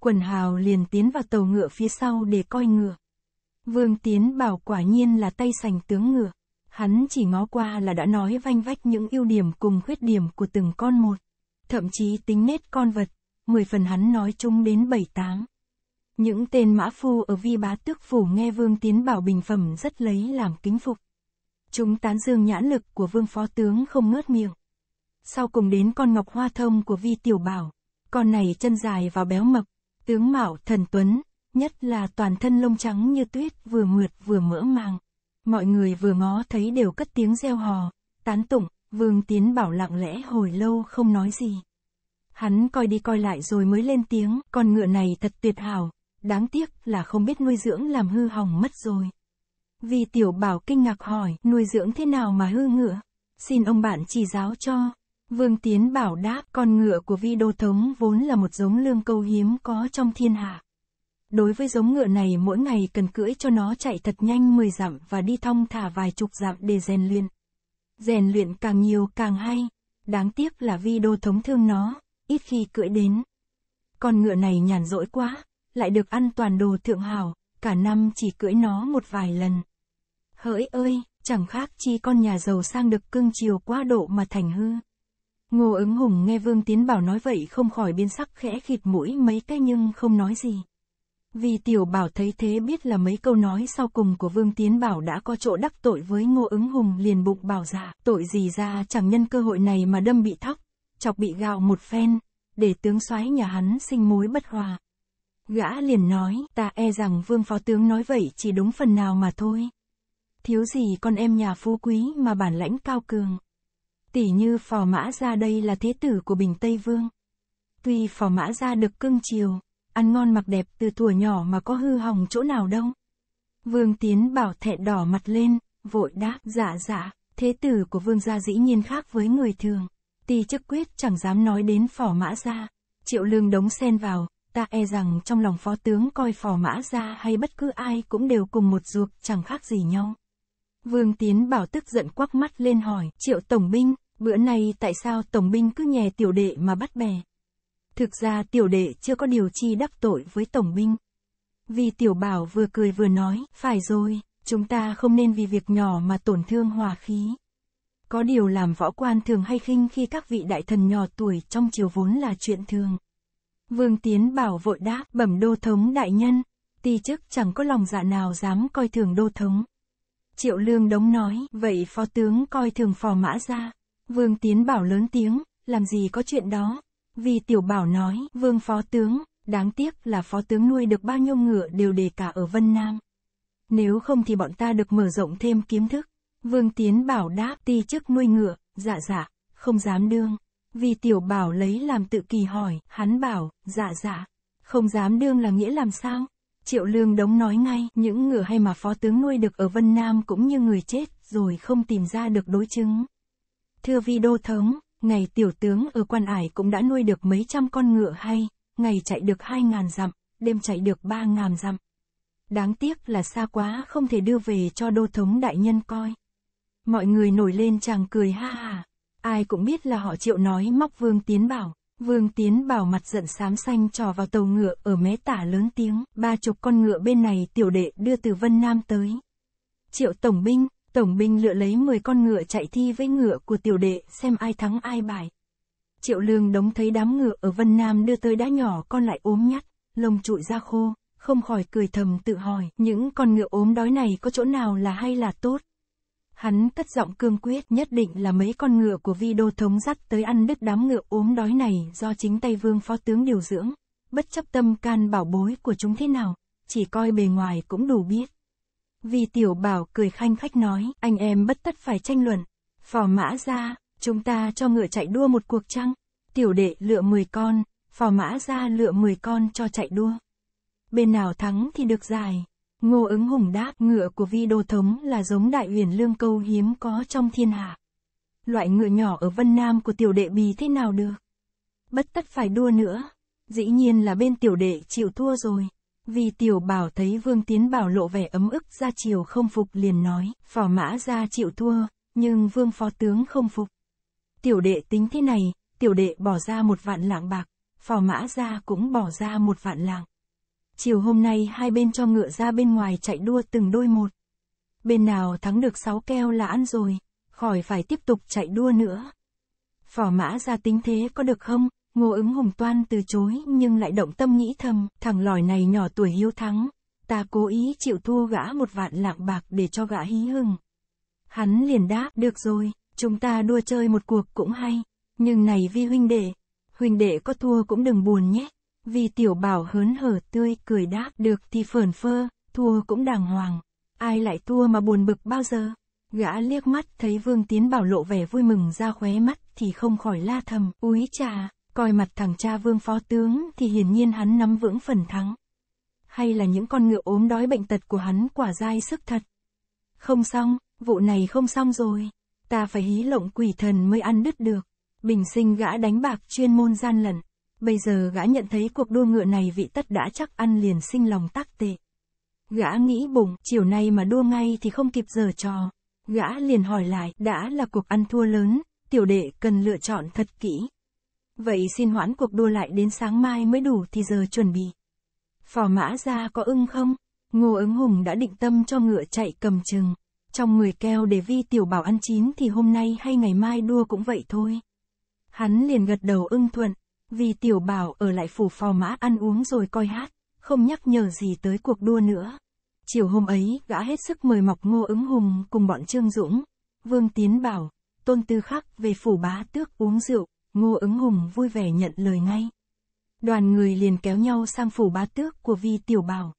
Quần hào liền tiến vào tàu ngựa phía sau để coi ngựa. Vương Tiến bảo quả nhiên là tay sành tướng ngựa. Hắn chỉ ngó qua là đã nói vanh vách những ưu điểm cùng khuyết điểm của từng con một. Thậm chí tính nết con vật, mười phần hắn nói chung đến bảy tám. Những tên mã phu ở vi bá tước phủ nghe Vương Tiến bảo bình phẩm rất lấy làm kính phục. Chúng tán dương nhãn lực của vương phó tướng không ngớt miệng. Sau cùng đến con ngọc hoa thông của vi tiểu bảo. Con này chân dài và béo mập, tướng mạo thần tuấn, nhất là toàn thân lông trắng như tuyết vừa mượt vừa mỡ màng. Mọi người vừa ngó thấy đều cất tiếng reo hò, tán tụng, vương tiến bảo lặng lẽ hồi lâu không nói gì. Hắn coi đi coi lại rồi mới lên tiếng, con ngựa này thật tuyệt hảo, đáng tiếc là không biết nuôi dưỡng làm hư hỏng mất rồi. Vì tiểu bảo kinh ngạc hỏi, nuôi dưỡng thế nào mà hư ngựa? Xin ông bạn chỉ giáo cho. Vương Tiến bảo đáp, con ngựa của vi đô thống vốn là một giống lương câu hiếm có trong thiên hạ. Đối với giống ngựa này mỗi ngày cần cưỡi cho nó chạy thật nhanh 10 dặm và đi thong thả vài chục dặm để rèn luyện. Rèn luyện càng nhiều càng hay. Đáng tiếc là vi đô thống thương nó, ít khi cưỡi đến. Con ngựa này nhàn rỗi quá, lại được ăn toàn đồ thượng hảo, cả năm chỉ cưỡi nó một vài lần. Hỡi ơi, chẳng khác chi con nhà giàu sang được cưng chiều quá độ mà thành hư. Ngô ứng hùng nghe Vương Tiến Bảo nói vậy không khỏi biến sắc khẽ khịt mũi mấy cái nhưng không nói gì. Vì Tiểu Bảo thấy thế biết là mấy câu nói sau cùng của Vương Tiến Bảo đã có chỗ đắc tội với Ngô ứng hùng liền bụng bảo giả, dạ, tội gì ra chẳng nhân cơ hội này mà đâm bị thóc, chọc bị gạo một phen, để tướng soái nhà hắn sinh mối bất hòa. Gã liền nói, ta e rằng Vương Phó Tướng nói vậy chỉ đúng phần nào mà thôi thiếu gì con em nhà phú quý mà bản lãnh cao cường. Tỷ như phò mã ra đây là thế tử của Bình Tây Vương. Tuy phò mã ra được cưng chiều, ăn ngon mặc đẹp từ tuổi nhỏ mà có hư hỏng chỗ nào đâu. Vương Tiến bảo thẹn đỏ mặt lên, vội đáp dạ dạ, thế tử của vương gia dĩ nhiên khác với người thường. Tỳ chức quyết chẳng dám nói đến phò mã gia. Triệu lương đống sen vào, ta e rằng trong lòng phó tướng coi phò mã gia hay bất cứ ai cũng đều cùng một ruột chẳng khác gì nhau. Vương Tiến Bảo tức giận quắc mắt lên hỏi, triệu tổng binh, bữa nay tại sao tổng binh cứ nhè tiểu đệ mà bắt bè? Thực ra tiểu đệ chưa có điều chi đắc tội với tổng binh. Vì tiểu bảo vừa cười vừa nói, phải rồi, chúng ta không nên vì việc nhỏ mà tổn thương hòa khí. Có điều làm võ quan thường hay khinh khi các vị đại thần nhỏ tuổi trong triều vốn là chuyện thường. Vương Tiến Bảo vội đáp, bẩm đô thống đại nhân, ti chức chẳng có lòng dạ nào dám coi thường đô thống. Triệu Lương Đống nói, vậy phó tướng coi thường phò mã ra. Vương Tiến Bảo lớn tiếng, làm gì có chuyện đó. Vì Tiểu Bảo nói, Vương phó tướng, đáng tiếc là phó tướng nuôi được bao nhiêu ngựa đều để cả ở Vân Nam. Nếu không thì bọn ta được mở rộng thêm kiến thức. Vương Tiến Bảo đáp ti chức nuôi ngựa, dạ dạ, không dám đương. Vì Tiểu Bảo lấy làm tự kỳ hỏi, hắn bảo, dạ dạ, không dám đương là nghĩa làm sao? Triệu Lương Đống nói ngay, những ngựa hay mà phó tướng nuôi được ở Vân Nam cũng như người chết, rồi không tìm ra được đối chứng. Thưa vi đô thống, ngày tiểu tướng ở quan ải cũng đã nuôi được mấy trăm con ngựa hay, ngày chạy được hai ngàn dặm, đêm chạy được ba ngàn dặm. Đáng tiếc là xa quá không thể đưa về cho đô thống đại nhân coi. Mọi người nổi lên chàng cười ha ha Ai cũng biết là họ triệu nói móc vương tiến bảo, Vương Tiến bảo mặt giận xám xanh trò vào tàu ngựa ở mé tả lớn tiếng, ba chục con ngựa bên này tiểu đệ đưa từ Vân Nam tới. Triệu tổng binh, tổng binh lựa lấy 10 con ngựa chạy thi với ngựa của tiểu đệ xem ai thắng ai bại Triệu lương đống thấy đám ngựa ở Vân Nam đưa tới đã nhỏ con lại ốm nhắt, lông trụi ra khô, không khỏi cười thầm tự hỏi, những con ngựa ốm đói này có chỗ nào là hay là tốt, Hắn cất giọng cương quyết nhất định là mấy con ngựa của vi đô thống dắt tới ăn đứt đám ngựa ốm đói này do chính Tây Vương phó tướng điều dưỡng, bất chấp tâm can bảo bối của chúng thế nào, chỉ coi bề ngoài cũng đủ biết. Vì tiểu bảo cười khanh khách nói, anh em bất tất phải tranh luận, phò mã ra, chúng ta cho ngựa chạy đua một cuộc trăng, tiểu đệ lựa 10 con, phò mã ra lựa 10 con cho chạy đua. Bên nào thắng thì được dài Ngô ứng hùng đáp ngựa của vi đô thống là giống đại huyền lương câu hiếm có trong thiên hạ. Loại ngựa nhỏ ở Vân Nam của tiểu đệ bì thế nào được? Bất tất phải đua nữa. Dĩ nhiên là bên tiểu đệ chịu thua rồi. Vì tiểu bảo thấy vương tiến bảo lộ vẻ ấm ức ra chiều không phục liền nói, phò mã ra chịu thua, nhưng vương phó tướng không phục. Tiểu đệ tính thế này, tiểu đệ bỏ ra một vạn lạng bạc, phò mã ra cũng bỏ ra một vạn lạng. Chiều hôm nay hai bên cho ngựa ra bên ngoài chạy đua từng đôi một. Bên nào thắng được sáu keo là ăn rồi, khỏi phải tiếp tục chạy đua nữa. Phỏ mã ra tính thế có được không? Ngô ứng hùng toan từ chối nhưng lại động tâm nghĩ thầm, thằng lòi này nhỏ tuổi hiếu thắng. Ta cố ý chịu thua gã một vạn lạng bạc để cho gã hí hừng. Hắn liền đáp, được rồi, chúng ta đua chơi một cuộc cũng hay. Nhưng này vi huynh đệ, huynh đệ có thua cũng đừng buồn nhé. Vì tiểu bảo hớn hở tươi cười đáp được thì phởn phơ, thua cũng đàng hoàng. Ai lại thua mà buồn bực bao giờ? Gã liếc mắt thấy vương tiến bảo lộ vẻ vui mừng ra khóe mắt thì không khỏi la thầm. Úi trà, coi mặt thằng cha vương phó tướng thì hiển nhiên hắn nắm vững phần thắng. Hay là những con ngựa ốm đói bệnh tật của hắn quả dai sức thật. Không xong, vụ này không xong rồi. Ta phải hí lộng quỷ thần mới ăn đứt được. Bình sinh gã đánh bạc chuyên môn gian lận. Bây giờ gã nhận thấy cuộc đua ngựa này vị tất đã chắc ăn liền sinh lòng tắc tệ. Gã nghĩ bụng, chiều nay mà đua ngay thì không kịp giờ trò. Gã liền hỏi lại, đã là cuộc ăn thua lớn, tiểu đệ cần lựa chọn thật kỹ. Vậy xin hoãn cuộc đua lại đến sáng mai mới đủ thì giờ chuẩn bị. Phò mã ra có ưng không? Ngô ứng hùng đã định tâm cho ngựa chạy cầm chừng. Trong người keo để vi tiểu bảo ăn chín thì hôm nay hay ngày mai đua cũng vậy thôi. Hắn liền gật đầu ưng thuận, vì tiểu bảo ở lại phủ phò mã ăn uống rồi coi hát, không nhắc nhở gì tới cuộc đua nữa. Chiều hôm ấy, gã hết sức mời mọc ngô ứng hùng cùng bọn Trương Dũng, Vương Tiến Bảo, Tôn Tư Khắc về phủ bá tước uống rượu, ngô ứng hùng vui vẻ nhận lời ngay. Đoàn người liền kéo nhau sang phủ bá tước của Vi Tiểu Bảo.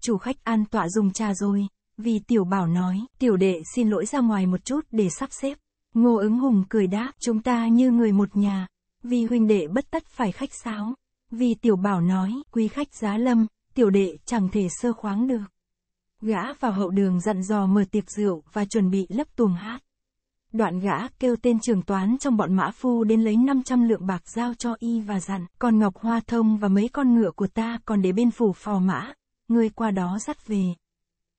Chủ khách an tọa dùng trà rồi, Vi Tiểu Bảo nói, tiểu đệ xin lỗi ra ngoài một chút để sắp xếp. Ngô ứng hùng cười đáp, chúng ta như người một nhà, vì huynh đệ bất tất phải khách sáo. Vì tiểu bảo nói, quý khách giá lâm, tiểu đệ chẳng thể sơ khoáng được. Gã vào hậu đường dặn dò mở tiệc rượu và chuẩn bị lấp tuồng hát. Đoạn gã kêu tên trường toán trong bọn mã phu đến lấy 500 lượng bạc giao cho y và dặn, còn Ngọc Hoa Thông và mấy con ngựa của ta còn để bên phủ phò mã, ngươi qua đó dắt về.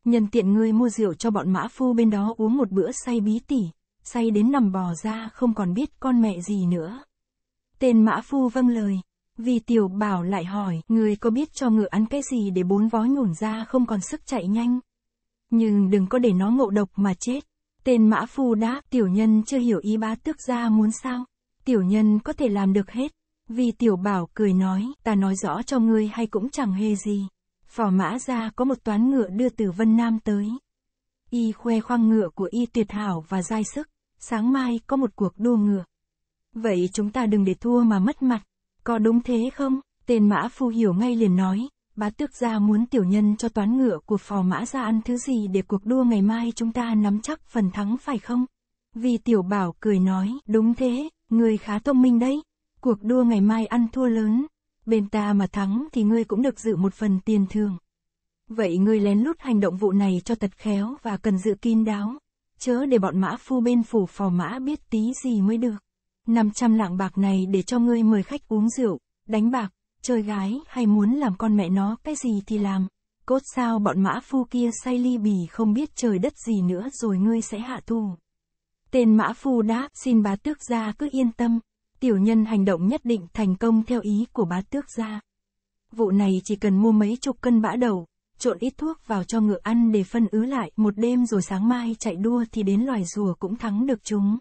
Nhân tiện ngươi mua rượu cho bọn mã phu bên đó uống một bữa say bí tỉ, say đến nằm bò ra không còn biết con mẹ gì nữa. Tên mã phu vâng lời. Vì tiểu bảo lại hỏi, người có biết cho ngựa ăn cái gì để bốn vó nhổn ra không còn sức chạy nhanh? Nhưng đừng có để nó ngộ độc mà chết. Tên mã phu đáp, tiểu nhân chưa hiểu ý bá tước gia muốn sao. Tiểu nhân có thể làm được hết. Vì tiểu bảo cười nói, ta nói rõ cho ngươi hay cũng chẳng hề gì. Phò mã ra có một toán ngựa đưa từ Vân Nam tới. Y khoe khoang ngựa của Y tuyệt hảo và dai sức. Sáng mai có một cuộc đua ngựa. Vậy chúng ta đừng để thua mà mất mặt, có đúng thế không? Tên mã phu hiểu ngay liền nói, bá tước gia muốn tiểu nhân cho toán ngựa của phò mã ra ăn thứ gì để cuộc đua ngày mai chúng ta nắm chắc phần thắng phải không? Vì tiểu bảo cười nói, đúng thế, người khá thông minh đấy, cuộc đua ngày mai ăn thua lớn, bên ta mà thắng thì ngươi cũng được dự một phần tiền thưởng. Vậy ngươi lén lút hành động vụ này cho tật khéo và cần dự kín đáo, chớ để bọn mã phu bên phủ phò mã biết tí gì mới được. 500 lạng bạc này để cho ngươi mời khách uống rượu, đánh bạc, chơi gái hay muốn làm con mẹ nó cái gì thì làm. Cốt sao bọn mã phu kia say ly bì không biết trời đất gì nữa rồi ngươi sẽ hạ tù. Tên mã phu đáp xin bá tước gia cứ yên tâm, tiểu nhân hành động nhất định thành công theo ý của bá tước gia. Vụ này chỉ cần mua mấy chục cân bã đầu, trộn ít thuốc vào cho ngựa ăn để phân ứ lại một đêm rồi sáng mai chạy đua thì đến loài rùa cũng thắng được chúng.